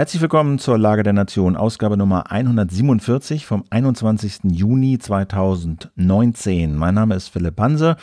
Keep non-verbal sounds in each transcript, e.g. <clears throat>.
Herzlich willkommen zur Lage der Nation, Ausgabe Nummer 147 vom 21. Juni 2019. Mein Name ist Philipp Hanse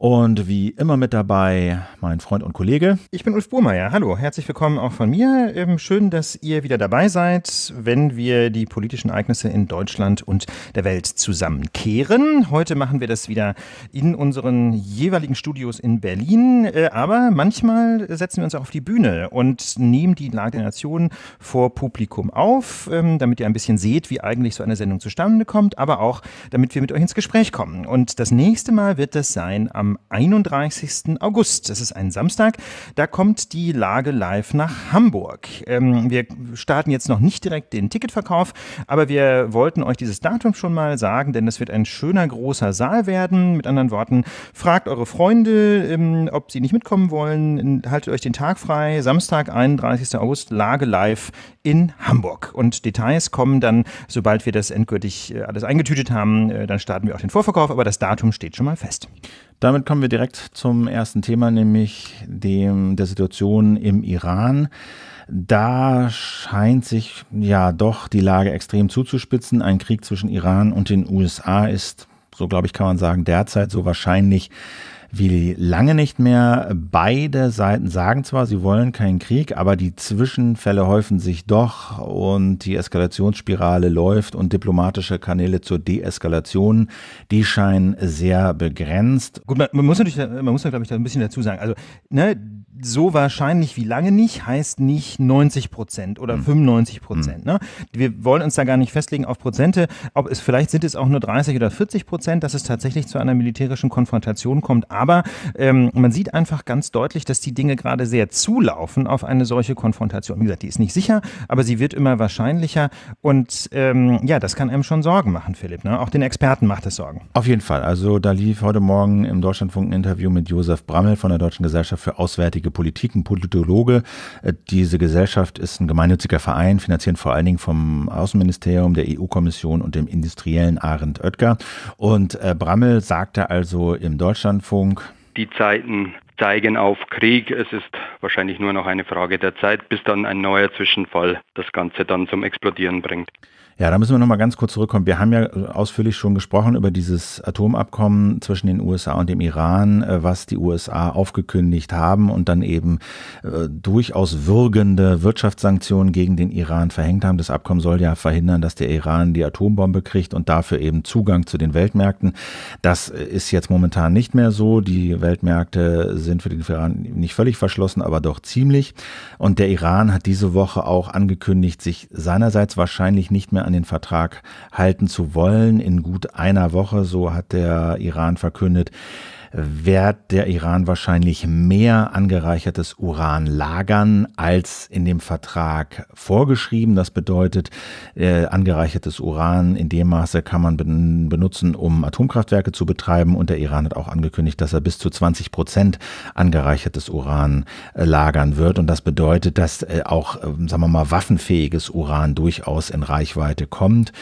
und wie immer mit dabei mein Freund und Kollege. Ich bin Ulf Burmeier. Hallo, herzlich willkommen auch von mir. Ähm, schön, dass ihr wieder dabei seid, wenn wir die politischen Ereignisse in Deutschland und der Welt zusammenkehren. Heute machen wir das wieder in unseren jeweiligen Studios in Berlin. Äh, aber manchmal setzen wir uns auch auf die Bühne und nehmen die Lage der Nation vor Publikum auf, ähm, damit ihr ein bisschen seht, wie eigentlich so eine Sendung zustande kommt, aber auch damit wir mit euch ins Gespräch kommen. Und das nächste Mal wird das sein am 31. August. Das ist ein Samstag. Da kommt die Lage live nach Hamburg. Ähm, wir starten jetzt noch nicht direkt den Ticketverkauf, aber wir wollten euch dieses Datum schon mal sagen, denn es wird ein schöner großer Saal werden. Mit anderen Worten, fragt eure Freunde, ähm, ob sie nicht mitkommen wollen. Haltet euch den Tag frei. Samstag, 31. August, Lage live in Hamburg. Und Details kommen dann, sobald wir das endgültig äh, alles eingetütet haben, äh, dann starten wir auch den Vorverkauf, aber das Datum steht schon mal fest. Damit kommen wir direkt zum ersten Thema, nämlich dem, der Situation im Iran. Da scheint sich ja doch die Lage extrem zuzuspitzen. Ein Krieg zwischen Iran und den USA ist, so glaube ich, kann man sagen, derzeit so wahrscheinlich wie lange nicht mehr. Beide Seiten sagen zwar, sie wollen keinen Krieg, aber die Zwischenfälle häufen sich doch und die Eskalationsspirale läuft und diplomatische Kanäle zur Deeskalation, die scheinen sehr begrenzt. Gut, man, man muss natürlich, man muss da, glaube ich, da ein bisschen dazu sagen. Also, ne, so wahrscheinlich wie lange nicht heißt nicht 90 Prozent oder mhm. 95 Prozent. Hm. Ne? Wir wollen uns da gar nicht festlegen auf Prozente, ob es vielleicht sind es auch nur 30 oder 40 Prozent, dass es tatsächlich zu einer militärischen Konfrontation kommt. Aber ähm, man sieht einfach ganz deutlich, dass die Dinge gerade sehr zulaufen auf eine solche Konfrontation. Wie gesagt, die ist nicht sicher, aber sie wird immer wahrscheinlicher. Und ähm, ja, das kann einem schon Sorgen machen, Philipp. Ne? Auch den Experten macht es Sorgen. Auf jeden Fall. Also da lief heute Morgen im Deutschlandfunk ein Interview mit Josef Brammel von der Deutschen Gesellschaft für Auswärtige Politik, ein Politologe. Äh, diese Gesellschaft ist ein gemeinnütziger Verein, finanziert vor allen Dingen vom Außenministerium, der EU-Kommission und dem industriellen Arend Oetker. Und äh, Brammel sagte also im Deutschlandfunk, Verhandlung. Die Zeiten zeigen auf Krieg. Es ist wahrscheinlich nur noch eine Frage der Zeit, bis dann ein neuer Zwischenfall das Ganze dann zum Explodieren bringt. Ja, da müssen wir nochmal ganz kurz zurückkommen. Wir haben ja äh, ausführlich schon gesprochen über dieses Atomabkommen zwischen den USA und dem Iran, äh, was die USA aufgekündigt haben und dann eben äh, durchaus würgende Wirtschaftssanktionen gegen den Iran verhängt haben. Das Abkommen soll ja verhindern, dass der Iran die Atombombe kriegt und dafür eben Zugang zu den Weltmärkten. Das äh, ist jetzt momentan nicht mehr so. Die Weltmärkte sind für den Iran nicht völlig verschlossen, aber doch ziemlich. Und der Iran hat diese Woche auch angekündigt, sich seinerseits wahrscheinlich nicht mehr an an den Vertrag halten zu wollen. In gut einer Woche, so hat der Iran verkündet, wird der Iran wahrscheinlich mehr angereichertes Uran lagern als in dem Vertrag vorgeschrieben. Das bedeutet, äh, angereichertes Uran in dem Maße kann man ben benutzen, um Atomkraftwerke zu betreiben. Und der Iran hat auch angekündigt, dass er bis zu 20 Prozent angereichertes Uran äh, lagern wird. Und das bedeutet, dass äh, auch, ähm, sagen wir mal, waffenfähiges Uran durchaus in Reichweite kommt.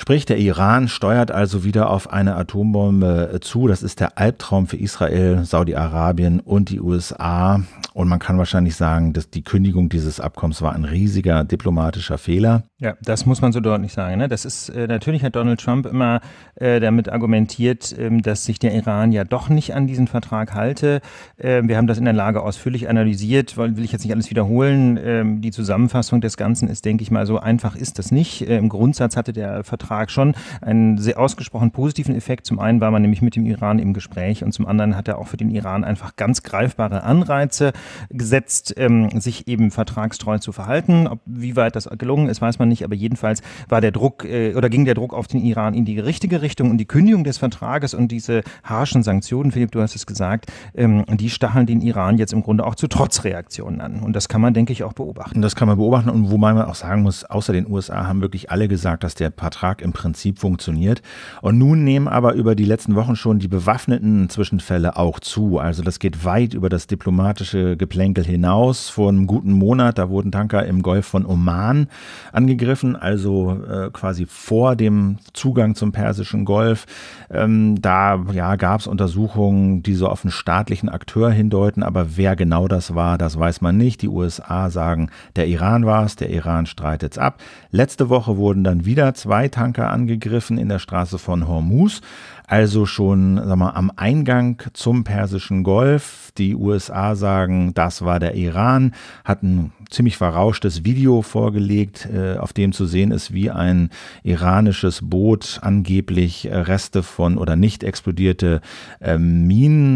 Sprich, der Iran steuert also wieder auf eine Atombombe äh, zu. Das ist der Albtraum für Israel, Saudi-Arabien und die USA. Und man kann wahrscheinlich sagen, dass die Kündigung dieses Abkommens war ein riesiger diplomatischer Fehler. Ja, das muss man so deutlich sagen. Ne? Das ist äh, natürlich hat Donald Trump immer äh, damit argumentiert, ähm, dass sich der Iran ja doch nicht an diesen Vertrag halte. Äh, wir haben das in der Lage ausführlich analysiert, weil will ich jetzt nicht alles wiederholen. Ähm, die Zusammenfassung des Ganzen ist, denke ich mal, so einfach ist das nicht. Äh, Im Grundsatz hatte der Vertrag schon einen sehr ausgesprochen positiven Effekt. Zum einen war man nämlich mit dem Iran im Gespräch und zum anderen hat er auch für den Iran einfach ganz greifbare Anreize gesetzt, ähm, sich eben vertragstreu zu verhalten. Ob, wie weit das gelungen ist, weiß man man nicht, aber jedenfalls war der Druck äh, oder ging der Druck auf den Iran in die richtige Richtung und die Kündigung des Vertrages und diese harschen Sanktionen, Philipp, du hast es gesagt, ähm, die stacheln den Iran jetzt im Grunde auch zu Trotzreaktionen an. Und das kann man, denke ich, auch beobachten. Das kann man beobachten und wobei man auch sagen muss, außer den USA haben wirklich alle gesagt, dass der Vertrag im Prinzip funktioniert. Und nun nehmen aber über die letzten Wochen schon die bewaffneten Zwischenfälle auch zu. Also das geht weit über das diplomatische Geplänkel hinaus. Vor einem guten Monat, da wurden Tanker im Golf von Oman angegriffen angegriffen, also äh, quasi vor dem Zugang zum Persischen Golf. Ähm, da ja, gab es Untersuchungen, die so auf einen staatlichen Akteur hindeuten, aber wer genau das war, das weiß man nicht. Die USA sagen, der Iran war es, der Iran streitet es ab. Letzte Woche wurden dann wieder zwei Tanker angegriffen in der Straße von Hormuz, also schon sag mal, am Eingang zum Persischen Golf die USA sagen, das war der Iran, hat ein ziemlich verrauschtes Video vorgelegt, äh, auf dem zu sehen ist, wie ein iranisches Boot angeblich äh, Reste von oder nicht explodierte äh, Minen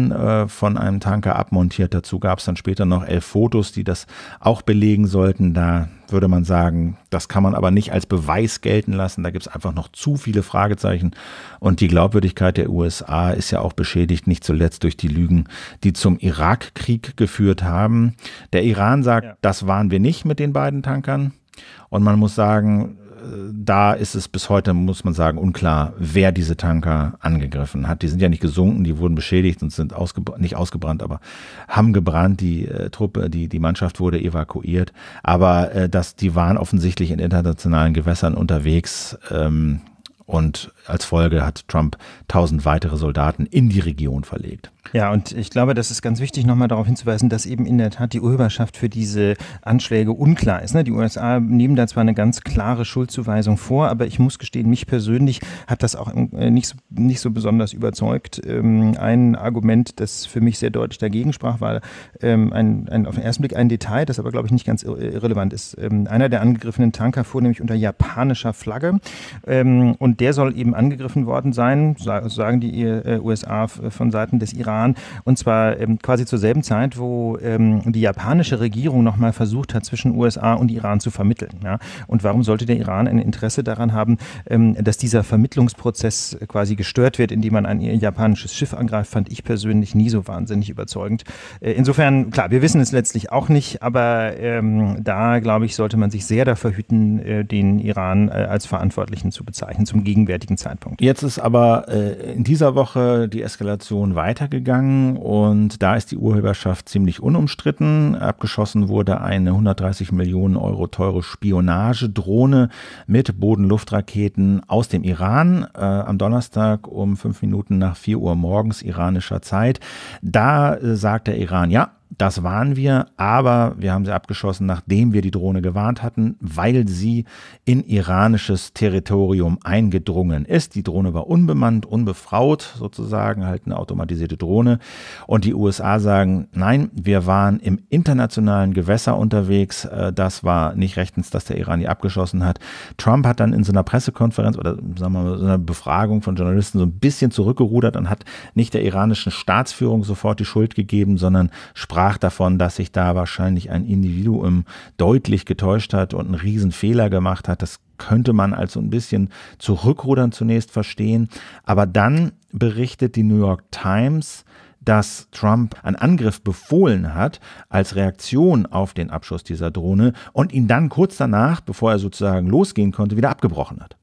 von einem Tanker abmontiert. Dazu gab es dann später noch elf Fotos, die das auch belegen sollten. Da würde man sagen, das kann man aber nicht als Beweis gelten lassen. Da gibt es einfach noch zu viele Fragezeichen. Und die Glaubwürdigkeit der USA ist ja auch beschädigt, nicht zuletzt durch die Lügen, die zum Iran Irakkrieg geführt haben. Der Iran sagt, ja. das waren wir nicht mit den beiden Tankern. Und man muss sagen, äh, da ist es bis heute, muss man sagen, unklar, wer diese Tanker angegriffen hat. Die sind ja nicht gesunken, die wurden beschädigt und sind ausgebrannt, nicht ausgebrannt, aber haben gebrannt. Die äh, Truppe, die, die Mannschaft wurde evakuiert. Aber äh, das, die waren offensichtlich in internationalen Gewässern unterwegs. Ähm, und als Folge hat Trump tausend weitere Soldaten in die Region verlegt. Ja, und ich glaube, das ist ganz wichtig, nochmal darauf hinzuweisen, dass eben in der Tat die Urheberschaft für diese Anschläge unklar ist. Ne? Die USA nehmen da zwar eine ganz klare Schuldzuweisung vor, aber ich muss gestehen, mich persönlich hat das auch äh, nicht so, nicht so besonders überzeugt. Ähm, ein Argument, das für mich sehr deutlich dagegen sprach, war ähm, ein, ein, auf den ersten Blick ein Detail, das aber, glaube ich, nicht ganz irrelevant ist. Ähm, einer der angegriffenen Tanker fuhr nämlich unter japanischer Flagge und der soll eben angegriffen worden sein, sagen die äh, USA von Seiten des Iran waren. Und zwar ähm, quasi zur selben Zeit, wo ähm, die japanische Regierung nochmal versucht hat, zwischen USA und Iran zu vermitteln. Ja? Und warum sollte der Iran ein Interesse daran haben, ähm, dass dieser Vermittlungsprozess quasi gestört wird, indem man ein japanisches Schiff angreift, fand ich persönlich nie so wahnsinnig überzeugend. Äh, insofern, klar, wir wissen es letztlich auch nicht, aber ähm, da, glaube ich, sollte man sich sehr dafür hüten, äh, den Iran äh, als Verantwortlichen zu bezeichnen, zum gegenwärtigen Zeitpunkt. Jetzt ist aber äh, in dieser Woche die Eskalation weitergegangen gegangen und da ist die Urheberschaft ziemlich unumstritten. Abgeschossen wurde eine 130 Millionen Euro teure Spionagedrohne mit Bodenluftraketen aus dem Iran äh, am Donnerstag um fünf Minuten nach vier Uhr morgens iranischer Zeit. Da äh, sagt der Iran, ja, das waren wir, aber wir haben sie abgeschossen, nachdem wir die Drohne gewarnt hatten, weil sie in iranisches Territorium eingedrungen ist. Die Drohne war unbemannt, unbefraut, sozusagen halt eine automatisierte Drohne. Und die USA sagen, nein, wir waren im internationalen Gewässer unterwegs. Äh, das war nicht rechtens, dass der Iran die abgeschossen hat. Trump hat dann in so einer Pressekonferenz oder sagen wir mal, so einer Befragung von Journalisten so ein bisschen zurückgerudert und hat nicht der iranischen Staatsführung sofort die Schuld gegeben, sondern sprach sprach davon, dass sich da wahrscheinlich ein Individuum deutlich getäuscht hat und einen Riesenfehler gemacht hat. Das könnte man als so ein bisschen zurückrudern zunächst verstehen. Aber dann berichtet die New York Times, dass Trump einen Angriff befohlen hat als Reaktion auf den Abschuss dieser Drohne und ihn dann kurz danach, bevor er sozusagen losgehen konnte, wieder abgebrochen hat.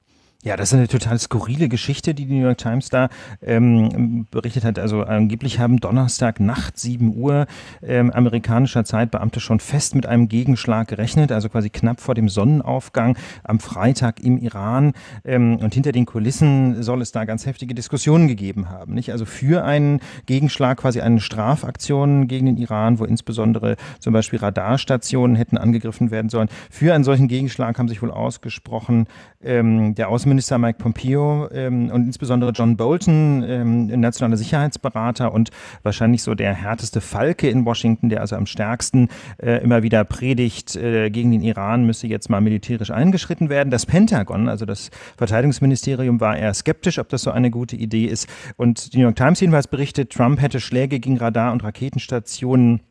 Ja, das ist eine total skurrile Geschichte, die die New York Times da ähm, berichtet hat. Also angeblich haben Donnerstag Nacht 7 Uhr ähm, amerikanischer Zeit Beamte schon fest mit einem Gegenschlag gerechnet, also quasi knapp vor dem Sonnenaufgang am Freitag im Iran. Ähm, und hinter den Kulissen soll es da ganz heftige Diskussionen gegeben haben. Nicht? Also für einen Gegenschlag, quasi eine Strafaktion gegen den Iran, wo insbesondere zum Beispiel Radarstationen hätten angegriffen werden sollen. Für einen solchen Gegenschlag haben sich wohl ausgesprochen ähm, der Außen Außenminister Mike Pompeo ähm, und insbesondere John Bolton, ähm, nationaler Sicherheitsberater und wahrscheinlich so der härteste Falke in Washington, der also am stärksten äh, immer wieder predigt, äh, gegen den Iran müsse jetzt mal militärisch eingeschritten werden. Das Pentagon, also das Verteidigungsministerium, war eher skeptisch, ob das so eine gute Idee ist. Und die New York Times jedenfalls berichtet, Trump hätte Schläge gegen Radar- und Raketenstationen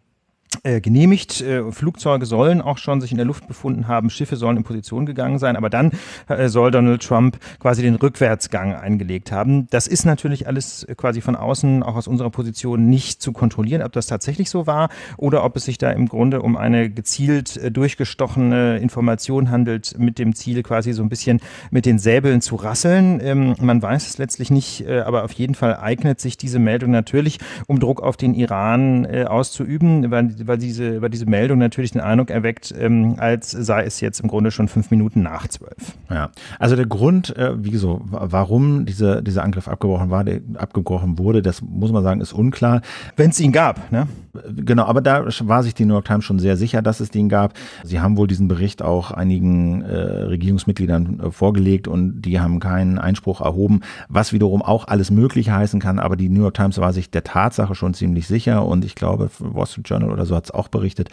äh, genehmigt. Äh, Flugzeuge sollen auch schon sich in der Luft befunden haben, Schiffe sollen in Position gegangen sein, aber dann äh, soll Donald Trump quasi den Rückwärtsgang eingelegt haben. Das ist natürlich alles quasi von außen, auch aus unserer Position, nicht zu kontrollieren, ob das tatsächlich so war oder ob es sich da im Grunde um eine gezielt durchgestochene Information handelt, mit dem Ziel quasi so ein bisschen mit den Säbeln zu rasseln. Ähm, man weiß es letztlich nicht, aber auf jeden Fall eignet sich diese Meldung natürlich, um Druck auf den Iran auszuüben, weil weil diese, weil diese Meldung natürlich den Eindruck erweckt, ähm, als sei es jetzt im Grunde schon fünf Minuten nach zwölf. Ja, also der Grund, äh, wieso, warum diese, dieser Angriff abgebrochen war, der abgebrochen wurde, das muss man sagen, ist unklar. Wenn es ihn gab, ne? Genau, aber da war sich die New York Times schon sehr sicher, dass es den gab. Sie haben wohl diesen Bericht auch einigen äh, Regierungsmitgliedern äh, vorgelegt und die haben keinen Einspruch erhoben, was wiederum auch alles möglich heißen kann, aber die New York Times war sich der Tatsache schon ziemlich sicher und ich glaube, Wall Street Journal oder so so hat es auch berichtet.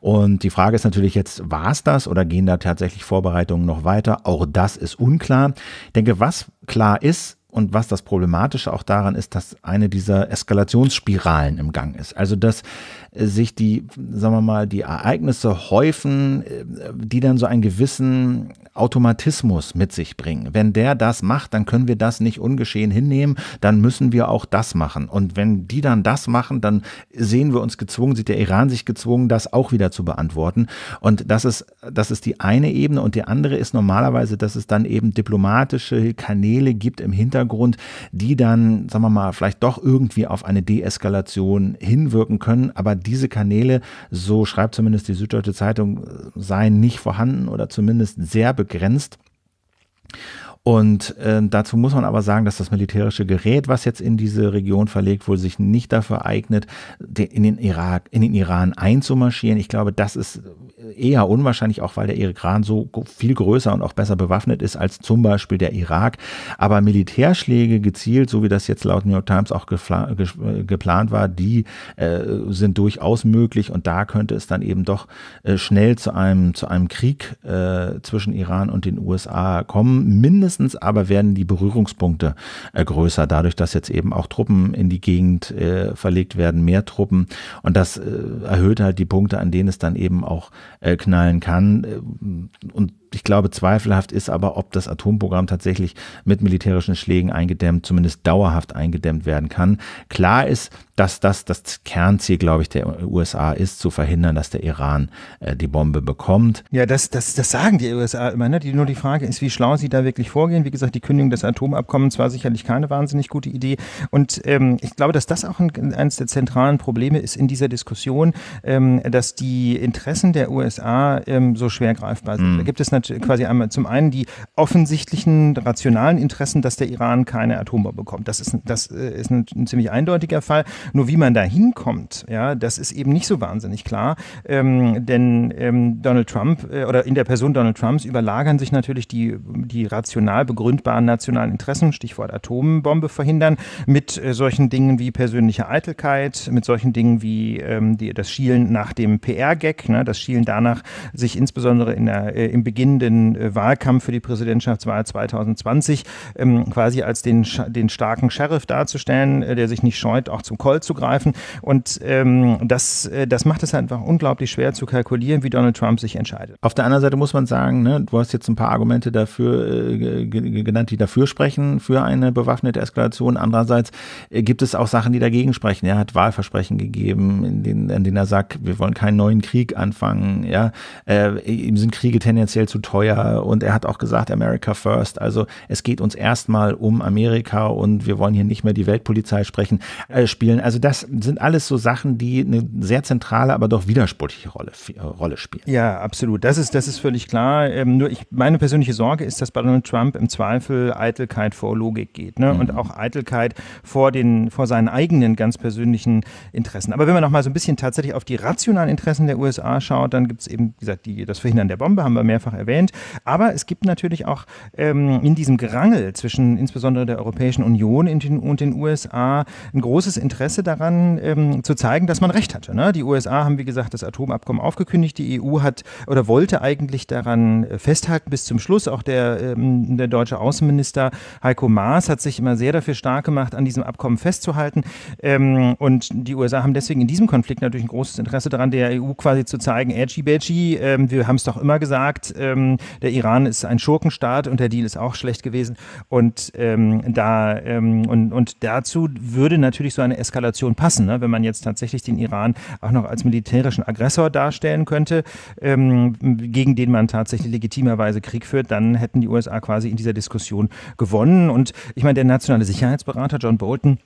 Und die Frage ist natürlich jetzt, war es das oder gehen da tatsächlich Vorbereitungen noch weiter? Auch das ist unklar. Ich denke, was klar ist, und was das Problematische auch daran ist, dass eine dieser Eskalationsspiralen im Gang ist. Also, dass sich die, sagen wir mal, die Ereignisse häufen, äh, die dann so einen gewissen Automatismus mit sich bringen. Wenn der das macht, dann können wir das nicht ungeschehen hinnehmen, dann müssen wir auch das machen. Und wenn die dann das machen, dann sehen wir uns gezwungen, sieht der Iran sich gezwungen, das auch wieder zu beantworten. Und das ist, das ist die eine Ebene und die andere ist normalerweise, dass es dann eben diplomatische Kanäle gibt im Hintergrund, die dann, sagen wir mal, vielleicht doch irgendwie auf eine Deeskalation hinwirken können. Aber diese Kanäle, so schreibt zumindest die Süddeutsche Zeitung, seien nicht vorhanden oder zumindest sehr begrenzt. Und äh, dazu muss man aber sagen, dass das militärische Gerät, was jetzt in diese Region verlegt wurde, sich nicht dafür eignet, in den Irak, in den Iran einzumarschieren. Ich glaube, das ist äh, eher unwahrscheinlich, auch weil der Iran so viel größer und auch besser bewaffnet ist als zum Beispiel der Irak. Aber Militärschläge gezielt, so wie das jetzt laut New York Times auch äh, geplant war, die äh, sind durchaus möglich und da könnte es dann eben doch äh, schnell zu einem, zu einem Krieg äh, zwischen Iran und den USA kommen. Mindestens mindestens aber werden die Berührungspunkte äh, größer, dadurch, dass jetzt eben auch Truppen in die Gegend äh, verlegt werden, mehr Truppen. Und das äh, erhöht halt die Punkte, an denen es dann eben auch äh, knallen kann. Äh, und ich glaube, zweifelhaft ist aber, ob das Atomprogramm tatsächlich mit militärischen Schlägen eingedämmt, zumindest dauerhaft eingedämmt werden kann. Klar ist, dass das das Kernziel, glaube ich, der USA ist, zu verhindern, dass der Iran äh, die Bombe bekommt. Ja, das, das, das sagen die USA immer. Ne? Die, nur die Frage ist, wie schlau sie da wirklich vorgehen. Wie gesagt, die Kündigung des Atomabkommens war sicherlich keine wahnsinnig gute Idee. Und ähm, ich glaube, dass das auch ein, eines der zentralen Probleme ist in dieser Diskussion, ähm, dass die Interessen der USA ähm, so schwer greifbar sind. Mhm. Da gibt es natürlich quasi einmal zum einen die offensichtlichen rationalen Interessen, dass der Iran keine Atombombe bekommt. Das ist, das äh, ist ein, ein ziemlich eindeutiger Fall. Nur wie man da hinkommt, ja, das ist eben nicht so wahnsinnig klar. Ähm, denn ähm, Donald Trump äh, oder in der Person Donald Trumps überlagern sich natürlich die, die rational begründbaren nationalen Interessen, Stichwort Atombombe verhindern, mit äh, solchen Dingen wie persönliche Eitelkeit, mit solchen Dingen wie ähm, die, das Schielen nach dem PR-Gag, ne, das Schielen danach, sich insbesondere in der, äh, im Beginn beginnenden äh, Wahlkampf für die Präsidentschaftswahl 2020 ähm, quasi als den, den starken Sheriff darzustellen, äh, der sich nicht scheut, auch zum Colt zu greifen. Und ähm, das, äh, das macht es einfach unglaublich schwer zu kalkulieren, wie Donald Trump sich entscheidet. Auf der anderen Seite muss man sagen, ne, du hast jetzt ein paar Argumente dafür äh, genannt, die dafür sprechen, für eine bewaffnete Eskalation. Andererseits gibt es auch Sachen, die dagegen sprechen. Er hat Wahlversprechen gegeben, in denen, in denen er sagt, wir wollen keinen neuen Krieg anfangen. Ja? Äh, ihm sind Kriege tendenziell zu teuer und er hat auch gesagt, America First. Also es geht uns erstmal um Amerika und wir wollen hier nicht mehr die Weltpolizei sprechen, äh, spielen. Also das sind alles so Sachen, die eine sehr zentrale, aber doch widersprüchliche Rolle, äh, Rolle spielen. Ja, absolut. Das ist, das ist völlig klar. Ähm, nur ich, meine persönliche Sorge ist, dass bei Donald Trump im Zweifel Eitelkeit vor Logik geht ne? Mhm. und auch Eitelkeit vor, den, vor seinen eigenen ganz persönlichen Interessen. Aber wenn man noch mal so ein bisschen tatsächlich auf die rationalen Interessen der USA schaut, dann gibt es eben, wie gesagt, die, das Verhindern der Bombe haben wir mehrfach erwähnt erwähnt. Aber es gibt natürlich auch ähm, in diesem Gerangel zwischen insbesondere der Europäischen Union den, und den USA ein großes Interesse daran, ähm, zu zeigen, dass man recht hatte. Ne? Die USA haben, wie gesagt, das Atomabkommen aufgekündigt. Die EU hat oder wollte eigentlich daran äh, festhalten bis zum Schluss. Auch der, ähm, der deutsche Außenminister Heiko Maas hat sich immer sehr dafür stark gemacht, an diesem Abkommen festzuhalten. Ähm, und die USA haben deswegen in diesem Konflikt natürlich ein großes Interesse daran, der EU quasi zu zeigen, edgy-badgy, ähm, wir haben es doch immer gesagt, ähm, ähm, der Iran ist ein Schurkenstaat und der Deal ist auch schlecht gewesen. Und ähm, da ähm, und, und dazu würde natürlich so eine Eskalation passen, ne? wenn man jetzt tatsächlich den Iran auch noch als militärischen Aggressor darstellen könnte, ähm, gegen den man tatsächlich legitimerweise Krieg führt, dann hätten die USA quasi in dieser Diskussion gewonnen. Und ich meine, der nationale Sicherheitsberater John Bolton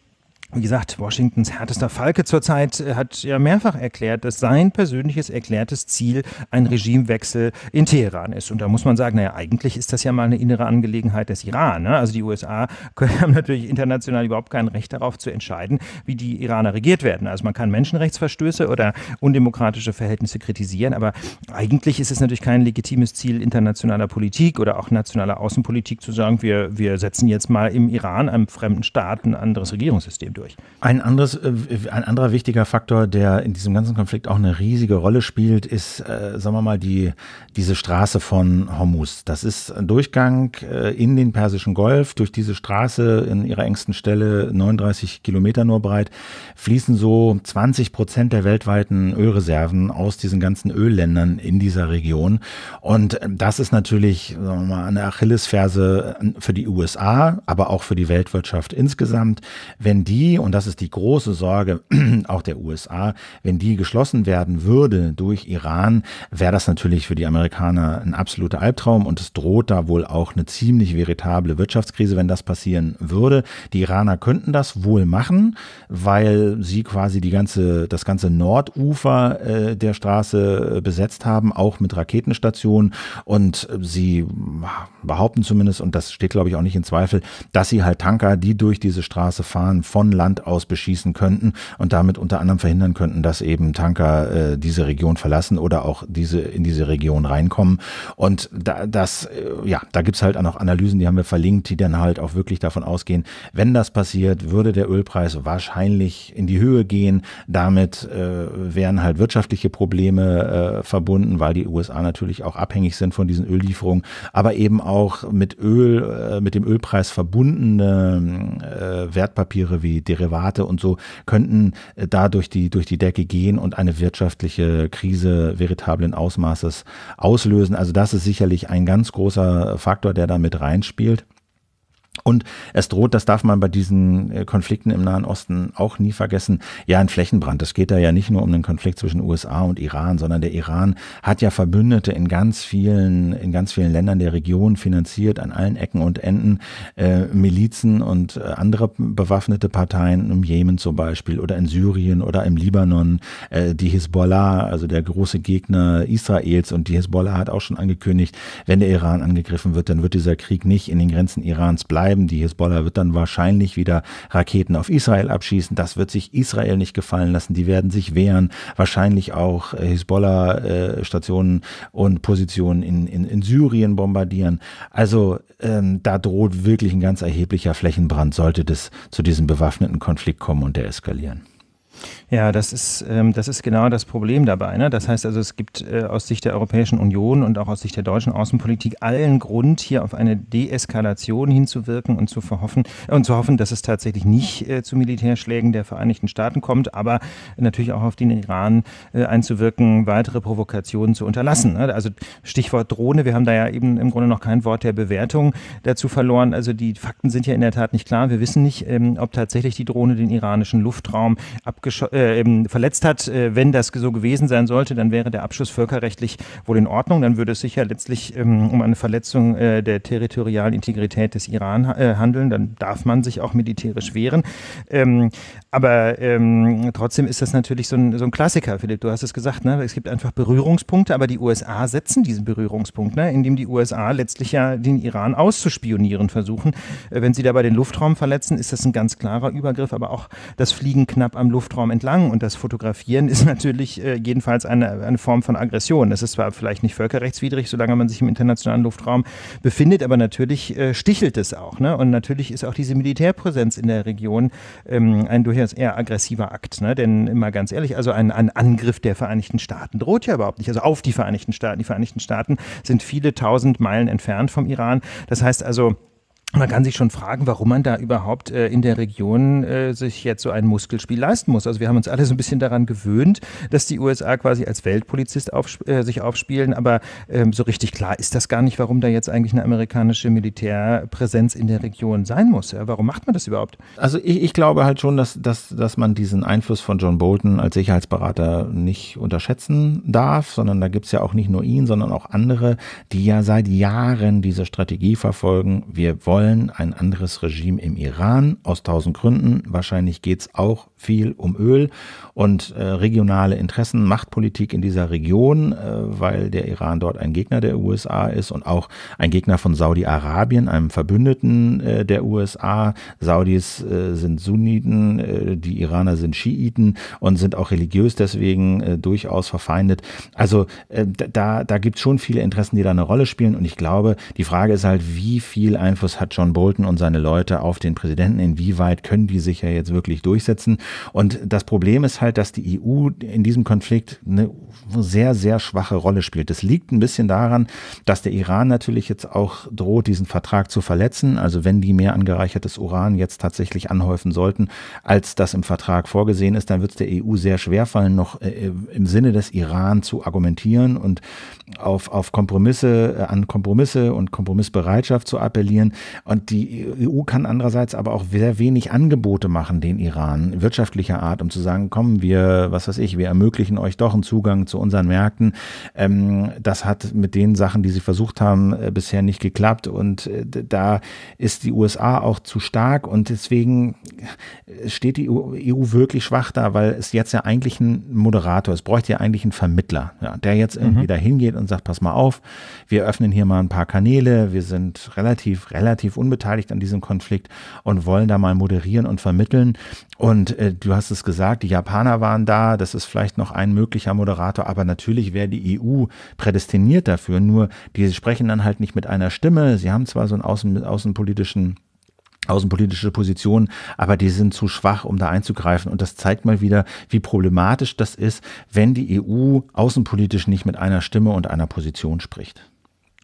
wie gesagt, Washingtons härtester Falke zurzeit äh, hat ja mehrfach erklärt, dass sein persönliches erklärtes Ziel ein Regimewechsel in Teheran ist. Und da muss man sagen, naja, eigentlich ist das ja mal eine innere Angelegenheit des Iran. Ne? Also die USA <laughs> haben natürlich international überhaupt kein Recht darauf zu entscheiden, wie die Iraner regiert werden. Also man kann Menschenrechtsverstöße oder undemokratische Verhältnisse kritisieren, aber eigentlich ist es natürlich kein legitimes Ziel internationaler Politik oder auch nationaler Außenpolitik zu sagen, wir, wir setzen jetzt mal im Iran, einem fremden Staat, ein anderes Regierungssystem durch durch. Ein, anderes, äh, ein anderer wichtiger Faktor, der in diesem ganzen Konflikt auch eine riesige Rolle spielt, ist, äh, sagen wir mal, die, diese Straße von Hormuz. Das ist ein Durchgang äh, in den Persischen Golf. Durch diese Straße in ihrer engsten Stelle, 39 Kilometer nur breit, fließen so 20 Prozent der weltweiten Ölreserven aus diesen ganzen Ölländern in dieser Region. Und äh, das ist natürlich sagen wir mal, eine Achillesferse äh, für die USA, aber auch für die Weltwirtschaft insgesamt. Wenn die und das ist die große Sorge <clears throat> auch der USA, wenn die geschlossen werden würde durch Iran, wäre das natürlich für die Amerikaner ein absoluter Albtraum und es droht da wohl auch eine ziemlich veritable Wirtschaftskrise, wenn das passieren würde. Die Iraner könnten das wohl machen, weil sie quasi die ganze, das ganze Nordufer äh, der Straße äh, besetzt haben, auch mit Raketenstationen und äh, sie ah, behaupten zumindest, und das steht glaube ich auch nicht in Zweifel, dass sie halt Tanker, die durch diese Straße fahren, von Land aus beschießen könnten und damit unter anderem verhindern könnten, dass eben Tanker äh, diese Region verlassen oder auch diese in diese Region reinkommen. Und da, das, äh, ja, da gibt's halt auch noch Analysen, die haben wir verlinkt, die dann halt auch wirklich davon ausgehen, wenn das passiert, würde der Ölpreis wahrscheinlich in die Höhe gehen. Damit äh, wären halt wirtschaftliche Probleme äh, verbunden, weil die USA natürlich auch abhängig sind von diesen Öllieferungen, aber eben auch mit Öl, äh, mit dem Ölpreis verbundene äh, Wertpapiere wie Derivate und so könnten äh, da durch die, durch die Decke gehen und eine wirtschaftliche Krise veritablen Ausmaßes auslösen. Also das ist sicherlich ein ganz großer Faktor, der da mit reinspielt. Und es droht, das darf man bei diesen äh, Konflikten im Nahen Osten auch nie vergessen, ja, ein Flächenbrand. Es geht da ja nicht nur um den Konflikt zwischen USA und Iran, sondern der Iran hat ja Verbündete in ganz vielen, in ganz vielen Ländern der Region finanziert, an allen Ecken und Enden, äh, Milizen und äh, andere bewaffnete Parteien im Jemen zum Beispiel oder in Syrien oder im Libanon, äh, die Hisbollah, also der große Gegner Israels und die Hisbollah hat auch schon angekündigt, wenn der Iran angegriffen wird, dann wird dieser Krieg nicht in den Grenzen Irans bleiben bleiben. Die Hisbollah wird dann wahrscheinlich wieder Raketen auf Israel abschießen. Das wird sich Israel nicht gefallen lassen. Die werden sich wehren. Wahrscheinlich auch äh, Hisbollah-Stationen äh, und Positionen in, in, in Syrien bombardieren. Also ähm, da droht wirklich ein ganz erheblicher Flächenbrand, sollte das zu diesem bewaffneten Konflikt kommen und der eskalieren. Ja, das ist, ähm, das ist genau das Problem dabei. Ne? Das heißt also, es gibt äh, aus Sicht der Europäischen Union und auch aus Sicht der deutschen Außenpolitik allen Grund, hier auf eine Deeskalation hinzuwirken und zu verhoffen äh, und zu hoffen, dass es tatsächlich nicht äh, zu Militärschlägen der Vereinigten Staaten kommt, aber natürlich auch auf den Iran äh, einzuwirken, weitere Provokationen zu unterlassen. Ne? Also Stichwort Drohne, wir haben da ja eben im Grunde noch kein Wort der Bewertung dazu verloren. Also die Fakten sind ja in der Tat nicht klar. Wir wissen nicht, ähm, ob tatsächlich die Drohne den iranischen Luftraum abgeschossen äh, äh, verletzt hat. Äh, wenn das so gewesen sein sollte, dann wäre der Abschluss völkerrechtlich wohl in Ordnung. Dann würde es sich ja letztlich ähm, um eine Verletzung äh, der territorialen Integrität des Iran handeln. Dann darf man sich auch militärisch wehren. Ähm, aber ähm, trotzdem ist das natürlich so ein, so ein Klassiker, Philipp. Du hast es gesagt, ne? es gibt einfach Berührungspunkte, aber die USA setzen diesen Berührungspunkt, ne? indem die USA letztlich ja den Iran auszuspionieren versuchen. wenn sie dabei den Luftraum verletzen, ist das ein ganz klarer Übergriff, aber auch das Fliegen knapp am Luftraum entlang entlang. Und das Fotografieren <laughs> ist natürlich äh, jedenfalls eine, eine Form von Aggression. Das ist zwar vielleicht nicht völkerrechtswidrig, solange man sich im internationalen Luftraum befindet, aber natürlich äh, stichelt es auch. Ne? Und natürlich ist auch diese Militärpräsenz in der Region ähm, ein durchaus eher aggressiver Akt. Ne? Denn immer ganz ehrlich, also ein, ein Angriff der Vereinigten Staaten droht ja überhaupt nicht. Also auf die Vereinigten Staaten. Die Vereinigten Staaten sind viele tausend Meilen entfernt vom Iran. Das heißt also, man kann sich schon fragen, warum man da überhaupt äh, in der Region äh, sich jetzt so ein Muskelspiel leisten muss. Also wir haben uns alle so ein bisschen daran gewöhnt, dass die USA quasi als Weltpolizist auf, äh, sich aufspielen, aber ähm, so richtig klar ist das gar nicht, warum da jetzt eigentlich eine amerikanische Militärpräsenz in der Region sein muss. Ja, warum macht man das überhaupt? Also ich, ich glaube halt schon, dass, dass, dass man diesen Einfluss von John Bolton als Sicherheitsberater nicht unterschätzen darf, sondern da gibt es ja auch nicht nur ihn, sondern auch andere, die ja seit Jahren diese Strategie verfolgen. Wir wollen wollen ein anderes Regime im Iran, aus tausend Gründen. Wahrscheinlich geht es auch viel um Öl und äh, regionale Interessen, Machtpolitik in dieser Region, äh, weil der Iran dort ein Gegner der USA ist und auch ein Gegner von Saudi-Arabien, einem Verbündeten äh, der USA. Saudis äh, sind Sunniten, äh, die Iraner sind Schiiten und sind auch religiös deswegen äh, durchaus verfeindet. Also da, da gibt es schon viele Interessen, die da eine Rolle spielen und ich glaube, die Frage ist halt, wie viel Einfluss hat John Bolton und seine Leute auf den Präsidenten, inwieweit können die sich ja jetzt wirklich durchsetzen und das Problem ist halt, dass die EU in diesem Konflikt eine sehr, sehr schwache Rolle spielt. Das liegt ein bisschen daran, dass der Iran natürlich jetzt auch droht, diesen Vertrag zu verletzen. Also wenn die mehr angereichertes Uran jetzt tatsächlich anhäufen sollten, als das im Vertrag vorgesehen ist, dann wird es der EU sehr schwer fallen, noch äh, im Sinne des Iran zu argumentieren und auf, auf Kompromisse, äh, an Kompromisse und Kompromissbereitschaft zu appellieren. Und die EU kann andererseits aber auch sehr wenig Angebote machen, den Iran wirtschaftlicher Art, um zu sagen, kommen wir, was weiß ich, wir ermöglichen euch doch einen Zugang zu unseren Märkten. Ähm, das hat mit den Sachen, die sie versucht haben, äh, bisher nicht geklappt. Und äh, da ist die USA auch zu stark. Und deswegen äh, steht die EU, wirklich schwach da, weil es jetzt ja eigentlich ein Moderator, ist. es bräuchte ja eigentlich einen Vermittler, ja, der jetzt irgendwie mhm. dahin geht und sagt, sagt, pass mal auf, wir öffnen hier mal ein paar Kanäle, wir sind relativ, relativ unbeteiligt an diesem Konflikt und wollen da mal moderieren und vermitteln. Und äh, du hast es gesagt, die Japaner waren da, das ist vielleicht noch ein möglicher Moderator, aber natürlich wäre die EU prädestiniert dafür, nur die sprechen dann halt nicht mit einer Stimme. Sie haben zwar so einen außen, außenpolitischen außenpolitische Positionen, aber die sind zu schwach, um da einzugreifen. Und das zeigt mal wieder, wie problematisch das ist, wenn die EU außenpolitisch nicht mit einer Stimme und einer Position spricht.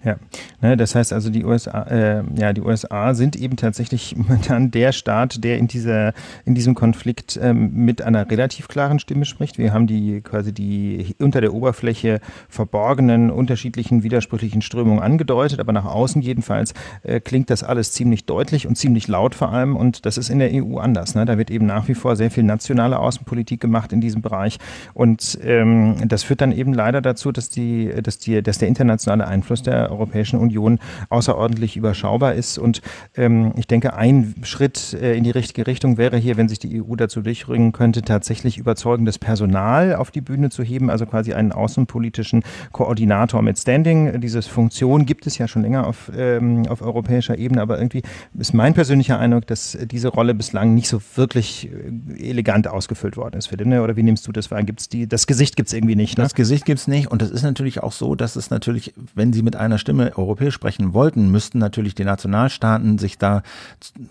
Ja, ne, das heißt also, die USA, äh, ja, die USA sind eben tatsächlich <laughs> momentan der Staat, der in dieser, in diesem Konflikt ähm, mit einer relativ klaren Stimme spricht. Wir haben die quasi die unter der Oberfläche verborgenen, unterschiedlichen, widersprüchlichen Strömungen angedeutet, aber nach außen jedenfalls äh, klingt das alles ziemlich deutlich und ziemlich laut vor allem. Und das ist in der EU anders. Ne? Da wird eben nach wie vor sehr viel nationale Außenpolitik gemacht in diesem Bereich. Und ähm, das führt dann eben leider dazu, dass die, dass die, dass der internationale Einfluss der Europäischen Union außerordentlich überschaubar ist. Und ähm, ich denke, ein Schritt äh, in die richtige Richtung wäre hier, wenn sich die EU dazu durchringen könnte, tatsächlich überzeugendes Personal auf die Bühne zu heben, also quasi einen außenpolitischen Koordinator mit Standing. Diese Funktion gibt es ja schon länger auf, ähm, auf europäischer Ebene, aber irgendwie ist mein persönlicher Eindruck, dass diese Rolle bislang nicht so wirklich äh, elegant ausgefüllt worden ist, für den. Ne, oder wie nimmst du das wahr? Gibt's die, das Gesicht gibt es irgendwie nicht. Ne? Das Gesicht gibt es nicht. Und das ist natürlich auch so, dass es natürlich, wenn sie mit einer Stimme europäisch sprechen wollten, müssten natürlich die Nationalstaaten sich da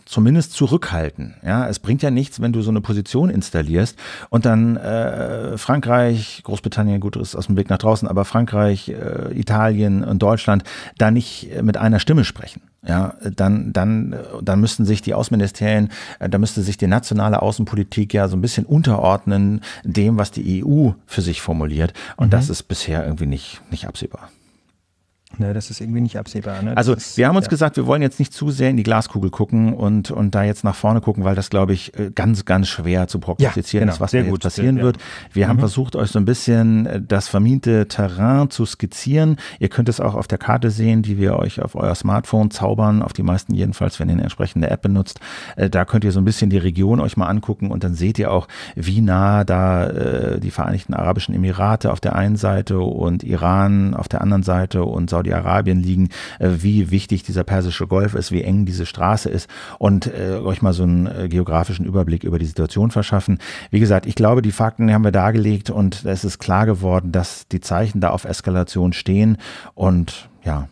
zumindest zurückhalten. Ja, es bringt ja nichts, wenn du so eine Position installierst und dann äh, Frankreich, Großbritannien, gut, ist aus dem Weg nach draußen, aber Frankreich, äh, Italien und Deutschland da nicht äh, mit einer Stimme sprechen. Ja, dann, dann, äh, dann müssten sich die Außenministerien, äh, da müsste sich die nationale Außenpolitik ja so ein bisschen unterordnen dem, was die EU für sich formuliert. Und mhm. das ist bisher irgendwie nicht, nicht absehbar. Ne, das ist irgendwie nicht absehbar. Ne? Also ist, wir haben uns ja. gesagt, wir wollen jetzt nicht zu sehr in die Glaskugel gucken und, und da jetzt nach vorne gucken, weil das, glaube ich, äh, ganz, ganz schwer zu prognostizieren ja, genau. ist, was sehr gut passieren ja. wird. Wir mhm. haben versucht, euch so ein bisschen äh, das vermiente Terrain zu skizzieren. Ihr könnt es auch auf der Karte sehen, die wir euch auf euer Smartphone zaubern, auf die meisten jedenfalls, wenn ihr eine entsprechende App benutzt. Äh, da könnt ihr so ein bisschen die Region euch mal angucken und dann seht ihr auch, wie nah da die Vereinigten Arabischen Emirate auf der einen Seite und Iran auf der anderen Seite und Saudi Saudi-Arabien liegen, äh, wie wichtig dieser persische Golf ist, wie eng diese Straße ist und äh, euch mal so einen äh, geografischen Überblick über die Situation verschaffen. Wie gesagt, ich glaube, die Fakten haben wir dargelegt und es ist klar geworden, dass die Zeichen da auf Eskalation stehen und ja,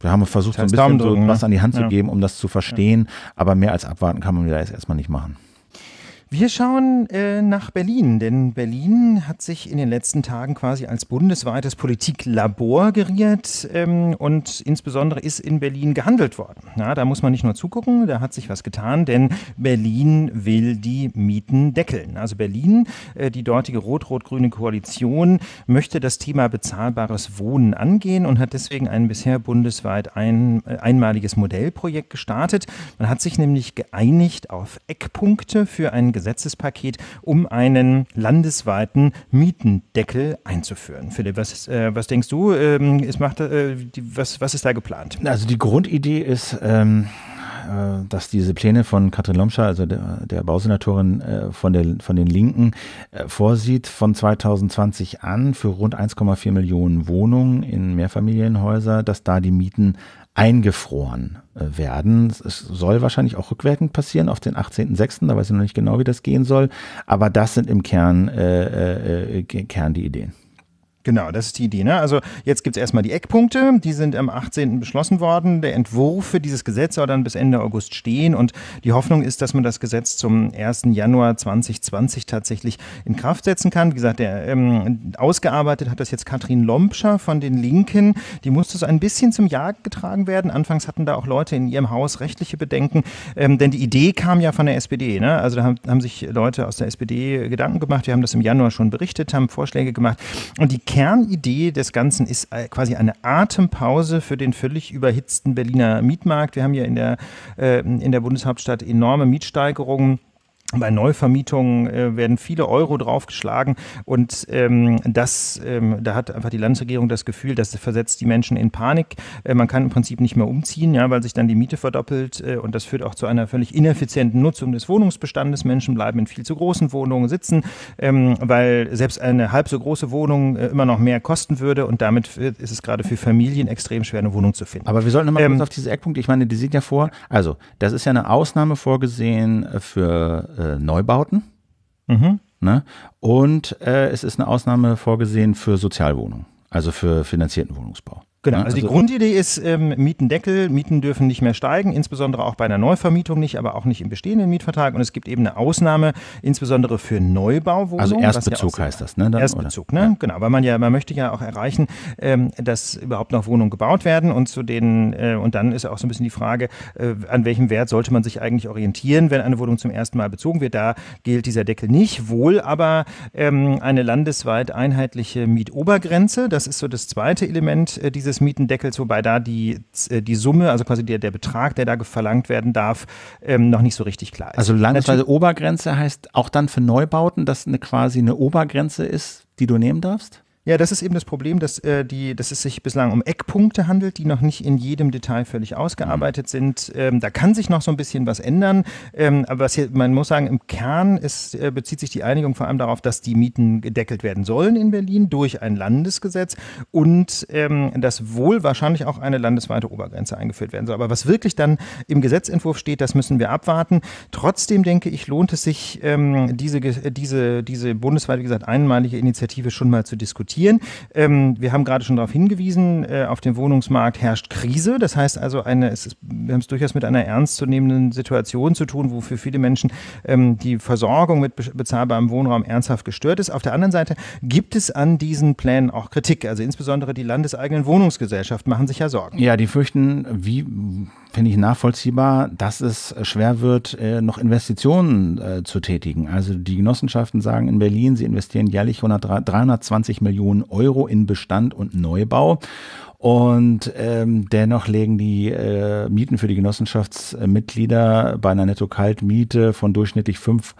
wir haben versucht, das heißt so ein bisschen so was ne? an die Hand zu geben, um das zu verstehen, aber mehr als abwarten kann man mir da jetzt erstmal nicht machen. Wir schauen äh, nach Berlin, denn Berlin hat sich in den letzten Tagen quasi als bundesweites Politiklabor geriert ähm, und insbesondere ist in Berlin gehandelt worden. Na, da muss man nicht nur zugucken, da hat sich was getan, denn Berlin will die Mieten deckeln. Also Berlin, äh, die dortige rot-rot-grüne Koalition, möchte das Thema bezahlbares Wohnen angehen und hat deswegen ein bisher bundesweit ein, äh, einmaliges Modellprojekt gestartet. Man hat sich nämlich geeinigt auf Eckpunkte für ein Gesetzespaket, um einen landesweiten Mietendeckel einzuführen. Philipp, was, äh, was denkst du, ähm, ist, macht, äh, die, was, was ist da geplant? Also die Grundidee ist, ähm, äh, dass diese Pläne von Katrin Lomscher, also der, der Bausenatorin äh, von, der, von den Linken, äh, vorsieht, von 2020 an für rund 1,4 Millionen Wohnungen in Mehrfamilienhäuser, dass da die Mieten eingefroren äh, werden. Es soll wahrscheinlich auch rückwirkend passieren auf den 18.06. Da weiß ich noch nicht genau, wie das gehen soll. Aber das sind im Kern, äh, äh, äh Kern die Ideen. Genau, das ist die Idee. Ne? Also jetzt gibt es erstmal die Eckpunkte, die sind am 18. beschlossen worden. Der Entwurf für dieses Gesetz soll dann bis Ende August stehen und die Hoffnung ist, dass man das Gesetz zum 1. Januar 2020 tatsächlich in Kraft setzen kann. Wie gesagt, der, ähm, ausgearbeitet hat das jetzt Katrin Lompscher von den Linken. Die musste so ein bisschen zum Jagd getragen werden. Anfangs hatten da auch Leute in ihrem Haus rechtliche Bedenken, ähm, denn die Idee kam ja von der SPD. Ne? Also da haben, haben sich Leute aus der SPD Gedanken gemacht, die haben das im Januar schon berichtet, haben Vorschläge gemacht und die Kernidee des Ganzen ist äh, quasi eine Atempause für den völlig überhitzten Berliner Mietmarkt. Wir haben ja in der, äh, in der Bundeshauptstadt enorme Mietsteigerungen. Bei Neuvermietungen äh, werden viele Euro draufgeschlagen und ähm, das, ähm, da hat einfach die Landesregierung das Gefühl, das versetzt die Menschen in Panik. Äh, man kann im Prinzip nicht mehr umziehen, ja, weil sich dann die Miete verdoppelt äh, und das führt auch zu einer völlig ineffizienten Nutzung des Wohnungsbestandes. Menschen bleiben in viel zu großen Wohnungen sitzen, ähm, weil selbst eine halb so große Wohnung äh, immer noch mehr kosten würde und damit ist es gerade für Familien extrem schwer, eine Wohnung zu finden. Aber wir sollten nochmal kurz ähm, auf diese Eckpunkte, ich meine, die sieht ja vor, also das ist ja eine Ausnahme vorgesehen äh, für äh, Neubauten. Mhm. Ne? Und äh, es ist eine Ausnahme vorgesehen für Sozialwohnungen, also für finanzierten Wohnungsbau. Genau, also, also die also Grundidee ist ähm, Mietendeckel, Mieten dürfen nicht mehr steigen, insbesondere auch bei einer Neuvermietung nicht, aber auch nicht im bestehenden Mietvertrag. Und es gibt eben eine Ausnahme, insbesondere für Neubauwohnungen. Also Erstbezug ja heißt das, ne? Dann, Erstbezug, oder? ne? Ja. Genau, weil man ja, man möchte ja auch erreichen, ähm, dass überhaupt noch Wohnungen gebaut werden und zu denen, äh, und dann ist auch so ein bisschen die Frage, äh, an welchem Wert sollte man sich eigentlich orientieren, wenn eine Wohnung zum ersten Mal bezogen wird. Da gilt dieser Deckel nicht, wohl aber ähm, eine landesweit einheitliche Mietobergrenze. Das ist so das zweite Element äh, dieses dieses Mietendeckels, wobei da die, äh, die Summe, also quasi der, der Betrag, der da verlangt werden darf, ähm, noch nicht so richtig klar ist. Also landesweite Obergrenze heißt auch dann für Neubauten, dass eine quasi eine Obergrenze ist, die du nehmen darfst? Ja, das ist eben das Problem, dass, äh, die, dass es sich bislang um Eckpunkte handelt, die noch nicht in jedem Detail völlig ausgearbeitet mhm. sind. Ähm, da kann sich noch so ein bisschen was ändern. Ähm, aber hier, man muss sagen, im Kern ist, äh, bezieht sich die Einigung vor allem darauf, dass die Mieten gedeckelt werden sollen in Berlin durch ein Landesgesetz und ähm, dass wohl wahrscheinlich auch eine landesweite Obergrenze eingeführt werden soll. Aber was wirklich dann im Gesetzentwurf steht, das müssen wir abwarten. Trotzdem denke ich, lohnt es sich, ähm, diese, äh, diese, diese bundesweit, wie gesagt, einmalige Initiative schon mal zu diskutieren investieren. Ähm, wir haben gerade schon darauf hingewiesen, äh, auf dem Wohnungsmarkt herrscht Krise. Das heißt also, eine, es ist, wir haben es durchaus mit einer ernstzunehmenden Situation zu tun, wo für viele Menschen ähm, die Versorgung mit bezahlbarem Wohnraum ernsthaft gestört ist. Auf der anderen Seite gibt es an diesen Plänen auch Kritik. Also insbesondere die landeseigenen Wohnungsgesellschaften machen sich ja Sorgen. Ja, die fürchten, wie finde ich nachvollziehbar, dass es schwer wird, äh, noch Investitionen äh, zu tätigen. Also die Genossenschaften sagen in Berlin, sie investieren jährlich 320 Millionen Euro in Bestand und Neubau. Und ähm, dennoch legen die äh, Mieten für die Genossenschaftsmitglieder bei einer Netto-Kaltmiete von durchschnittlich 5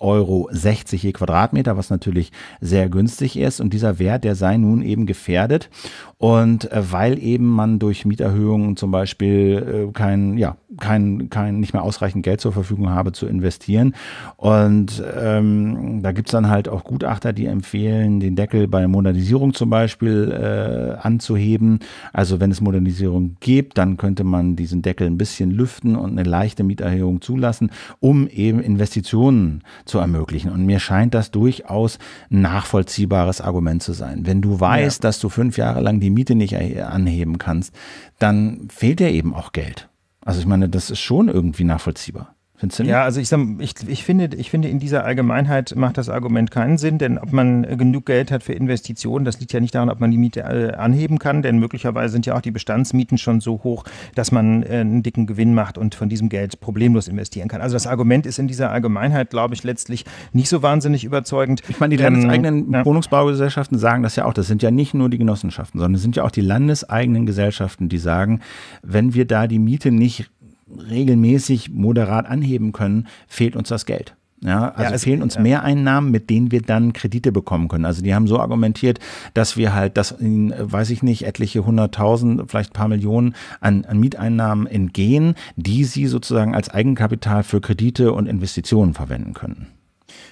Euro 60 je Quadratmeter, was natürlich sehr günstig ist. Und dieser Wert, der sei nun eben gefährdet. Und äh, weil eben man durch Mieterhöhungen zum Beispiel äh, kein, ja, kein, kein, nicht mehr ausreichend Geld zur Verfügung habe zu investieren. Und ähm, da gibt es dann halt auch Gutachter, die empfehlen, den Deckel bei Modernisierung zum Beispiel äh, anzuheben. Also wenn es Modernisierung gibt, dann könnte man diesen Deckel ein bisschen lüften und eine leichte Mieterhöhung zulassen, um eben Investitionen zu ermöglichen. Und mir scheint das durchaus ein nachvollziehbares Argument zu sein. Wenn du weißt, ja. dass du fünf Jahre lang die Miete nicht anheben kannst, dann fehlt dir eben auch Geld. Also ich meine, das ist schon irgendwie nachvollziehbar. Findest du nicht? Ja, also ich, ich, ich, finde, ich finde, in dieser Allgemeinheit macht das Argument keinen Sinn, denn ob man äh, genug Geld hat für Investitionen, das liegt ja nicht daran, ob man die Miete äh, anheben kann, denn möglicherweise sind ja auch die Bestandsmieten schon so hoch, dass man äh, einen dicken Gewinn macht und von diesem Geld problemlos investieren kann. Also das Argument ist in dieser Allgemeinheit, glaube ich, letztlich nicht so wahnsinnig überzeugend. Ich meine, die landeseigenen ähm, Wohnungsbaugesellschaften sagen das ja auch. Das sind ja nicht nur die Genossenschaften, sondern es sind ja auch die landeseigenen Gesellschaften, die sagen, wenn wir da die Miete nicht regelmäßig moderat anheben können, fehlt uns das Geld. Ja, also, ja, also fehlen uns ja. mehr Einnahmen, mit denen wir dann Kredite bekommen können. Also die haben so argumentiert, dass wir halt, dass ihnen, weiß ich nicht, etliche hunderttausend, vielleicht paar Millionen an, an Mieteinnahmen entgehen, die sie sozusagen als Eigenkapital für Kredite und Investitionen verwenden können.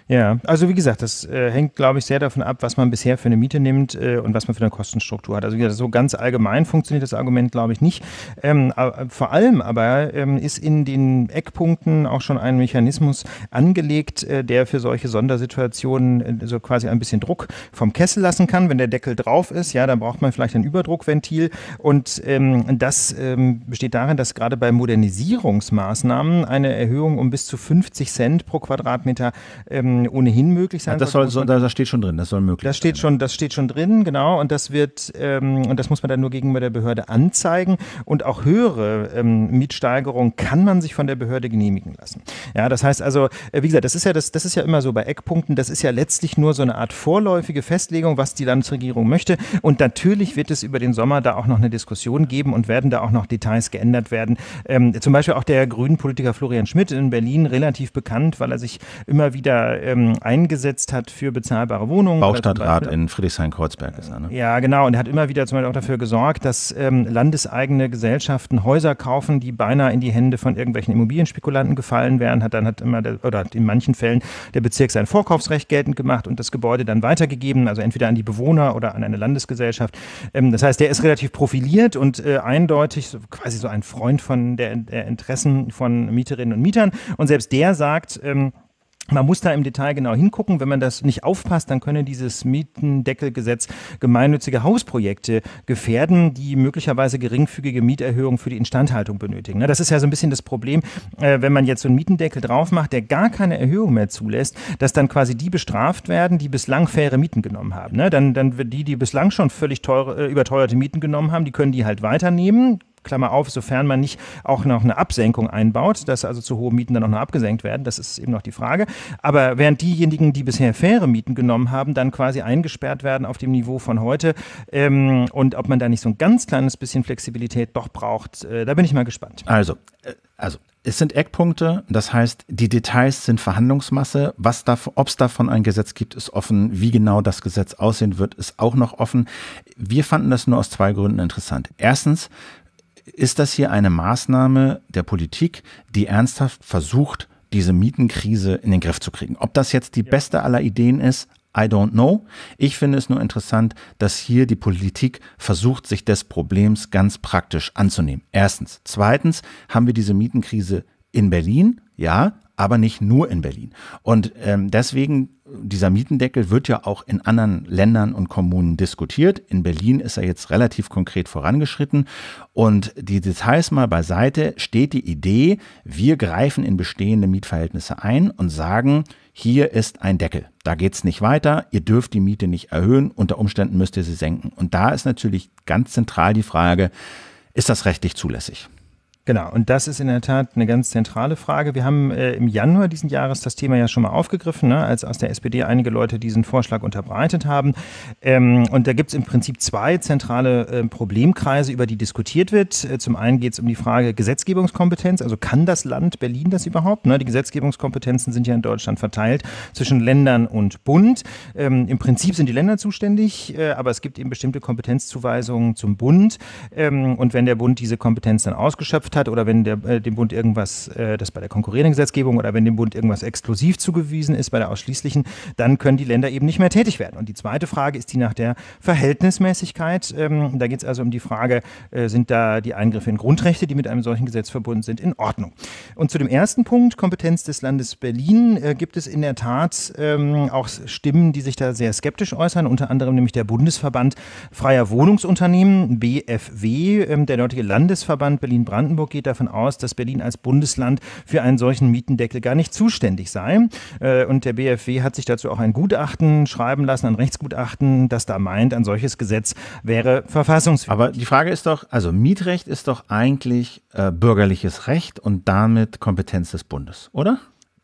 Ja, also wie gesagt, das äh, hängt, glaube ich, sehr davon ab, was man bisher für eine Miete nimmt äh, und was man für eine Kostenstruktur hat. Also wie gesagt, so ganz allgemein funktioniert das Argument, glaube ich, nicht. Ähm, vor allem aber ähm, ist in den Eckpunkten auch schon ein Mechanismus angelegt, äh, der für solche Sondersituationen äh, so quasi ein bisschen Druck vom Kessel lassen kann. Wenn der Deckel drauf ist, ja, dann braucht man vielleicht ein Überdruckventil. Und ähm, das ähm, besteht darin, dass gerade bei Modernisierungsmaßnahmen eine Erhöhung um bis zu 50 Cent pro Quadratmeter ähm, ohnehin möglich sein. Ja, das soll, soll das steht schon drin, das soll möglich das steht sein. Schon, das steht schon drin, genau. Und das wird, ähm, und das muss man dann nur gegenüber der Behörde anzeigen. Und auch höhere ähm, Mietsteigerungen kann man sich von der Behörde genehmigen lassen. Ja, das heißt also, äh, wie gesagt, das ist ja das, das ist ja immer so bei Eckpunkten, das ist ja letztlich nur so eine Art vorläufige Festlegung, was die Landesregierung möchte. Und natürlich wird es über den Sommer da auch noch eine Diskussion geben und werden da auch noch Details geändert werden. Ähm, zum Beispiel auch der grünen Politiker Florian Schmidt in Berlin, relativ bekannt, weil er sich immer wieder ähm, eingesetzt hat für bezahlbare Wohnungen. Baustadtrat in Friedrichshain-Kreuzberg ist er, ne? Ja, genau. Und er hat immer wieder zum Beispiel auch dafür gesorgt, dass ähm, landeseigene Gesellschaften Häuser kaufen, die beinahe in die Hände von irgendwelchen Immobilienspekulanten gefallen wären. Hat dann hat immer, der, oder hat in manchen Fällen der Bezirk sein Vorkaufsrecht geltend gemacht und das Gebäude dann weitergegeben, also entweder an die Bewohner oder an eine Landesgesellschaft. Ähm, das heißt, der ist relativ profiliert und äh, eindeutig so, quasi so ein Freund von der, der Interessen von Mieterinnen und Mietern. Und selbst der sagt, ähm, man muss da im Detail genau hingucken. Wenn man das nicht aufpasst, dann könne dieses Mietendeckelgesetz gemeinnützige Hausprojekte gefährden, die möglicherweise geringfügige Mieterhöhungen für die Instandhaltung benötigen. Das ist ja so ein bisschen das Problem, äh, wenn man jetzt so einen Mietendeckel drauf macht, der gar keine Erhöhung mehr zulässt, dass dann quasi die bestraft werden, die bislang faire Mieten genommen haben. Ne, dann, dann die, die bislang schon völlig teure, äh, überteuerte Mieten genommen haben, die können die halt weiternehmen, Klammer auf, sofern man nicht auch noch eine Absenkung einbaut, dass also zu hohe Mieten dann auch noch abgesenkt werden, das ist eben noch die Frage. Aber während diejenigen, die bisher faire Mieten genommen haben, dann quasi eingesperrt werden auf dem Niveau von heute ähm, und ob man da nicht so ein ganz kleines bisschen Flexibilität doch braucht, äh, da bin ich mal gespannt. Also, äh, also es sind Eckpunkte, das heißt, die Details sind Verhandlungsmasse. Was da, ob es davon ein Gesetz gibt, ist offen. Wie genau das Gesetz aussehen wird, ist auch noch offen. Wir fanden das nur aus zwei Gründen interessant. Erstens, ist das hier eine Maßnahme der Politik, die ernsthaft versucht, diese Mietenkrise in den Griff zu kriegen? Ob das jetzt die beste aller Ideen ist, I don't know. Ich finde es nur interessant, dass hier die Politik versucht, sich des Problems ganz praktisch anzunehmen. Erstens. Zweitens haben wir diese Mietenkrise in Berlin. Ja, aber nicht nur in Berlin. Und ähm, deswegen, dieser Mietendeckel wird ja auch in anderen Ländern und Kommunen diskutiert. In Berlin ist er jetzt relativ konkret vorangeschritten. Und die Details mal beiseite, steht die Idee, wir greifen in bestehende Mietverhältnisse ein und sagen, hier ist ein Deckel. Da geht es nicht weiter. Ihr dürft die Miete nicht erhöhen. Unter Umständen müsst ihr sie senken. Und da ist natürlich ganz zentral die Frage, ist das rechtlich zulässig? Genau, und das ist in der Tat eine ganz zentrale Frage. Wir haben äh, im Januar diesen Jahres das Thema ja schon mal aufgegriffen, ne, als aus der SPD einige Leute diesen Vorschlag unterbreitet haben. Ähm, und da gibt es im Prinzip zwei zentrale äh, Problemkreise, über die diskutiert wird. Äh, zum einen geht es um die Frage Gesetzgebungskompetenz, also kann das Land Berlin das überhaupt? Ne? Die Gesetzgebungskompetenzen sind ja in Deutschland verteilt zwischen Ländern und Bund. Ähm, Im Prinzip sind die Länder zuständig, äh, aber es gibt eben bestimmte Kompetenzzuweisungen zum Bund. Ähm, und wenn der Bund diese Kompetenz dann ausgeschöpft gemacht hat oder wenn der, äh, dem Bund irgendwas, äh, das bei der konkurrierenden Gesetzgebung oder wenn dem Bund irgendwas exklusiv zugewiesen ist, bei der ausschließlichen, dann können die Länder eben nicht mehr tätig werden. Und die zweite Frage ist die nach der Verhältnismäßigkeit. Ähm, da geht es also um die Frage, äh, sind da die Eingriffe in Grundrechte, die mit einem solchen Gesetz verbunden sind, in Ordnung? Und zu dem ersten Punkt, Kompetenz des Landes Berlin, gibt es in der Tat ähm, auch Stimmen, die sich da sehr skeptisch äußern, unter anderem nämlich der Bundesverband Freier Wohnungsunternehmen, BFW, ähm, der dortige Landesverband Berlin-Brandenburg Hamburg geht davon aus, dass Berlin als Bundesland für einen solchen Mietendeckel gar nicht zuständig sei. Äh, und der BFW hat sich dazu auch ein Gutachten schreiben lassen, ein Rechtsgutachten, das da meint, ein solches Gesetz wäre verfassungswidrig. Aber die Frage ist doch, also Mietrecht ist doch eigentlich äh, bürgerliches Recht und damit Kompetenz des Bundes, oder?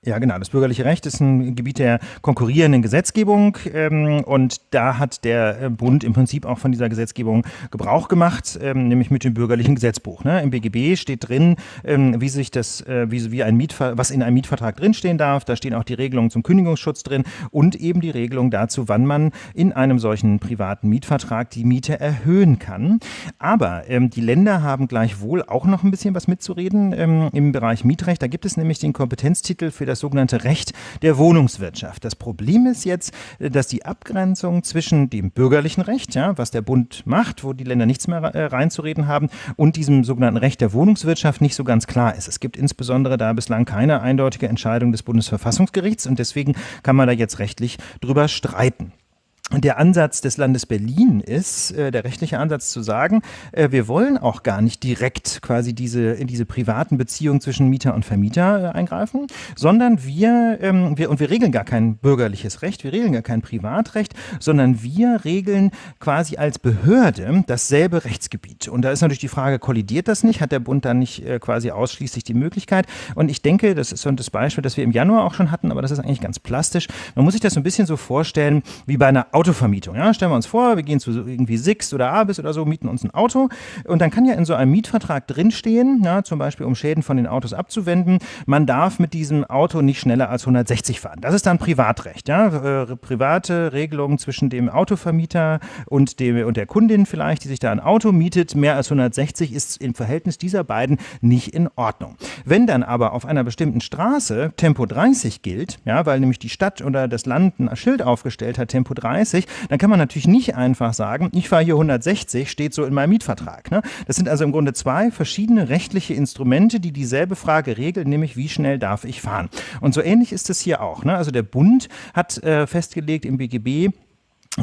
Ja, genau. Das bürgerliche Recht ist ein Gebiet der konkurrierenden Gesetzgebung ähm, und da hat der äh, Bund im Prinzip auch von dieser Gesetzgebung Gebrauch gemacht, ähm, nämlich mit dem bürgerlichen Gesetzbuch. Ne? Im BGB steht drin, ähm, wie sich das, äh, wie, wie ein Mietver was in einem Mietvertrag drinstehen darf. Da stehen auch die Regelungen zum Kündigungsschutz drin und eben die Regelung dazu, wann man in einem solchen privaten Mietvertrag die Miete erhöhen kann. Aber ähm, die Länder haben gleichwohl auch noch ein bisschen was mitzureden ähm, im Bereich Mietrecht. Da gibt es nämlich den Kompetenztitel für das das sogenannte Recht der Wohnungswirtschaft. Das Problem ist jetzt, äh, dass die Abgrenzung zwischen dem bürgerlichen Recht, ja, was der Bund macht, wo die Länder nichts mehr äh, reinzureden haben, und diesem sogenannten Recht der Wohnungswirtschaft nicht so ganz klar ist. Es gibt insbesondere da bislang keine eindeutige Entscheidung des Bundesverfassungsgerichts und deswegen kann man da jetzt rechtlich drüber streiten. Und der Ansatz des Landes Berlin ist, äh, der rechtliche Ansatz zu sagen, äh, wir wollen auch gar nicht direkt quasi diese, in diese privaten Beziehungen zwischen Mieter und Vermieter äh, eingreifen, sondern wir, ähm, wir, und wir regeln gar kein bürgerliches Recht, wir regeln gar kein Privatrecht, sondern wir regeln quasi als Behörde dasselbe Rechtsgebiet. Und da ist natürlich die Frage, kollidiert das nicht? Hat der Bund da nicht äh, quasi ausschließlich die Möglichkeit? Und ich denke, das ist so das Beispiel, das wir im Januar auch schon hatten, aber das ist eigentlich ganz plastisch. Man muss sich das so ein bisschen so vorstellen, wie bei einer Autovermietung. Ja? Stellen wir uns vor, wir gehen zu irgendwie Six oder Abis oder so, mieten uns ein Auto und dann kann ja in so einem Mietvertrag drinstehen, ja, zum Beispiel um Schäden von den Autos abzuwenden, man darf mit diesem Auto nicht schneller als 160 fahren. Das ist dann Privatrecht, ja? Äh, private Regelungen zwischen dem Autovermieter und, dem, und der Kundin vielleicht, die sich da ein Auto mietet. Mehr als 160 ist im Verhältnis dieser beiden nicht in Ordnung. Wenn dann aber auf einer bestimmten Straße Tempo 30 gilt, ja, weil nämlich die Stadt oder das Land ein Schild aufgestellt hat, Tempo 30, 130, dann kann man natürlich nicht einfach sagen, ich fahre hier 160, steht so in meinem Mietvertrag. Ne? Das sind also im Grunde zwei verschiedene rechtliche Instrumente, die dieselbe Frage regeln, nämlich wie schnell darf ich fahren. Und so ähnlich ist es hier auch. Ne? Also der Bund hat äh, festgelegt im BGB,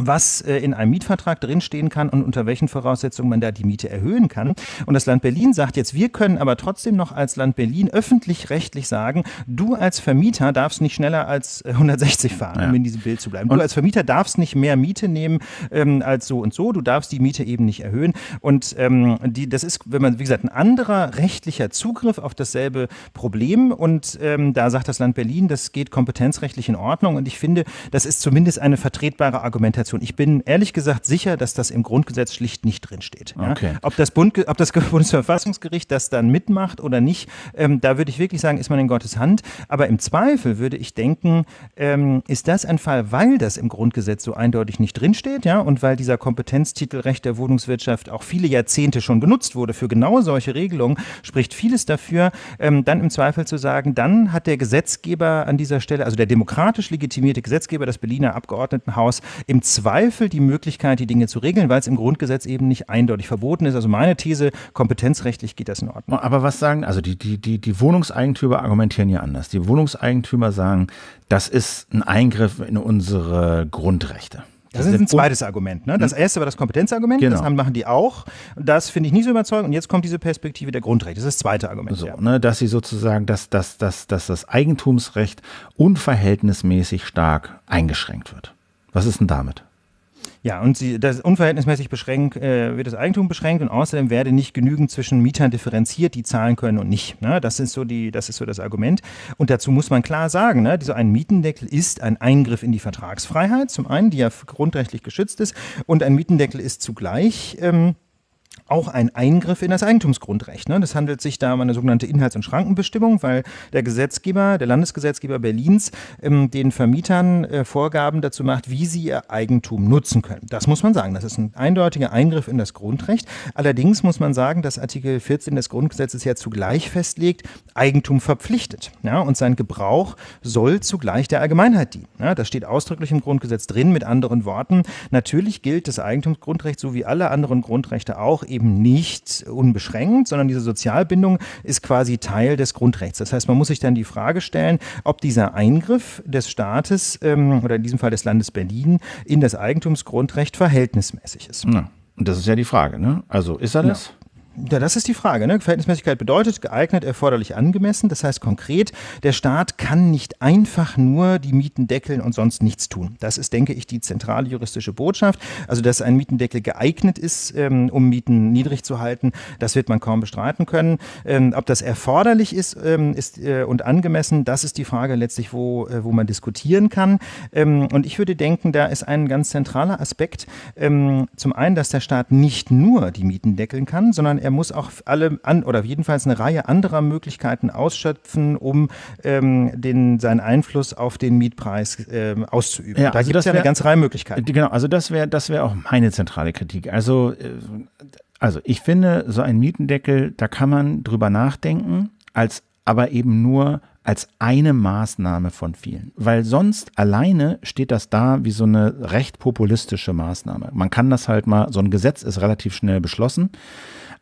was äh, in einem Mietvertrag drinstehen kann und unter welchen Voraussetzungen man da die Miete erhöhen kann. Und das Land Berlin sagt jetzt, wir können aber trotzdem noch als Land Berlin öffentlich-rechtlich sagen, du als Vermieter darfst nicht schneller als 160 äh, fahren, ja. um in diesem Bild zu bleiben. Du und als Vermieter darfst nicht mehr Miete nehmen ähm, als so und so, du darfst die Miete eben nicht erhöhen. Und ähm, die, das ist, wenn man, wie gesagt, ein anderer rechtlicher Zugriff auf dasselbe Problem. Und ähm, da sagt das Land Berlin, das geht kompetenzrechtlich in Ordnung. Und ich finde, das ist zumindest eine vertretbare Argumentation Kommunikation. Ich bin ehrlich gesagt sicher, dass das im Grundgesetz schlicht nicht drinsteht. Ja? Ob, das Bund, ob das <laughs> Bundesverfassungsgericht das dann mitmacht oder nicht, ähm, da würde ich wirklich sagen, ist man in Gottes Hand. Aber im Zweifel würde ich denken, ähm, ist das ein Fall, weil das im Grundgesetz so eindeutig nicht drinsteht ja? und weil dieser Kompetenztitel Recht der Wohnungswirtschaft auch viele Jahrzehnte schon genutzt wurde für genau solche Regelungen, spricht vieles dafür, ähm, dann im Zweifel zu sagen, dann hat der Gesetzgeber an dieser Stelle, also der demokratisch legitimierte Gesetzgeber, das Berliner Abgeordnetenhaus, im Zweifel Zweifel die Möglichkeit, die Dinge zu regeln, weil es im Grundgesetz eben nicht eindeutig verboten ist. Also meine These, kompetenzrechtlich geht das in Ordnung. Aber was sagen, also die, die, die, die Wohnungseigentümer argumentieren ja anders. Die Wohnungseigentümer sagen, das ist ein Eingriff in unsere Grundrechte. Das ist ein also zweites Argument. Ne? Das hm? erste war das Kompetenzargument, genau. das machen die auch. Das finde ich nicht so überzeugend. Und jetzt kommt diese Perspektive der Grundrechte. Das ist das zweite Argument. So, ja. ne, dass sie sozusagen, dass, dass, dass, dass das Eigentumsrecht unverhältnismäßig stark eingeschränkt wird. Was ist denn damit? Ja, und sie, das unverhältnismäßig beschränkt, äh, wird das Eigentum beschränkt und außerdem werde nicht genügend zwischen Mietern differenziert, die zahlen können und nicht. Ne? Das, ist so die, das ist so das Argument. Und dazu muss man klar sagen, ne? so ein Mietendeckel ist ein Eingriff in die Vertragsfreiheit, zum einen, die ja grundrechtlich geschützt ist, und ein Mietendeckel ist zugleich. Ähm, auch ein Eingriff in das Eigentumsgrundrecht. Ne? Das handelt sich da um eine sogenannte Inhalts- und Schrankenbestimmung, weil der Gesetzgeber, der Landesgesetzgeber Berlins, ähm, den Vermietern äh, Vorgaben dazu macht, wie sie ihr Eigentum nutzen können. Das muss man sagen. Das ist ein eindeutiger Eingriff in das Grundrecht. Allerdings muss man sagen, dass Artikel 14 des Grundgesetzes ja zugleich festlegt, Eigentum verpflichtet. Ja? Und sein Gebrauch soll zugleich der Allgemeinheit dienen. Ja? Das steht ausdrücklich im Grundgesetz drin. Mit anderen Worten, natürlich gilt das Eigentumsgrundrecht so wie alle anderen Grundrechte auch eben nicht unbeschränkt, sondern diese Sozialbindung ist quasi Teil des Grundrechts. Das heißt, man muss sich dann die Frage stellen, ob dieser Eingriff des Staates ähm, oder in diesem Fall des Landes Berlin in das Eigentumsgrundrecht verhältnismäßig ist. Ja. Und das ist ja die Frage, ne? Also ist er das? Ja. Ja, das ist die Frage. Ne? Verhältnismäßigkeit bedeutet geeignet, erforderlich, angemessen. Das heißt konkret, der Staat kann nicht einfach nur die Mieten deckeln und sonst nichts tun. Das ist, denke ich, die zentrale juristische Botschaft. Also, dass ein Mietendeckel geeignet ist, ähm, um Mieten niedrig zu halten, das wird man kaum bestreiten können. Ähm, ob das erforderlich ist, ähm, ist äh, und angemessen, das ist die Frage letztlich, wo, äh, wo man diskutieren kann. Ähm, und ich würde denken, da ist ein ganz zentraler Aspekt ähm, zum einen, dass der Staat nicht nur die Mieten deckeln kann, sondern er muss auch alle an oder jedenfalls eine Reihe anderer Möglichkeiten ausschöpfen, um ähm, den, seinen Einfluss auf den Mietpreis ähm, auszuüben. Ja, da also gibt es ja eine ganze Reihe Möglichkeiten. Äh, genau, also das wäre das wäre auch meine zentrale Kritik. Also, äh, also ich finde, so ein Mietendeckel, da kann man drüber nachdenken, als aber eben nur als eine Maßnahme von vielen. Weil sonst alleine steht das da wie so eine recht populistische Maßnahme. Man kann das halt mal, so ein Gesetz ist relativ schnell beschlossen.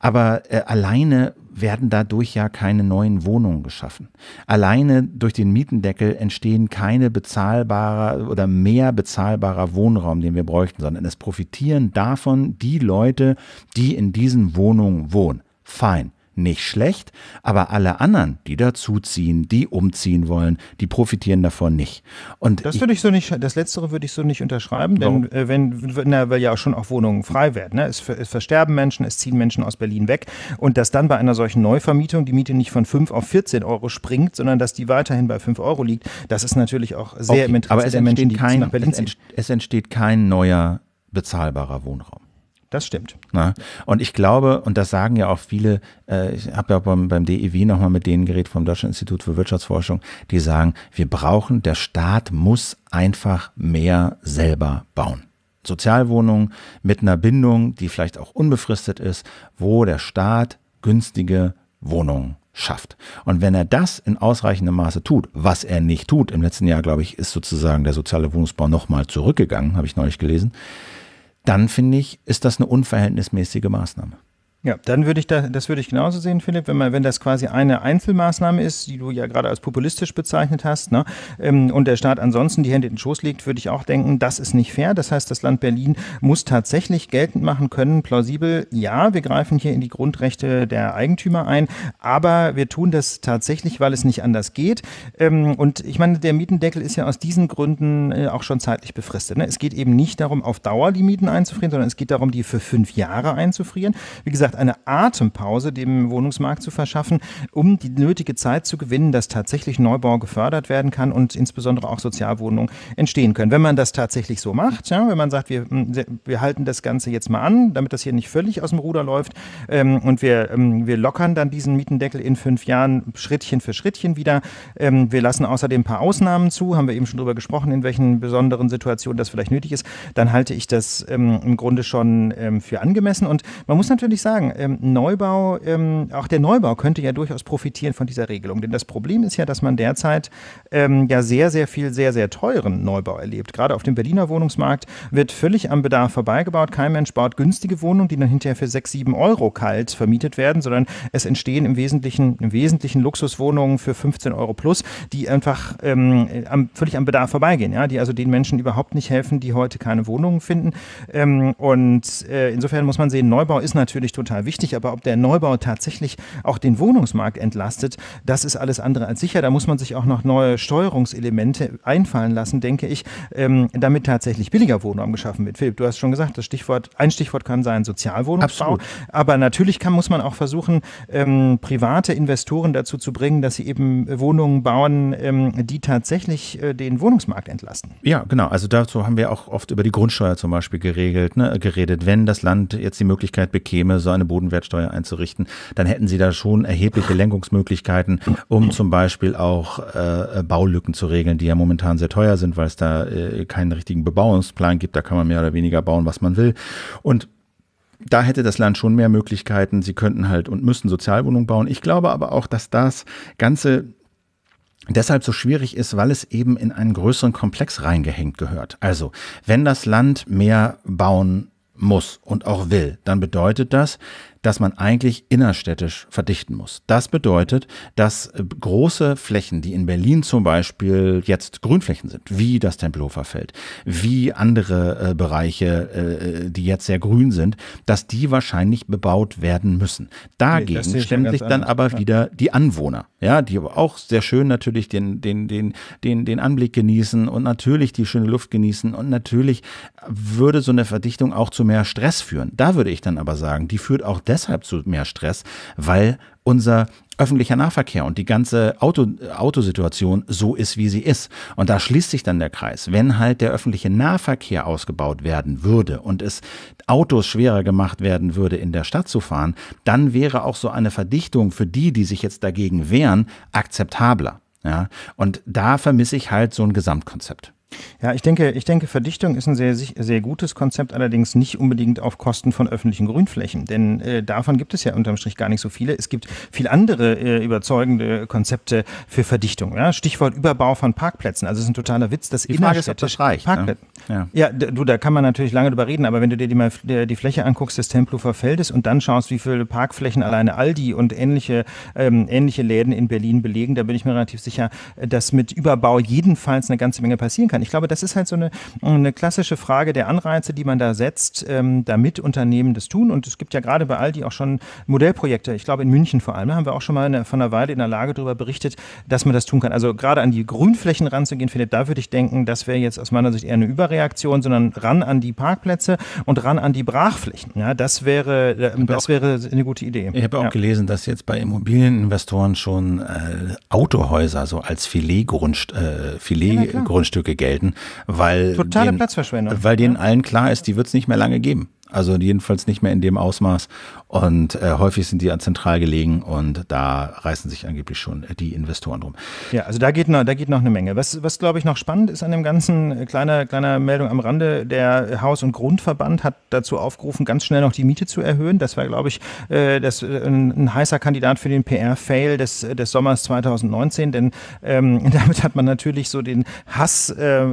Aber äh, alleine werden dadurch ja keine neuen Wohnungen geschaffen. Alleine durch den Mietendeckel entstehen keine bezahlbarer oder mehr bezahlbarer Wohnraum, den wir bräuchten, sondern es profitieren davon die Leute, die in diesen Wohnungen wohnen. Fein nicht schlecht, aber alle anderen, die dazuziehen, die umziehen wollen, die profitieren davon nicht. Und das würde ich so nicht, das Letztere würde ich so nicht unterschreiben, denn äh, wenn, na, weil ja auch schon auch Wohnungen frei werden, ne? es, es, versterben Menschen, es ziehen Menschen aus Berlin weg und dass dann bei einer solchen Neuvermietung die Miete nicht von 5 auf 14 Euro springt, sondern dass die weiterhin bei 5 Euro liegt, das ist natürlich auch sehr okay, im Interesse aber es der Menschen, die kein, nach Berlin es entsteht, es entsteht kein neuer bezahlbarer Wohnraum. Das stimmt. Na? Ne? Und ich glaube, und das sagen ja auch viele, äh, ich habe ja beim, beim DEW nochmal mit denen geredet vom Deutschen Institut für Wirtschaftsforschung, die sagen, wir brauchen, der Staat muss einfach mehr selber bauen. Sozialwohnungen mit einer Bindung, die vielleicht auch unbefristet ist, wo der Staat günstige Wohnungen schafft. Und wenn er das in ausreichendem Maße tut, was er nicht tut, im letzten Jahr, glaube ich, ist sozusagen der soziale Wohnungsbau nochmal zurückgegangen, habe ich neulich gelesen, dann finde ich, ist das eine unverhältnismäßige Maßnahme. Ja, dann würde ich da, das würde ich genauso sehen, Philipp, wenn man, wenn das quasi eine Einzelmaßnahme ist, die du ja gerade als populistisch bezeichnet hast, ne, ähm, und der Staat ansonsten die Hände in den Schoß legt, würde ich auch denken, das ist nicht fair. Das heißt, das Land Berlin muss tatsächlich geltend machen können, plausibel, ja, wir greifen hier in die Grundrechte der Eigentümer ein, aber wir tun das tatsächlich, weil es nicht anders geht. Ähm, und ich meine, der Mietendeckel ist ja aus diesen Gründen äh, auch schon zeitlich befristet. Ne? Es geht eben nicht darum, auf Dauer die Mieten einzufrieren, sondern es geht darum, die für fünf Jahre einzufrieren. Wie gesagt, gesagt, eine Atempause dem Wohnungsmarkt zu verschaffen, um die nötige Zeit zu gewinnen, dass tatsächlich Neubau gefördert werden kann und insbesondere auch Sozialwohnungen entstehen können. Wenn man das tatsächlich so macht, ja, wenn man sagt, wir, hm, wir halten das Ganze jetzt mal an, damit das hier nicht völlig aus dem Ruder läuft ähm, und wir, ähm, wir lockern dann diesen Mietendeckel in fünf Jahren Schrittchen für Schrittchen wieder. Ähm, wir lassen außerdem ein paar Ausnahmen zu, haben wir eben schon drüber gesprochen, in welchen besonderen Situationen das vielleicht nötig ist. Dann halte ich das ähm, im Grunde schon ähm, für angemessen. Und man muss natürlich sagen, sagen, ähm, Neubau, ähm, auch der Neubau könnte ja durchaus profitieren von dieser Regelung. Denn das Problem ist ja, dass man derzeit ähm, ja sehr, sehr viel, sehr, sehr teuren Neubau erlebt. Gerade auf dem Berliner Wohnungsmarkt wird völlig am Bedarf vorbeigebaut. Kein Mensch baut günstige Wohnungen, die dann hinterher für 6, 7 Euro kalt vermietet werden, sondern es entstehen im Wesentlichen, im Wesentlichen Luxuswohnungen für 15 Euro plus, die einfach ähm, am, völlig am Bedarf vorbeigehen, ja, die also den Menschen überhaupt nicht helfen, die heute keine Wohnungen finden. Ähm, und äh, insofern muss man sehen, Neubau ist natürlich total total wichtig. Aber ob der Neubau tatsächlich auch den Wohnungsmarkt entlastet, das ist alles andere als sicher. Da muss man sich auch noch neue Steuerungselemente einfallen lassen, denke ich, ähm, damit tatsächlich billiger Wohnraum geschaffen wird. Philipp, du hast schon gesagt, das Stichwort, ein Stichwort kann sein Sozialwohnungsbau. Absolut. Aber natürlich kann, muss man auch versuchen, ähm, private Investoren dazu zu bringen, dass sie eben Wohnungen bauen, ähm, die tatsächlich äh, den Wohnungsmarkt entlasten. Ja, genau. Also dazu haben wir auch oft über die Grundsteuer zum Beispiel geregelt, ne, geredet. Wenn das Land jetzt die Möglichkeit bekäme, so eine eine Bodenwertsteuer einzurichten, dann hätten sie da schon erhebliche Lenkungsmöglichkeiten, um zum Beispiel auch äh, Baulücken zu regeln, die ja momentan sehr teuer sind, weil es da äh, keinen richtigen Bebauungsplan gibt. Da kann man mehr oder weniger bauen, was man will. Und da hätte das Land schon mehr Möglichkeiten. Sie könnten halt und müssen Sozialwohnungen bauen. Ich glaube aber auch, dass das Ganze deshalb so schwierig ist, weil es eben in einen größeren Komplex reingehängt gehört. Also, wenn das Land mehr bauen muss und auch will, dann bedeutet das, dass man eigentlich innerstädtisch verdichten muss. Das bedeutet, dass äh, große Flächen, die in Berlin zum Beispiel jetzt Grünflächen sind, wie das Tempelhofer Feld, wie andere äh, Bereiche, äh, die jetzt sehr grün sind, dass die wahrscheinlich bebaut werden müssen. Dagegen nee, stemmen sich dann anders. aber ja. wieder die Anwohner, ja, die aber auch sehr schön natürlich den, den, den, den, den Anblick genießen und natürlich die schöne Luft genießen und natürlich würde so eine Verdichtung auch zu mehr Stress führen. Da würde ich dann aber sagen, die führt auch deswegen deshalb zu mehr Stress, weil unser öffentlicher Nahverkehr und die ganze Auto, Autosituation so ist, wie sie ist. Und da schließt sich dann der Kreis. Wenn halt der öffentliche Nahverkehr ausgebaut werden würde und es Autos schwerer gemacht werden würde, in der Stadt zu fahren, dann wäre auch so eine Verdichtung für die, die sich jetzt dagegen wehren, akzeptabler. Ja? Und da vermisse ich halt so ein Gesamtkonzept. Ja, ich denke, ich denke, Verdichtung ist ein sehr, sehr gutes Konzept, allerdings nicht unbedingt auf Kosten von öffentlichen Grünflächen, denn äh, davon gibt es ja unterm Strich gar nicht so viele. Es gibt viel andere äh, überzeugende Konzepte für Verdichtung. Ja? Stichwort Überbau von Parkplätzen. Also es ist ein totaler Witz, dass Die Frage ist, ob das reicht. Ne? Ja. ja, du, da kann man natürlich lange drüber reden, aber wenn du dir die, mal, äh, die Fläche anguckst des Tempelhofer Feldes und dann schaust, wie viele Parkflächen alleine Aldi und ähnliche, ähm, ähnliche Läden in Berlin belegen, da bin ich mir relativ sicher, äh, dass mit Überbau jedenfalls eine ganze Menge passieren kann. Ich glaube, das ist halt so eine, eine klassische Frage der Anreize, die man da setzt, ähm, damit Unternehmen das tun. Und es gibt ja gerade bei Aldi auch schon Modellprojekte. Ich glaube, in München vor allem, da haben wir auch schon mal eine, von einer Weile in der Lage darüber berichtet, dass man das tun kann. Also gerade an die Grünflächen ranzugehen, Philipp, da würde ich denken, das wäre jetzt aus meiner Sicht eher eine Überreaktion, sondern ran an die Parkplätze und ran an die Brachflächen. Ja, das wäre, äh, das auch, wäre eine gute Idee. Ich habe auch ja. gelesen, dass jetzt bei Immobilieninvestoren schon äh, Autohäuser so als Filetgrundst äh, Filetgrundstücke ja, gelten melden, weil. Totale denen, Platzverschwendung. Weil denen allen klar ist, die wird es nicht mehr lange geben. Also jedenfalls nicht mehr in dem Ausmaß. Und äh, häufig sind die an zentral gelegen und da reißen sich angeblich schon die Investoren drum. Ja, also da geht noch, da geht noch eine Menge. Was, was glaube ich noch spannend ist an dem ganzen, äh, kleiner, kleiner Meldung am Rande, der Haus- und Grundverband hat dazu aufgerufen, ganz schnell noch die Miete zu erhöhen. Das war, glaube ich, äh, das, äh, ein, ein, heißer Kandidat für den PR-Fail des, äh, des Sommers 2019, denn ähm, <laughs> damit hat man natürlich so den Hass äh,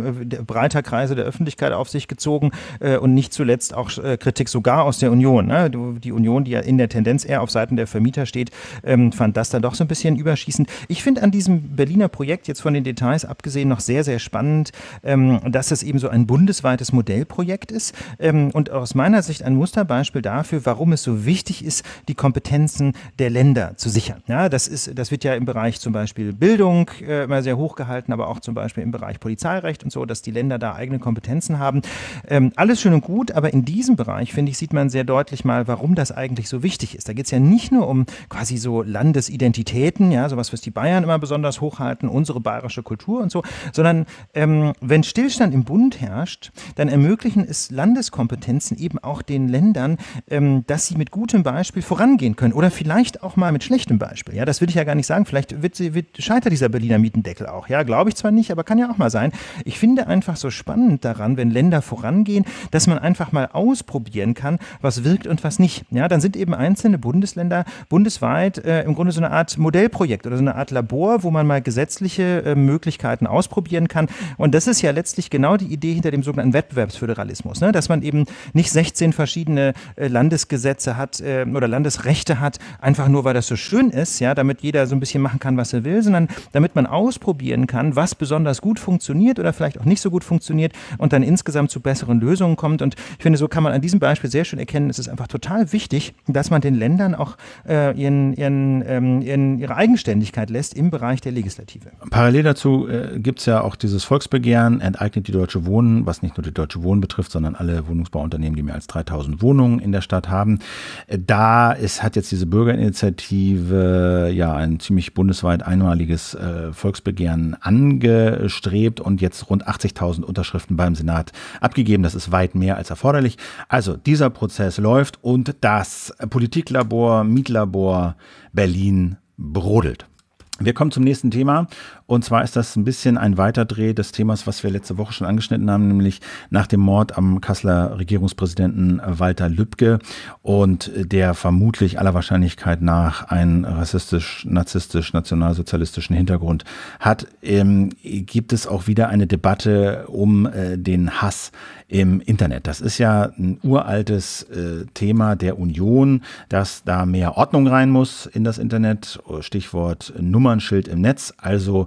breiter Kreise der Öffentlichkeit auf sich gezogen und nicht zuletzt auch äh, Kritik sogar aus der Union. Ne? Die Union, die ja in der Tendenz eher auf Seiten der Vermieter steht, ähm, fand das dann doch so ein bisschen überschießend. Ich finde an diesem Berliner Projekt jetzt von den Details abgesehen noch sehr, sehr spannend, ähm, dass es eben so ein bundesweites Modellprojekt ist ähm, und aus meiner Sicht ein Musterbeispiel dafür, warum es so wichtig ist, die Kompetenzen der Länder zu sichern. Ja, das, ist, das wird ja im Bereich zum Beispiel Bildung äh, immer sehr hoch gehalten, aber auch zum Beispiel im Bereich Polizeirecht und so, dass die Länder da eigene Kompetenzen haben. Ähm, alles schön und gut, aber in diesem Bereich Bereich, finde ich, sieht man sehr deutlich mal, warum das eigentlich so wichtig ist. Da geht es ja nicht nur um quasi so Landesidentitäten, ja, sowas, was die Bayern immer besonders hochhalten, unsere bayerische Kultur und so, sondern ähm, wenn Stillstand im Bund herrscht, dann ermöglichen es Landeskompetenzen eben auch den Ländern, ähm, dass sie mit gutem Beispiel vorangehen können oder vielleicht auch mal mit schlechtem Beispiel. Ja, das will ich ja gar nicht sagen. Vielleicht wird, wird, scheitert dieser Berliner Mietendeckel auch. Ja, glaube ich zwar nicht, aber kann ja auch mal sein. Ich finde einfach so spannend daran, wenn Länder vorangehen, dass man einfach mal ausprobiert, ausprobieren kann, was wirkt und was nicht. Ja, dann sind eben einzelne Bundesländer bundesweit äh, im Grunde so eine Art Modellprojekt oder so eine Art Labor, wo man mal gesetzliche äh, Möglichkeiten ausprobieren kann. Und das ist ja letztlich genau die Idee hinter dem sogenannten Wettbewerbsföderalismus, ne? dass man eben nicht 16 verschiedene äh, Landesgesetze hat äh, oder Landesrechte hat, einfach nur weil das so schön ist, ja, damit jeder so ein bisschen machen kann, was er will, sondern damit man ausprobieren kann, was besonders gut funktioniert oder vielleicht auch nicht so gut funktioniert und dann insgesamt zu besseren Lösungen kommt. Und ich finde, so kann man an diesem diesem Beispiel sehr schön erkennen, es ist einfach total wichtig, dass man den Ländern auch äh, ihren, ihren, ähm, ihren, ihre Eigenständigkeit lässt im Bereich der Legislative. Parallel dazu äh, gibt es ja auch dieses Volksbegehren, enteignet die Deutsche Wohnen, was nicht nur die Deutsche Wohnen betrifft, sondern alle Wohnungsbauunternehmen, die mehr als 3000 Wohnungen in der Stadt haben. Äh, da ist, hat jetzt diese Bürgerinitiative ja ein ziemlich bundesweit einmaliges äh, Volksbegehren angestrebt und jetzt rund 80.000 Unterschriften beim Senat abgegeben. Das ist weit mehr als erforderlich. Also also dieser Prozess läuft und das Politiklabor, Mietlabor Berlin brodelt. Wir kommen zum nächsten Thema und zwar ist das ein bisschen ein Weiterdreh des Themas, was wir letzte Woche schon angeschnitten haben, nämlich nach dem Mord am Kasseler Regierungspräsidenten Walter Lübcke und der vermutlich aller Wahrscheinlichkeit nach einen rassistisch, narzisstisch, nationalsozialistischen Hintergrund hat, ähm, gibt es auch wieder eine Debatte um äh, den Hass im Internet. Das ist ja ein uraltes äh, Thema der Union, dass da mehr Ordnung rein muss in das Internet. Stichwort Nummernschild im Netz. Also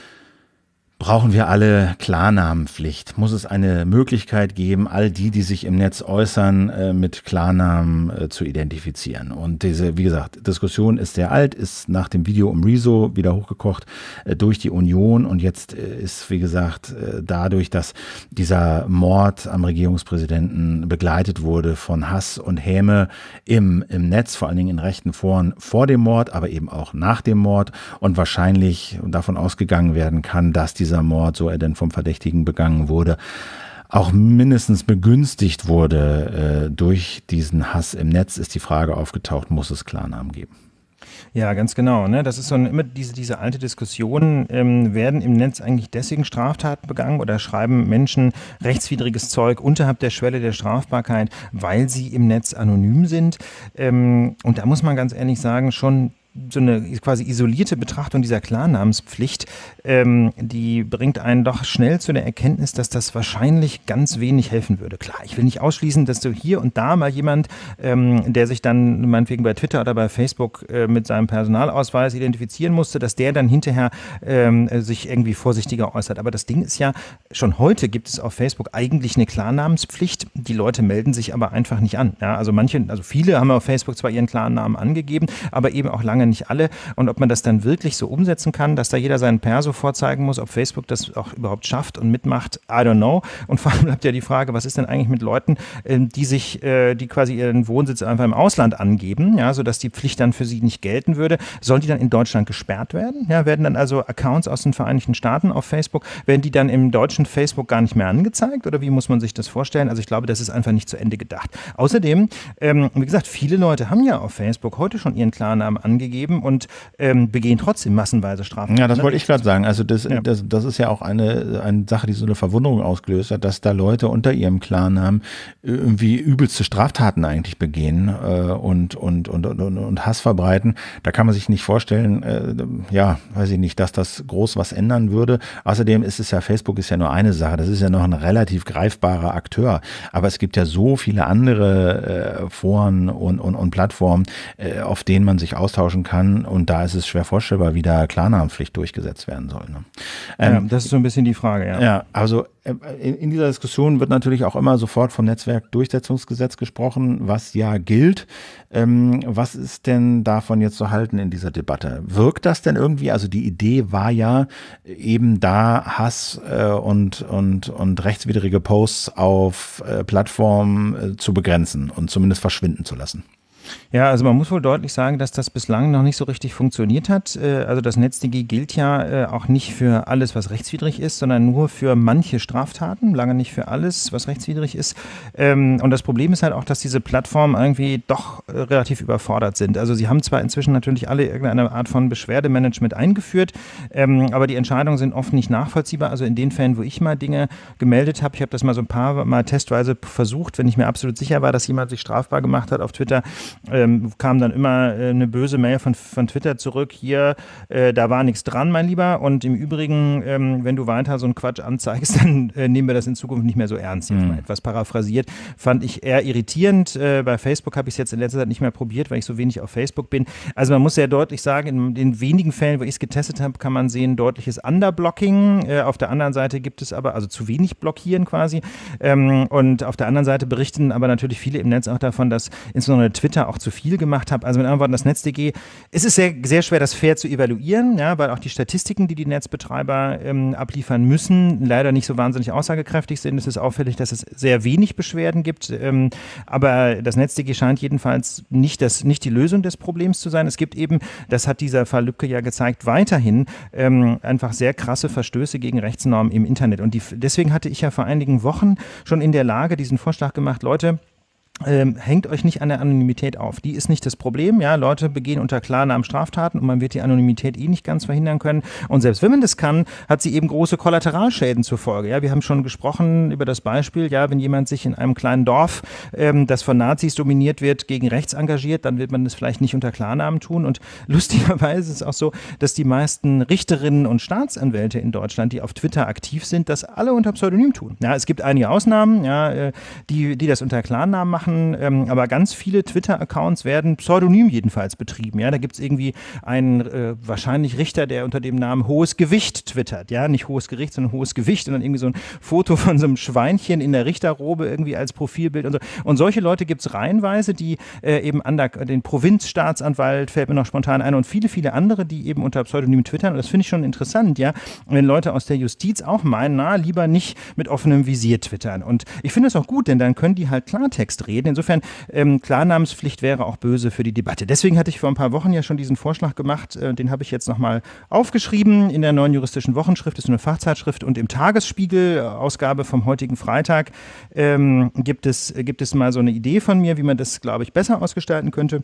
Brauchen wir alle Klarnamenpflicht? Muss es eine Möglichkeit geben, all die, die sich im Netz äußern, äh, mit Klarnamen äh, zu identifizieren? Und diese, wie gesagt, Diskussion ist sehr alt, ist nach dem Video um Riso wieder hochgekocht äh, durch die Union und jetzt ist, wie gesagt, dadurch, dass dieser Mord am Regierungspräsidenten begleitet wurde von Hass und Häme im, im Netz, vor allen Dingen in rechten Foren vor dem Mord, aber eben auch nach dem Mord und wahrscheinlich davon ausgegangen werden kann, dass diese dieser Mord, so er denn vom Verdächtigen begangen wurde, auch mindestens begünstigt wurde äh, durch diesen Hass im Netz, ist die Frage aufgetaucht, muss es Klarnamen geben? Ja, ganz genau. Ne? Das ist so eine, immer diese, diese alte Diskussion, ähm, werden im Netz eigentlich deswegen Straftaten begangen oder schreiben Menschen rechtswidriges Zeug unterhalb der Schwelle der Strafbarkeit, weil sie im Netz anonym sind? Ähm, und da muss man ganz ehrlich sagen, schon so eine quasi isolierte Betrachtung dieser Klarnamenspflicht, ähm, die bringt einen doch schnell zu der Erkenntnis, dass das wahrscheinlich ganz wenig helfen würde. Klar, ich will nicht ausschließen, dass du hier und da mal jemand, ähm, der sich dann meinetwegen bei Twitter oder bei Facebook äh, mit seinem Personalausweis identifizieren musste, dass der dann hinterher ähm, sich irgendwie vorsichtiger äußert. Aber das Ding ist ja, schon heute gibt es auf Facebook eigentlich eine Klarnamenspflicht. Die Leute melden sich aber einfach nicht an. Ja? Also manche, also viele haben auf Facebook zwar ihren Klarnamen angegeben, aber eben auch lange lange nicht alle. Und ob man das dann wirklich so umsetzen kann, dass da jeder seinen Perso vorzeigen muss, ob Facebook das auch überhaupt schafft und mitmacht, I don't know. Und <laughs> vor allem bleibt ja die Frage, was ist denn eigentlich mit Leuten, ähm, die sich, äh, die quasi ihren Wohnsitz einfach im Ausland angeben, ja, sodass die Pflicht dann für sie nicht gelten würde. Sollen die dann in Deutschland gesperrt werden? Ja, werden dann also Accounts aus den Vereinigten Staaten auf Facebook, werden die dann im deutschen Facebook gar nicht mehr angezeigt? Oder wie muss man sich das vorstellen? Also ich glaube, das ist einfach nicht zu Ende gedacht. Außerdem, ähm, wie gesagt, viele Leute haben ja auf Facebook heute schon ihren Klarnamen angegeben gegeben und ähm, begehen trotzdem massenweise Strafen. Ja, das wollte ich ne? gerade sagen. Also das, ja. das, das ist ja auch eine, eine Sache, die so eine Verwunderung ausgelöst hat, dass da Leute unter ihrem Klarnamen irgendwie übelste Straftaten eigentlich begehen äh, und, und, und, und, und Hass verbreiten. Da kann man sich nicht vorstellen, äh, ja, weiß ich nicht, dass das groß was ändern würde. Außerdem ist es ja, Facebook ist ja nur eine Sache. Das ist ja noch ein relativ greifbarer Akteur. Aber es gibt ja so viele andere äh, Foren und, und, und Plattformen, äh, auf denen man sich austauschen machen kann. Und da ist es schwer vorstellbar, wie da Klarnamenpflicht durchgesetzt werden soll. Ne? Ähm, ja, das ist so ein bisschen die Frage, ja. Ja, also äh, in, in dieser Diskussion wird natürlich auch immer sofort vom Netzwerkdurchsetzungsgesetz gesprochen, was ja gilt. Ähm, was ist denn davon jetzt zu halten in dieser Debatte? Wirkt das denn irgendwie? Also die Idee war ja äh, eben da Hass äh, und, und, und rechtswidrige Posts auf äh, Plattformen äh, zu begrenzen und zumindest verschwinden zu lassen. Ja, also man muss wohl deutlich sagen, dass das bislang noch nicht so richtig funktioniert hat. Äh, also das NetzDG gilt ja äh, auch nicht für alles, was rechtswidrig ist, sondern nur für manche Straftaten, lange nicht für alles, was rechtswidrig ist. Ähm, und das Problem ist halt auch, dass diese Plattformen irgendwie doch äh, relativ überfordert sind. Also sie haben zwar inzwischen natürlich alle irgendeine Art von Beschwerdemanagement eingeführt, ähm, aber die Entscheidungen sind oft nicht nachvollziehbar. Also in den Fällen, wo ich mal Dinge gemeldet habe, ich habe das mal so ein paar Mal testweise versucht, wenn ich mir absolut sicher war, dass jemand sich strafbar gemacht hat auf Twitter, ähm, kam dann immer äh, eine böse Mail von, von Twitter zurück, hier, äh, da war nichts dran, mein Lieber. Und im Übrigen, ähm, wenn du weiter so einen Quatsch anzeigst, <laughs> dann äh, nehmen wir das in Zukunft nicht mehr so ernst. Jetzt mhm. mal etwas paraphrasiert, fand ich eher irritierend. Äh, bei Facebook habe ich es jetzt in letzter Zeit nicht mehr probiert, weil ich so wenig auf Facebook bin. Also man muss sehr deutlich sagen, in den wenigen Fällen, wo ich es getestet habe, kann man sehen, deutliches Underblocking. Äh, auf der anderen Seite gibt es aber, also zu wenig blockieren quasi. Ähm, und auf der anderen Seite berichten aber natürlich viele im Netz auch davon, dass insbesondere Twitter auch zu viel gemacht habe. Also mit anderen Worten, das NetzDG, es ist sehr, sehr schwer, das fair zu evaluieren, ja, weil auch die Statistiken, die die Netzbetreiber ähm, abliefern müssen, leider nicht so wahnsinnig aussagekräftig sind. Es ist auffällig, dass es sehr wenig Beschwerden gibt. Ähm, aber das NetzDG scheint jedenfalls nicht, das, nicht die Lösung des Problems zu sein. Es gibt eben, das hat dieser Fall Lübcke ja gezeigt, weiterhin ähm, einfach sehr krasse Verstöße gegen Rechtsnormen im Internet. Und die, deswegen hatte ich ja vor einigen Wochen schon in der Lage, diesen Vorschlag gemacht, Leute, ähm, hängt euch nicht an der Anonymität auf. Die ist nicht das Problem. Ja, Leute begehen unter Klarnamen Straftaten und man wird die Anonymität eh nicht ganz verhindern können. Und selbst wenn man das kann, hat sie eben große Kollateralschäden zur Folge. Ja, wir haben schon gesprochen über das Beispiel. Ja, wenn jemand sich in einem kleinen Dorf, ähm, das von Nazis dominiert wird, gegen rechts engagiert, dann wird man das vielleicht nicht unter Klarnamen tun. Und <laughs> lustigerweise ist es auch so, dass die meisten Richterinnen und Staatsanwälte in Deutschland, die auf Twitter aktiv sind, das alle unter Pseudonym tun. Ja, es gibt einige Ausnahmen, ja, äh, die, die das unter Klarnamen machen machen, ähm, aber ganz viele Twitter-Accounts werden pseudonym jedenfalls betrieben. Ja, da gibt es irgendwie einen äh, wahrscheinlich Richter, der unter dem Namen Hohes Gewicht twittert. Ja, nicht Hohes Gericht, sondern Hohes Gewicht und dann irgendwie so ein Foto von so einem Schweinchen in der Richterrobe irgendwie als Profilbild und so. Und solche Leute gibt es reihenweise, die äh, eben an der, den Provinzstaatsanwalt fällt mir noch spontan ein und viele, viele andere, die eben unter Pseudonym twittern. Und das finde ich schon interessant, ja. Wenn Leute aus der Justiz auch meinen, na, lieber nicht mit offenem Visier twittern. Und ich finde es auch gut, denn dann können die halt Klartext reden reden. Insofern, ähm, Klarnamenspflicht wäre auch böse für die Debatte. Deswegen hatte ich vor ein paar Wochen ja schon diesen Vorschlag gemacht. Äh, den habe ich jetzt nochmal aufgeschrieben in der neuen juristischen Wochenschrift, das ist eine Fachzeitschrift und im Tagesspiegel, äh, Ausgabe vom heutigen Freitag, ähm, gibt, es, äh, gibt es mal so eine Idee von mir, wie man das, glaube ich, besser ausgestalten könnte